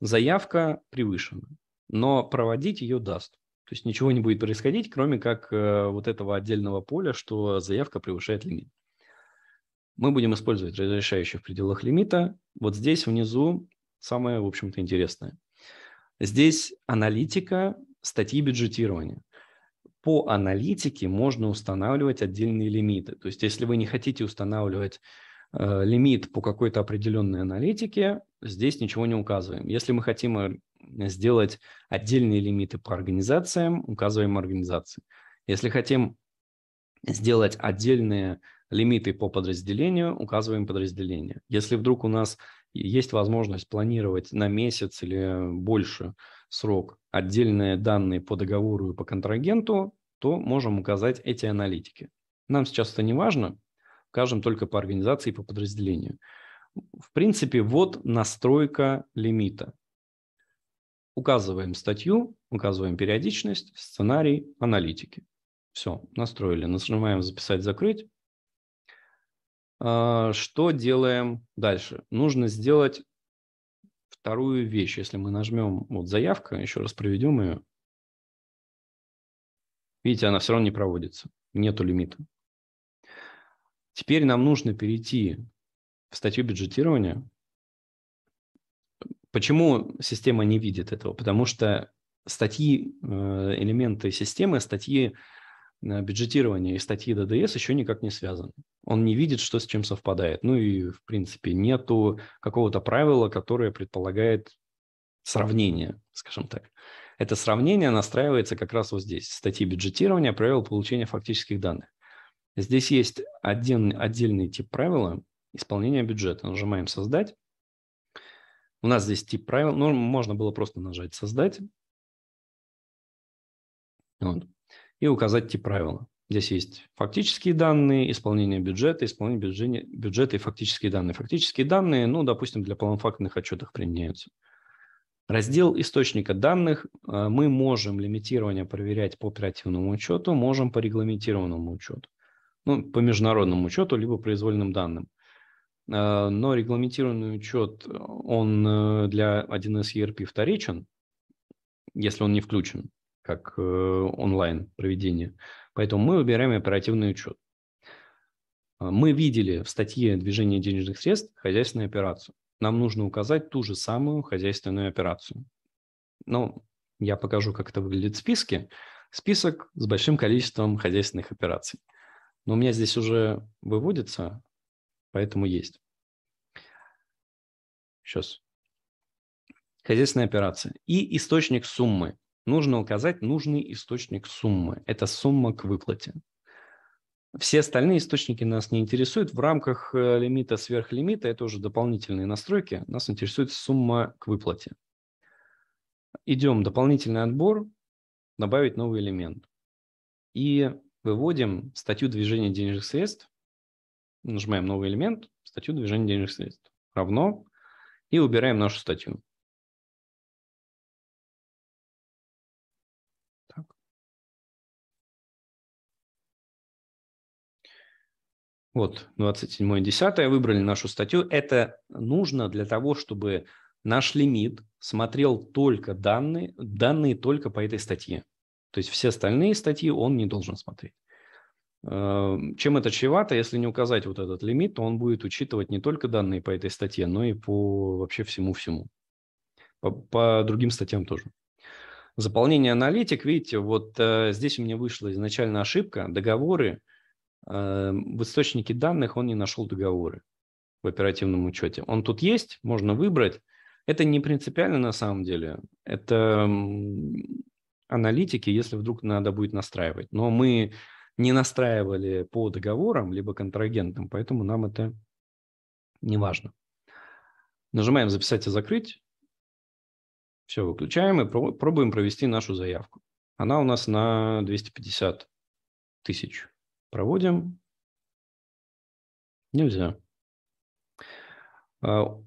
заявка превышена, но проводить ее даст. То есть ничего не будет происходить, кроме как э, вот этого отдельного поля, что заявка превышает лимит. Мы будем использовать разрешающие в пределах лимита. Вот здесь внизу самое, в общем-то, интересное. Здесь аналитика статьи бюджетирования по аналитике можно устанавливать отдельные лимиты. То есть если вы не хотите устанавливать э, лимит по какой-то определенной аналитике, здесь ничего не указываем. Если мы хотим э, сделать отдельные лимиты по организациям, указываем организации. Если хотим сделать отдельные лимиты по подразделению, указываем подразделение. Если вдруг у нас есть возможность планировать на месяц или больше срок отдельные данные по договору и по контрагенту, то можем указать эти аналитики. Нам сейчас это не важно, укажем только по организации и по подразделению. В принципе, вот настройка лимита. Указываем статью, указываем периодичность, сценарий, аналитики. Все, настроили. Нажимаем «Записать», «Закрыть». А, что делаем дальше? Нужно сделать вторую вещь. Если мы нажмем вот заявка, еще раз проведем ее. Видите, она все равно не проводится. Нету лимита. Теперь нам нужно перейти в статью бюджетирования. Почему система не видит этого? Потому что статьи, э, элементы системы, статьи Э, бюджетирование и статьи ДДС еще никак не связаны. Он не видит, что с чем совпадает. Ну и, в принципе, нету какого-то правила, которое предполагает сравнение, скажем так. Это сравнение настраивается как раз вот здесь. Статьи бюджетирования, правила получения фактических данных. Здесь есть один, отдельный тип правила исполнения бюджета. Нажимаем «Создать». У нас здесь тип правил. Ну, можно было просто нажать «Создать». Вот и указать те правила. Здесь есть фактические данные, исполнение бюджета, исполнение бюджета, и фактические данные. Фактические данные, ну, допустим, для полнофактных отчетов применяются. Раздел источника данных. Э, мы можем лимитирование проверять по оперативному учету, можем по регламентированному учету. Ну, по международному учету, либо произвольным данным. Э, но регламентированный учет, он э, для 1С ERP вторичен, если он не включен как э, онлайн проведение. Поэтому мы выбираем оперативный учет. А, мы видели в статье движение денежных средств хозяйственную операцию. Нам нужно указать ту же самую хозяйственную операцию. Но ну, я покажу, как это выглядит в списке. Список с большим количеством хозяйственных операций. Но у меня здесь уже выводится, поэтому есть. Сейчас. Хозяйственная операция. И источник суммы нужно указать нужный источник суммы. Это сумма к выплате. Все остальные источники нас не интересуют. В рамках э, лимита, сверхлимита, это уже дополнительные настройки, нас интересует сумма к выплате. Идем дополнительный отбор, добавить новый элемент. И выводим статью движения денежных средств, нажимаем новый элемент, статью движения денежных средств, равно, и убираем нашу статью. Вот, 27 10 выбрали нашу статью. Это нужно для того, чтобы наш лимит смотрел только данные, данные только по этой статье. То есть все остальные статьи он не должен смотреть. Эм, чем это чревато? Если не указать вот этот лимит, то он будет учитывать не только данные по этой статье, но и по вообще всему-всему. По, по другим статьям тоже. Заполнение аналитик, видите, вот э, здесь у меня вышла изначально ошибка. Договоры Э, в источнике данных он не нашел договоры в оперативном учете. Он тут есть, можно выбрать. Это не принципиально на самом деле. Это аналитики, если вдруг надо будет настраивать. Но мы не настраивали по договорам, либо контрагентам, поэтому нам это не важно. Нажимаем «Записать и закрыть». Все, выключаем и пробуем провести нашу заявку. Она у нас на 250 тысяч проводим. Нельзя. А,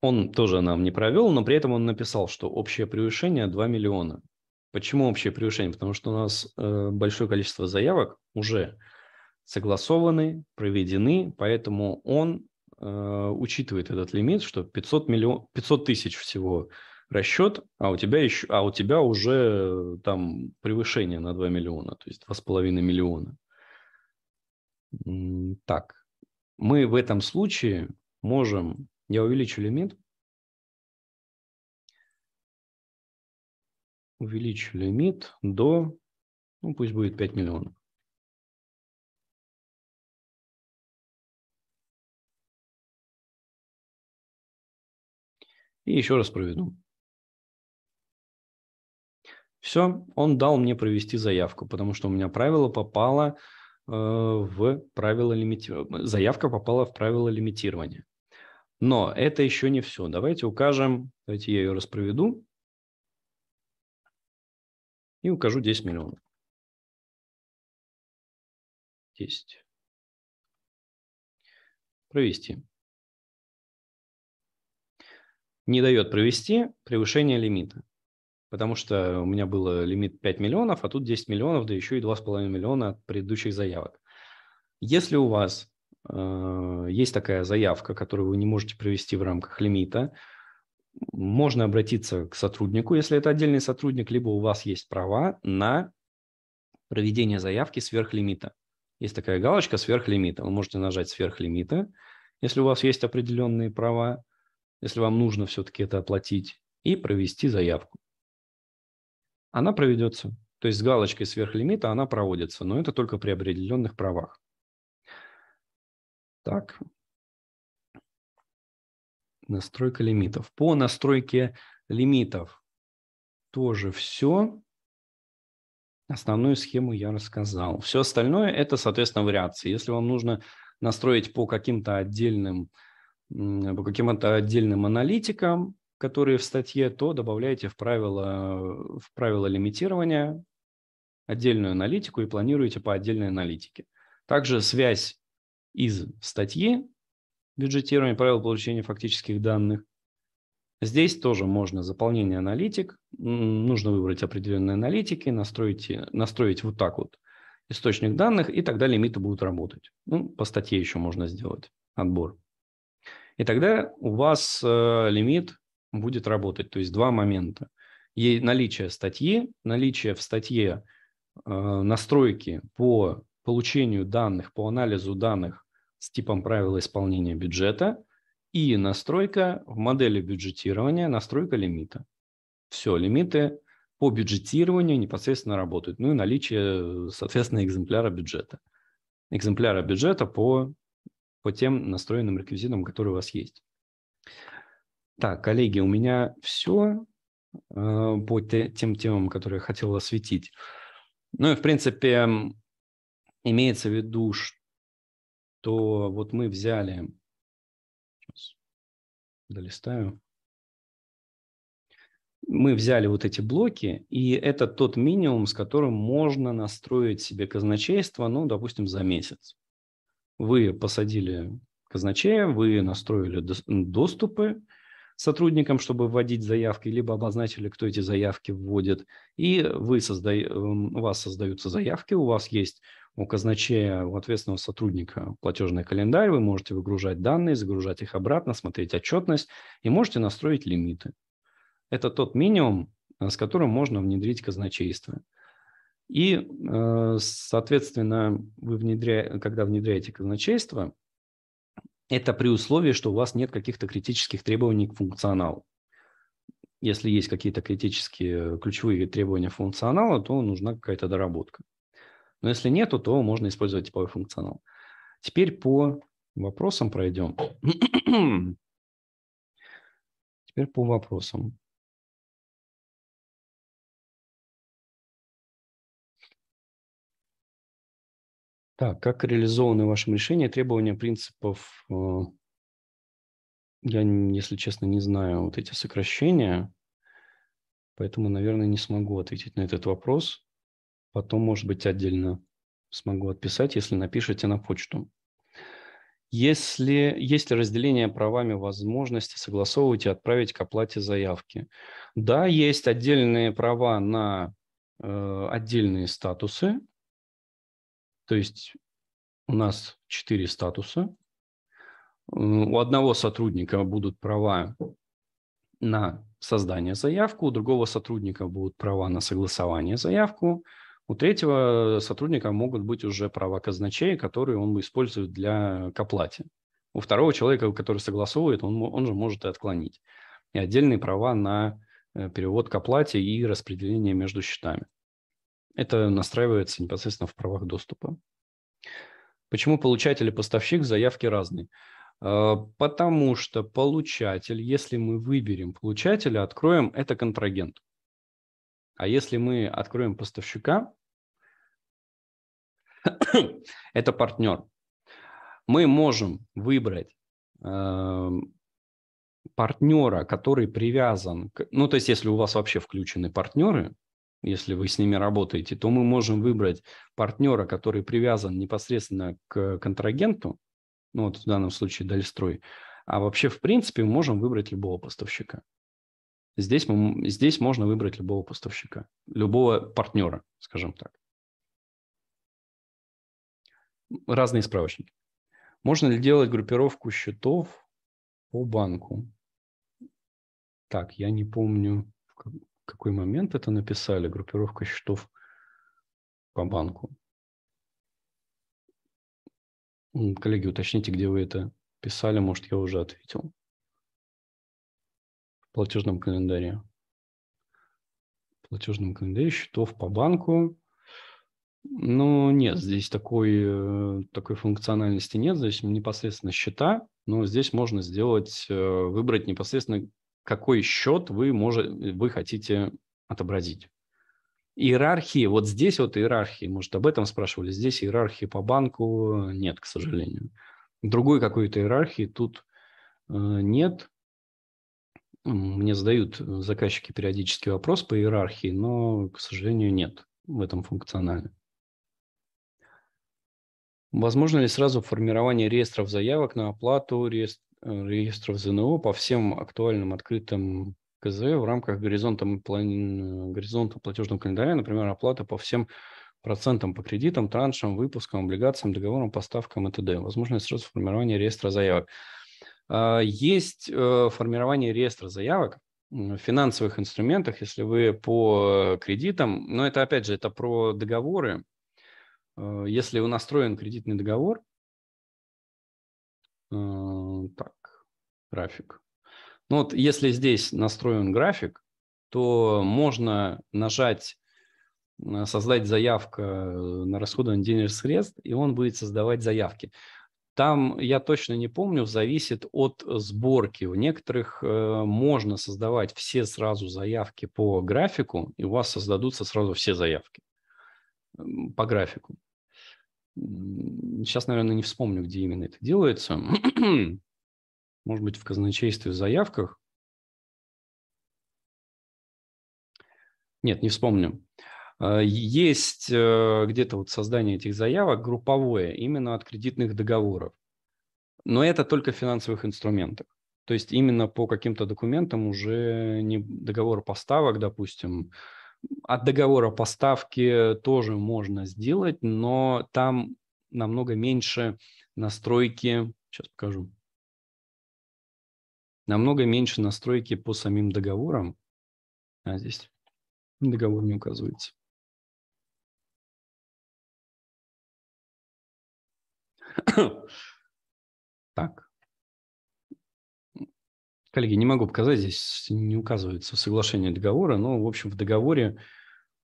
он тоже нам не провел, но при этом он написал, что общее превышение 2 миллиона. Почему общее превышение? Потому что у нас э, большое количество заявок уже согласованы, проведены, поэтому он э, учитывает этот лимит, что 500, миллион, 500 тысяч всего расчет, а у тебя еще, а у тебя уже э, там превышение на 2 миллиона, то есть 2,5 миллиона. Так, мы в этом случае можем, я увеличу лимит, увеличу лимит до, ну пусть будет 5 миллионов. И еще раз проведу. Все, он дал мне провести заявку, потому что у меня правило попало Э, в правила лимитирования. Э, заявка попала в правила лимитирования. Но это еще не все. Давайте укажем, давайте я ее распроведу и укажу 10 миллионов. 10. Провести. Не дает провести превышение лимита потому что у меня был лимит 5 миллионов, а тут 10 миллионов, да еще и 2,5 миллиона от предыдущих заявок. Если у вас э, есть такая заявка, которую вы не можете провести в рамках лимита, можно обратиться к сотруднику, если это отдельный сотрудник, либо у вас есть права на проведение заявки сверх лимита. Есть такая галочка сверх лимита. Вы можете нажать сверх лимита, если у вас есть определенные права, если вам нужно все-таки это оплатить, и провести заявку она проведется. То есть с галочкой сверхлимита она проводится, но это только при определенных правах. Так. Настройка лимитов. По настройке лимитов тоже все. Основную схему я рассказал. Все остальное – это, соответственно, вариации. Если вам нужно настроить по каким-то отдельным, по каким-то отдельным аналитикам, которые в статье, то добавляете в правила в правила лимитирования отдельную аналитику и планируете по отдельной аналитике. Также связь из статьи бюджетирования правил получения фактических данных. Здесь тоже можно заполнение аналитик. Нужно выбрать определенные аналитики, настроить, настроить вот так вот источник данных, и тогда лимиты будут работать. Ну, по статье еще можно сделать отбор. И тогда у вас э, лимит будет работать. То есть два момента. Ей наличие статьи, наличие в статье э, настройки по получению данных, по анализу данных с типом правила исполнения бюджета и настройка в модели бюджетирования, настройка лимита. Все, лимиты по бюджетированию непосредственно работают. Ну и наличие, э, соответственно, экземпляра бюджета. Экземпляра бюджета по, по тем настроенным реквизитам, которые у вас есть. Так, коллеги, у меня все э, по тем темам, которые я хотел осветить. Ну и, в принципе, имеется в виду, что вот мы взяли... Сейчас долистаю. Мы взяли вот эти блоки, и это тот минимум, с которым можно настроить себе казначейство, ну, допустим, за месяц. Вы посадили казначея, вы настроили доступы, сотрудникам, чтобы вводить заявки, либо обозначили, кто эти заявки вводит. И вы созда... Эм, у вас создаются заявки, у вас есть у казначея, у ответственного сотрудника платежный календарь, вы можете выгружать данные, загружать их обратно, смотреть отчетность и можете настроить лимиты. Это тот минимум, э, с которым можно внедрить казначейство. И, э, соответственно, вы внедря... когда внедряете казначейство, это при условии, что у вас нет каких-то критических требований к функционалу. Если есть какие-то критические ключевые требования функционала, то нужна какая-то доработка. Но если нет, то можно использовать типовой функционал. Теперь по вопросам пройдем. Теперь по вопросам. Так, как реализованы в вашем решении требования принципов? Э, я, если честно, не знаю вот эти сокращения, поэтому, наверное, не смогу ответить на этот вопрос. Потом, может быть, отдельно смогу отписать, если напишете на почту. Если есть ли разделение правами возможности согласовывать и отправить к оплате заявки? Да, есть отдельные права на э, отдельные статусы, то есть у нас четыре статуса. У одного сотрудника будут права на создание заявку, у другого сотрудника будут права на согласование заявку, у третьего сотрудника могут быть уже права казначея, которые он использует для к оплате. У второго человека, который согласовывает, он, он же может и отклонить. И отдельные права на э, перевод к оплате и распределение между счетами. Это настраивается непосредственно в правах доступа. Почему получатель и поставщик заявки разные? А, потому что получатель, если мы выберем получателя, откроем это контрагент. А если мы откроем поставщика, это партнер. Мы можем выбрать э, партнера, который привязан, к, ну то есть если у вас вообще включены партнеры, если вы с ними работаете, то мы можем выбрать партнера, который привязан непосредственно к контрагенту, ну вот в данном случае Дальстрой, а вообще в принципе мы можем выбрать любого поставщика. Здесь, мы, здесь можно выбрать любого поставщика, любого партнера, скажем так. Разные справочники. Можно ли делать группировку счетов по банку? Так, я не помню, какой момент это написали, группировка счетов по банку. Коллеги, уточните, где вы это писали, может, я уже ответил. В платежном календаре. В платежном календаре счетов по банку. Ну, нет, здесь такой, э, такой функциональности нет, здесь непосредственно счета, но здесь можно сделать, э, выбрать непосредственно какой счет вы, можете, вы хотите отобразить. Иерархии, вот здесь вот иерархии, может, об этом спрашивали, здесь иерархии по банку нет, к сожалению. Другой какой-то иерархии тут э, нет. Мне задают заказчики периодически вопрос по иерархии, но, к сожалению, нет в этом функционале. Возможно ли сразу формирование реестров заявок на оплату, реестр Э, реестров ЗНО по всем актуальным открытым КЗ в рамках горизонта, плани... горизонта платежного календаря, например, оплата по всем процентам по кредитам, траншам, выпускам, облигациям, договорам, поставкам и т.д. Возможность сразу формирования реестра заявок. А, есть э, формирование реестра заявок в финансовых инструментах, если вы по кредитам, но это опять же, это про договоры. Э, если настроен кредитный договор, так, график. Ну вот если здесь настроен график, то можно нажать э, «Создать заявка э, на расходование денежных средств», и он будет создавать заявки. Там, я точно не помню, зависит от сборки. У некоторых э, можно создавать все сразу заявки по графику, и у вас создадутся сразу все заявки по графику. Сейчас, наверное, не вспомню, где именно это делается. Может быть, в казначействе в заявках. Нет, не вспомню. Э, есть э, где-то вот создание этих заявок групповое, именно от кредитных договоров. Но это только в финансовых инструментах. То есть именно по каким-то документам уже не договор поставок, допустим, от договора поставки тоже можно сделать, но там намного меньше настройки. Сейчас покажу. Намного меньше настройки по самим договорам. А здесь договор не указывается. так. Коллеги, не могу показать, здесь не указывается соглашение договора, но, в общем, в договоре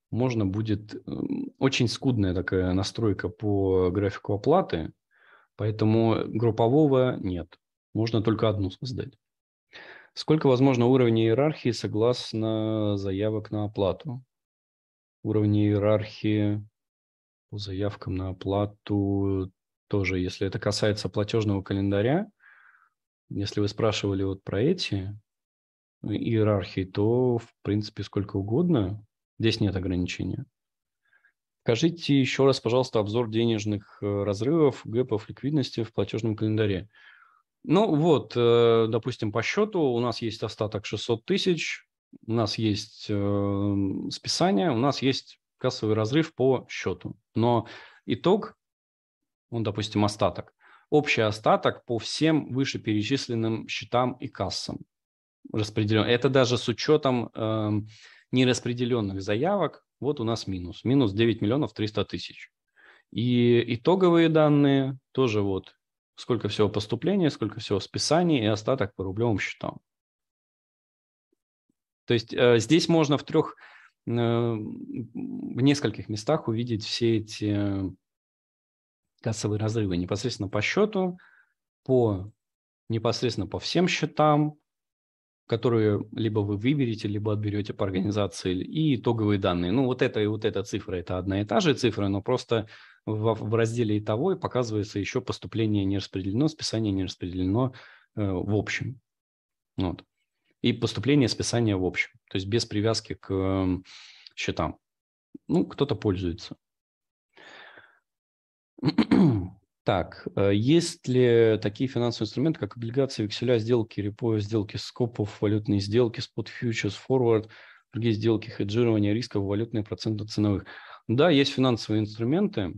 можно будет... Эм, очень скудная такая настройка по графику оплаты, поэтому группового нет. Можно только одну создать. Сколько возможно уровней иерархии согласно заявок на оплату? Уровни иерархии по заявкам на оплату тоже, если это касается платежного календаря, если вы спрашивали вот про эти иерархии, то, в принципе, сколько угодно. Здесь нет ограничения. Скажите еще раз, пожалуйста, обзор денежных э, разрывов, гэпов ликвидности в платежном календаре. Ну вот, э, допустим, по счету у нас есть остаток 600 тысяч, у нас есть эм, списание, у нас есть кассовый разрыв по счету. Но итог, он, ну, допустим, остаток общий остаток по всем вышеперечисленным счетам и кассам распределен. Это даже с учетом э, нераспределенных заявок. Вот у нас минус. Минус 9 миллионов 300 тысяч. И итоговые данные тоже вот сколько всего поступления, сколько всего списаний и остаток по рублевым счетам. То есть э, здесь можно в трех, э, в нескольких местах увидеть все эти э, кассовые разрывы непосредственно по счету, по непосредственно по всем счетам, которые либо вы выберете, либо отберете по организации, и итоговые данные. Ну, вот это и вот эта цифра – это одна и та же цифра, но просто в, в разделе «Итого» и показывается еще поступление не распределено, списание не распределено э, в общем. Вот. И поступление, списание в общем, то есть без привязки к э, счетам. Ну, кто-то пользуется. Так, э, есть ли такие финансовые инструменты, как облигации, векселя, сделки, репо, сделки скопов, валютные сделки, спот фьючерс, форвард, другие сделки, хеджирования рисков, валютные проценты ценовых? Да, есть финансовые инструменты,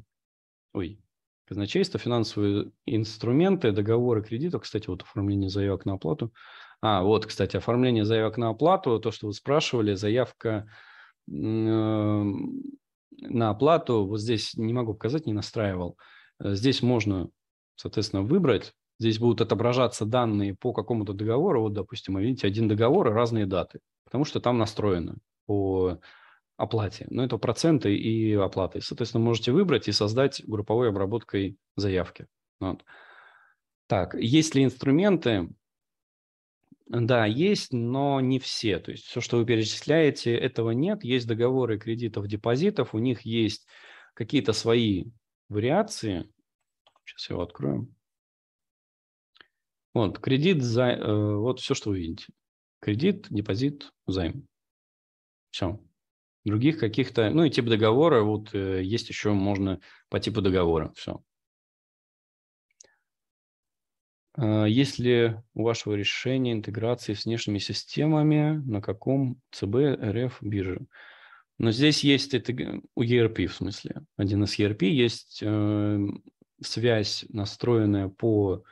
ой, казначейство, финансовые инструменты, договоры кредитов, кстати, вот оформление заявок на оплату. А, вот, кстати, оформление заявок на оплату, то, что вы спрашивали, заявка э, на оплату, вот здесь не могу показать, не настраивал. Э, здесь можно, соответственно, выбрать. Здесь будут отображаться данные по какому-то договору. Вот, допустим, вы видите один договор и разные даты, потому что там настроено по оплате. Но это проценты и оплаты. Соответственно, можете выбрать и создать групповой обработкой заявки. Вот. Так, есть ли инструменты, да, есть, но не все. То есть все, что вы перечисляете, этого нет. Есть договоры кредитов, депозитов, у них есть какие-то свои вариации. Сейчас я его открою. Вот, кредит, за, э, вот все, что вы видите. Кредит, депозит, займ. Все. Других каких-то, ну и тип договора, вот э, есть еще можно по типу договора, все. А если у вашего решения интеграции с внешними системами на каком ЦБ, РФ, бирже? Но здесь есть это, у ERP в смысле. Один из ERP есть э, связь, настроенная по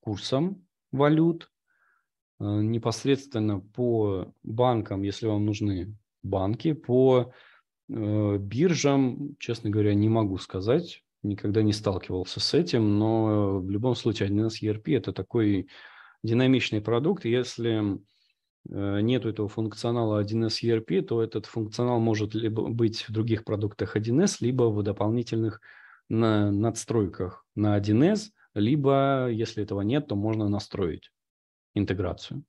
курсам валют, э, непосредственно по банкам, если вам нужны банки, по э, биржам, честно говоря, не могу сказать никогда не сталкивался с этим, но в любом случае 1С ERP – это такой динамичный продукт. Если э, нет этого функционала 1С ERP, то этот функционал может либо быть в других продуктах 1С, либо в дополнительных на надстройках на 1С, либо, если этого нет, то можно настроить интеграцию.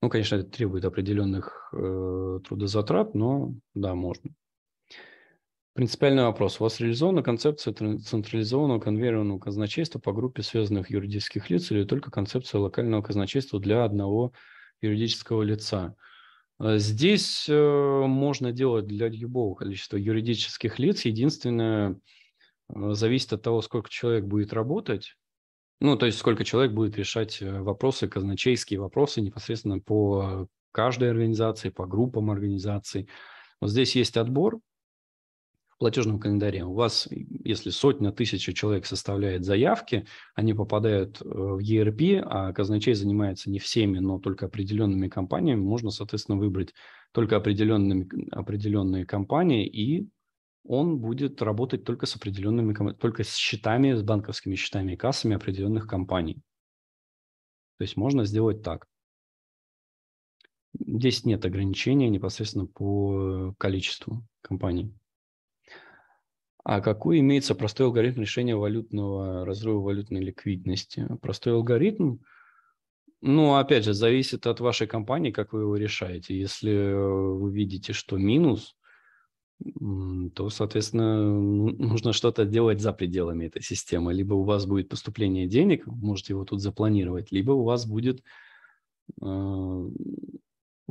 Ну, конечно, это требует определенных э, трудозатрат, но да, можно. Принципиальный вопрос. У вас реализована концепция централизованного конвейерного казначейства по группе связанных юридических лиц или только концепция локального казначейства для одного юридического лица? Э, здесь э, можно делать для любого количества юридических лиц. Единственное, э, зависит от того, сколько человек будет работать, ну, то есть сколько человек будет решать вопросы, казначейские вопросы непосредственно по каждой организации, по группам организаций. Вот здесь есть отбор, платежном календаре. У вас, если сотня, тысяча человек составляет заявки, они попадают э, в ERP, а казначей занимается не всеми, но только определенными компаниями, можно, соответственно, выбрать только определенными, определенные компании, и он будет работать только с определенными, только с счетами, с банковскими счетами и кассами определенных компаний. То есть можно сделать так. Здесь нет ограничения непосредственно по э, количеству компаний. А какой имеется простой алгоритм решения валютного разрыва валютной ликвидности? Простой алгоритм, ну, опять же, зависит от вашей компании, как вы его решаете. Если э, вы видите, что минус, то, соответственно, ну, нужно что-то делать за пределами этой системы. Либо у вас будет поступление денег, можете его тут запланировать, либо у вас будет э,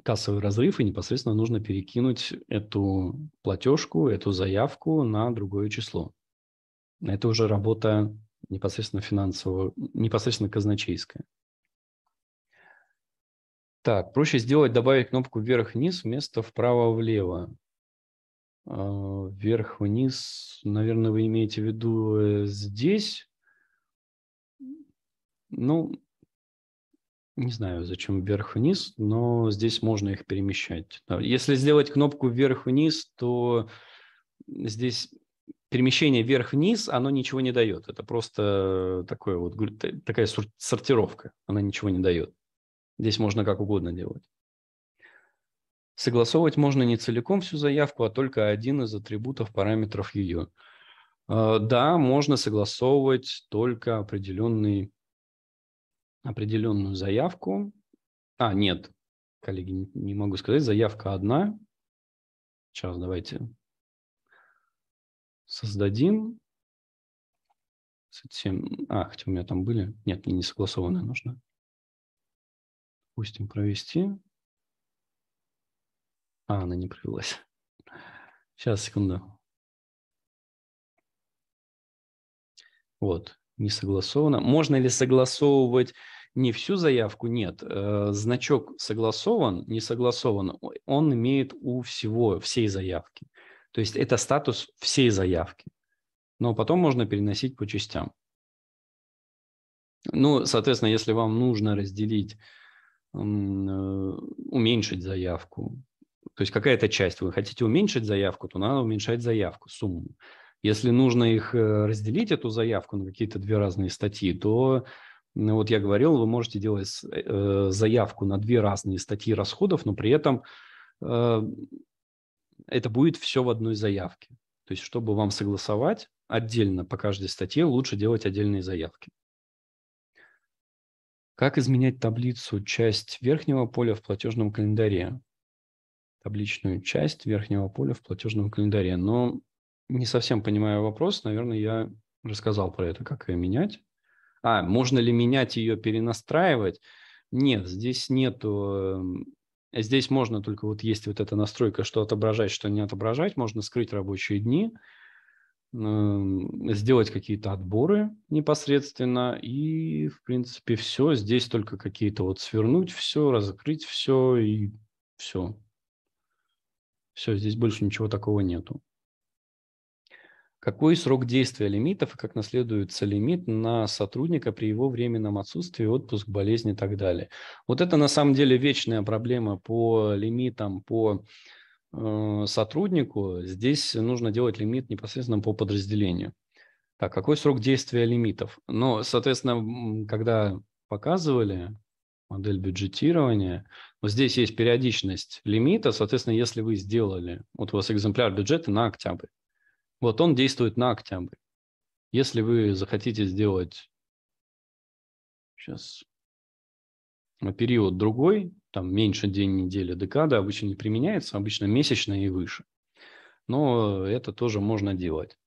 кассовый разрыв, и непосредственно нужно перекинуть эту платежку, эту заявку на другое число. Это уже работа непосредственно финансового, непосредственно казначейская. Так, проще сделать, добавить кнопку вверх-вниз вместо вправо-влево. А, вверх-вниз, наверное, вы имеете в виду э, здесь. Ну, не знаю, зачем вверх-вниз, но здесь можно их перемещать. Если сделать кнопку вверх-вниз, то здесь перемещение вверх-вниз, оно ничего не дает. Это просто такое вот, такая сортировка. Она ничего не дает. Здесь можно как угодно делать. Согласовывать можно не целиком всю заявку, а только один из атрибутов параметров ее. А, да, можно согласовывать только определенный определенную заявку. А, нет, коллеги, не могу сказать, заявка одна. Сейчас давайте создадим. А, хотя у меня там были. Нет, мне не согласованная нужна. Допустим, провести. А, она не провелась. Сейчас, секунду. Вот, не согласовано. Можно ли согласовывать не всю заявку, нет. Э, значок согласован, не согласован, он имеет у всего, всей заявки. То есть это статус всей заявки. Но потом можно переносить по частям. Ну, соответственно, если вам нужно разделить, э, уменьшить заявку, то есть какая-то часть, вы хотите уменьшить заявку, то надо уменьшать заявку, сумму. Если нужно их э, разделить, эту заявку на какие-то две разные статьи, то ну, вот я говорил, вы можете делать э, заявку на две разные статьи расходов, но при этом э, это будет все в одной заявке. То есть, чтобы вам согласовать отдельно по каждой статье, лучше делать отдельные заявки. Как изменять таблицу часть верхнего поля в платежном календаре? Табличную часть верхнего поля в платежном календаре. Но не совсем понимаю вопрос. Наверное, я рассказал про это, как ее менять. А, можно ли менять ее, перенастраивать? Нет, здесь нету... Эм, здесь можно только вот есть вот эта настройка, что отображать, что не отображать. Можно скрыть рабочие дни, эм, сделать какие-то отборы непосредственно. И, в принципе, все. Здесь только какие-то вот свернуть все, разокрыть все и все. Все, здесь больше ничего такого нету. Какой срок действия лимитов и как наследуется лимит на сотрудника при его временном отсутствии, отпуск, болезни и так далее. Вот это на самом деле вечная проблема по лимитам, по э, сотруднику. Здесь нужно делать лимит непосредственно по подразделению. Так, какой срок действия лимитов? Ну, соответственно, когда показывали модель бюджетирования, вот здесь есть периодичность лимита, соответственно, если вы сделали, вот у вас экземпляр бюджета на октябрь, вот он действует на октябрь. Если вы захотите сделать сейчас период другой, там меньше день, недели, декада обычно не применяется, обычно месячная и выше. Но это тоже можно делать.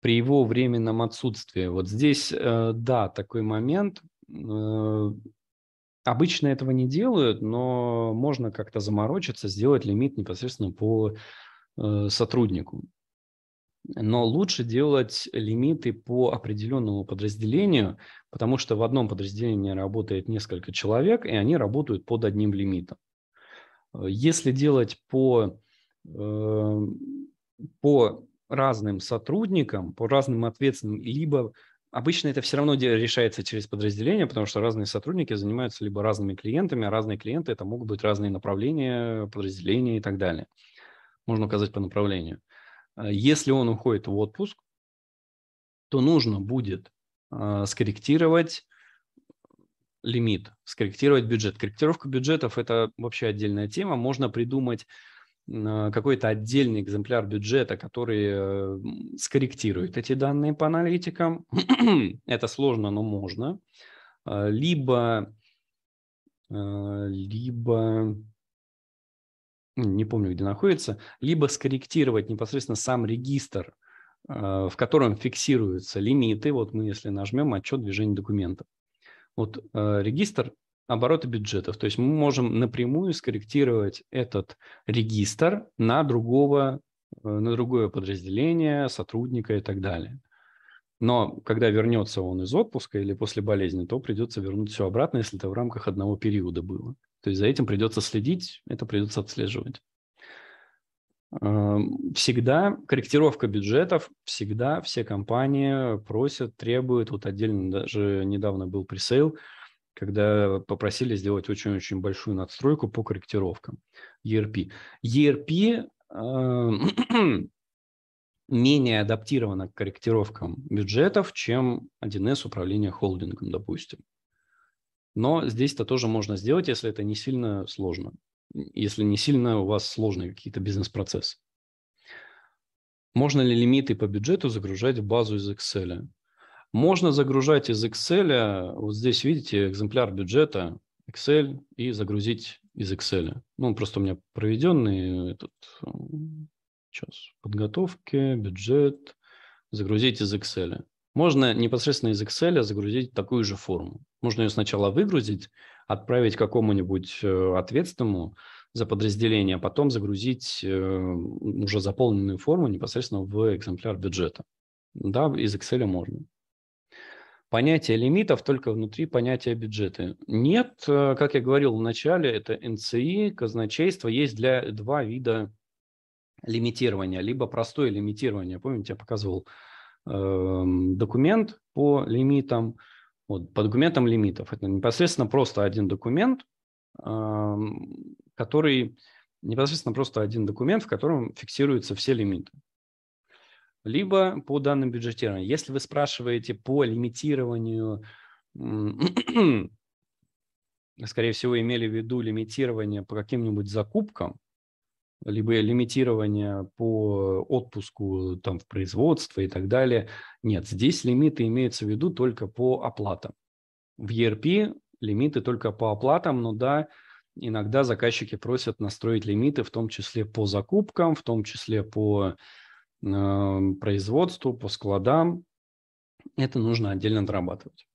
При его временном отсутствии, вот здесь, э, да, такой момент. Э, обычно этого не делают, но можно как-то заморочиться, сделать лимит непосредственно по э, сотруднику но лучше делать лимиты по определенному подразделению, потому что в одном подразделении работает несколько человек, и они работают под одним лимитом. Э, если делать по, э, по разным сотрудникам, по разным ответственным, либо обычно это все равно решается через подразделение, потому что разные сотрудники занимаются либо разными клиентами, а разные клиенты это могут быть разные направления, подразделения и так далее. Можно указать по направлению. Э, если он уходит в отпуск, то нужно будет э, скорректировать лимит, скорректировать бюджет. Корректировка бюджетов – это вообще отдельная тема. Можно придумать э, какой-то отдельный экземпляр бюджета, который скорректирует эти данные по аналитикам. это сложно, но можно. Либо, либо не помню, где находится, либо скорректировать непосредственно сам регистр, э, в котором фиксируются лимиты. Вот мы, если нажмем отчет движения документов. Вот э, регистр оборота бюджетов. То есть мы можем напрямую скорректировать этот регистр на другого, э, на другое подразделение, сотрудника и так далее. Но когда вернется он из отпуска или после болезни, то придется вернуть все обратно, если это в рамках одного периода было. То есть за этим придется следить, это придется отслеживать. Эм, всегда корректировка бюджетов, всегда все компании просят, требуют. Вот отдельно даже недавно был пресейл, когда попросили сделать очень-очень большую надстройку по корректировкам ERP. ERP э, менее адаптирована к корректировкам бюджетов, чем 1С управления холдингом, допустим. Но здесь это тоже можно сделать, если это не сильно сложно, если не сильно у вас сложные какие-то бизнес-процессы. Можно ли лимиты по бюджету загружать в базу из Excel? Можно загружать из Excel, вот здесь видите экземпляр бюджета, Excel и загрузить из Excel. Ну, просто у меня проведенный этот сейчас подготовки, бюджет, загрузить из Excel. Можно непосредственно из Excel загрузить такую же форму. Можно ее сначала выгрузить, отправить какому-нибудь э, ответственному за подразделение, а потом загрузить э, уже заполненную форму непосредственно в экземпляр бюджета. Да, из Excel можно. Понятие лимитов только внутри понятия бюджета. Нет, э, как я говорил в начале, это НЦИ, казначейство. Есть для два вида лимитирования. Либо простое лимитирование. Помните, я показывал Эм, документ по лимитам. Вот, по документам лимитов. Это непосредственно просто один документ, эм, который непосредственно просто один документ, в котором фиксируются все лимиты. Либо по данным бюджетирования. Если вы спрашиваете по лимитированию, скорее всего, имели в виду лимитирование по каким-нибудь закупкам, либо лимитирование по отпуску там, в производство и так далее. Нет, здесь лимиты имеются в виду только по оплатам. В ERP лимиты только по оплатам, но да, иногда заказчики просят настроить лимиты, в том числе по закупкам, в том числе по э, производству, по складам. Это нужно отдельно дорабатывать.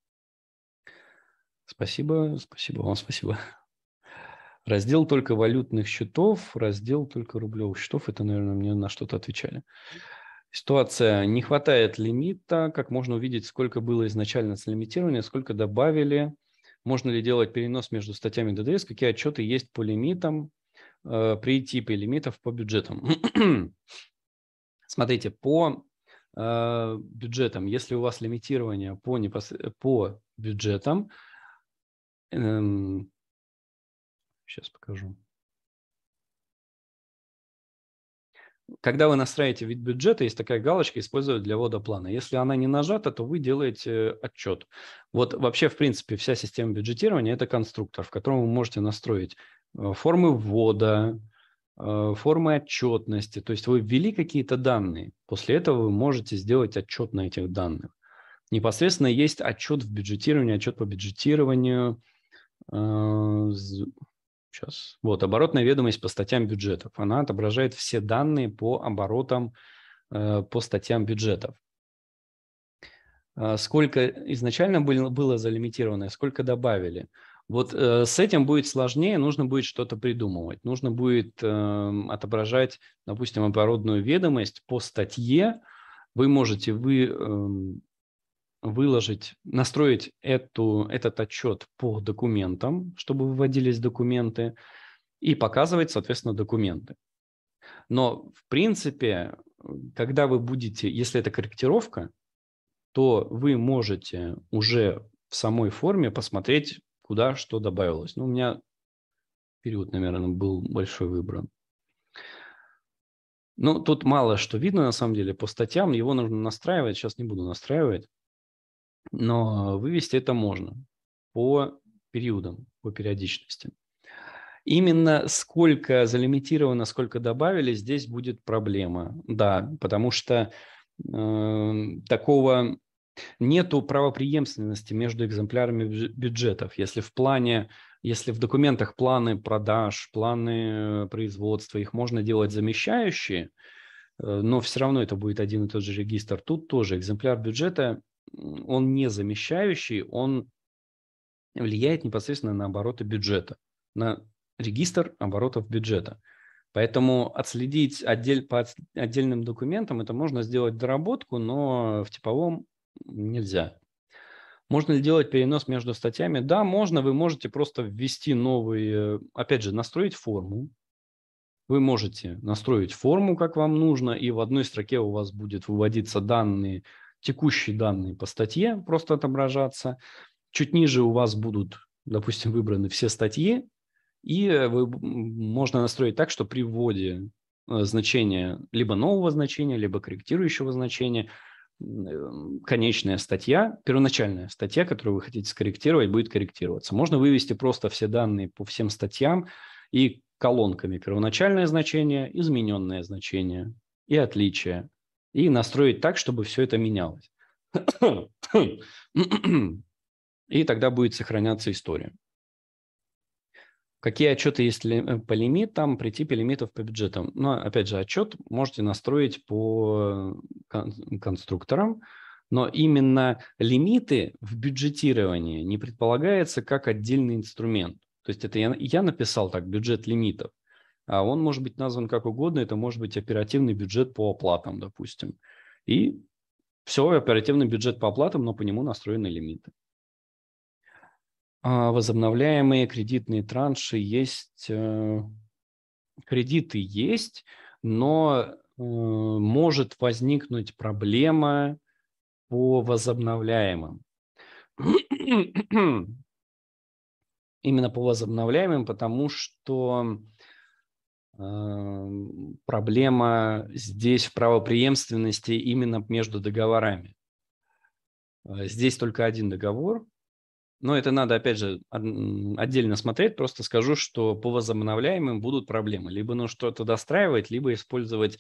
Спасибо, спасибо вам, спасибо. Раздел только валютных счетов, раздел только рублевых счетов. Это, наверное, мне на что-то отвечали. Ситуация. Не хватает лимита. Как можно увидеть, сколько было изначально с лимитирования, сколько добавили. Можно ли делать перенос между статьями ДДС? Какие отчеты есть по лимитам, э, при типе лимитов по бюджетам? Смотрите, по э, бюджетам, если у вас лимитирование по, непос... по бюджетам, эм, Сейчас покажу. Когда вы настраиваете вид бюджета, есть такая галочка «Использовать для ввода плана». Если она не нажата, то вы делаете э, отчет. Вот вообще, в принципе, вся система бюджетирования – это конструктор, в котором вы можете настроить э, формы ввода, э, формы отчетности. То есть вы ввели какие-то данные, после этого вы можете сделать отчет на этих данных. Непосредственно есть отчет в бюджетировании, отчет по бюджетированию, Сейчас. Вот, оборотная ведомость по статьям бюджетов. Она отображает все данные по оборотам, э, по статьям бюджетов. А сколько изначально было, было залимитировано, сколько добавили. Вот э, с этим будет сложнее, нужно будет что-то придумывать. Нужно будет эм, отображать, допустим, оборотную ведомость по статье. Вы можете, вы эм, выложить, настроить эту, этот отчет по документам, чтобы выводились документы, и показывать, соответственно, документы. Но, в принципе, когда вы будете, если это корректировка, то вы можете уже в самой форме посмотреть, куда что добавилось. Ну, у меня период, наверное, был большой выбран. Ну, тут мало что видно, на самом деле, по статьям. Его нужно настраивать. Сейчас не буду настраивать но вывести это можно по периодам, по периодичности. Именно сколько залимитировано, сколько добавили, здесь будет проблема. Да, потому что э, такого нету правоприемственности между экземплярами бюджетов. Если в плане, если в документах планы продаж, планы производства, их можно делать замещающие, э, но все равно это будет один и тот же регистр. Тут тоже экземпляр бюджета он не замещающий, он влияет непосредственно на обороты бюджета, на регистр оборотов бюджета. Поэтому отследить отдель, по отдельным документам это можно сделать доработку, но в типовом нельзя. Можно ли делать перенос между статьями? Да, можно. Вы можете просто ввести новые, э, опять же, настроить форму. Вы можете настроить форму, как вам нужно, и в одной строке у вас будет выводиться данные текущие данные по статье просто отображаться. Чуть ниже у вас будут, допустим, выбраны все статьи, и э, вы, можно настроить так, что при вводе э, значения либо нового значения, либо корректирующего значения, э, конечная статья, первоначальная статья, которую вы хотите скорректировать, будет корректироваться. Можно вывести просто все данные по всем статьям и колонками первоначальное значение, измененное значение и отличие и настроить так, чтобы все это менялось. И тогда будет сохраняться история. Какие отчеты есть э, по лимитам, при типе лимитов по бюджетам? Но, ну, опять же, отчет можете настроить по э, конструкторам, но именно лимиты в бюджетировании не предполагается как отдельный инструмент. То есть это я, я написал так бюджет лимитов, а он может быть назван как угодно, это может быть оперативный бюджет по оплатам, допустим. И все, оперативный бюджет по оплатам, но по нему настроены лимиты. А возобновляемые кредитные транши есть, э, кредиты есть, но э, может возникнуть проблема по возобновляемым. Именно по возобновляемым, потому что Эм, проблема здесь в правопреемственности именно между договорами. Э, здесь только один договор, но это надо, опять же, отдельно смотреть. Просто скажу, что по возобновляемым будут проблемы. Либо ну, что-то достраивать, либо использовать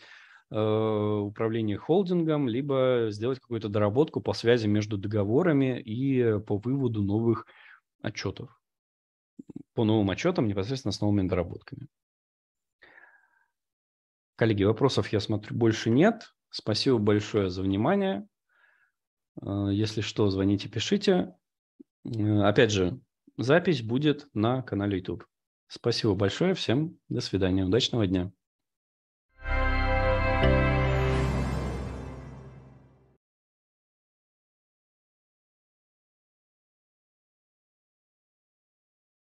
э, управление холдингом, либо сделать какую-то доработку по связи между договорами и по выводу новых отчетов. По новым отчетам непосредственно с новыми доработками. Коллеги, вопросов, я смотрю, больше нет. Спасибо большое за внимание. Э, если что, звоните, пишите. Э, опять же, запись будет на канале YouTube. Спасибо большое всем. До свидания. Удачного дня.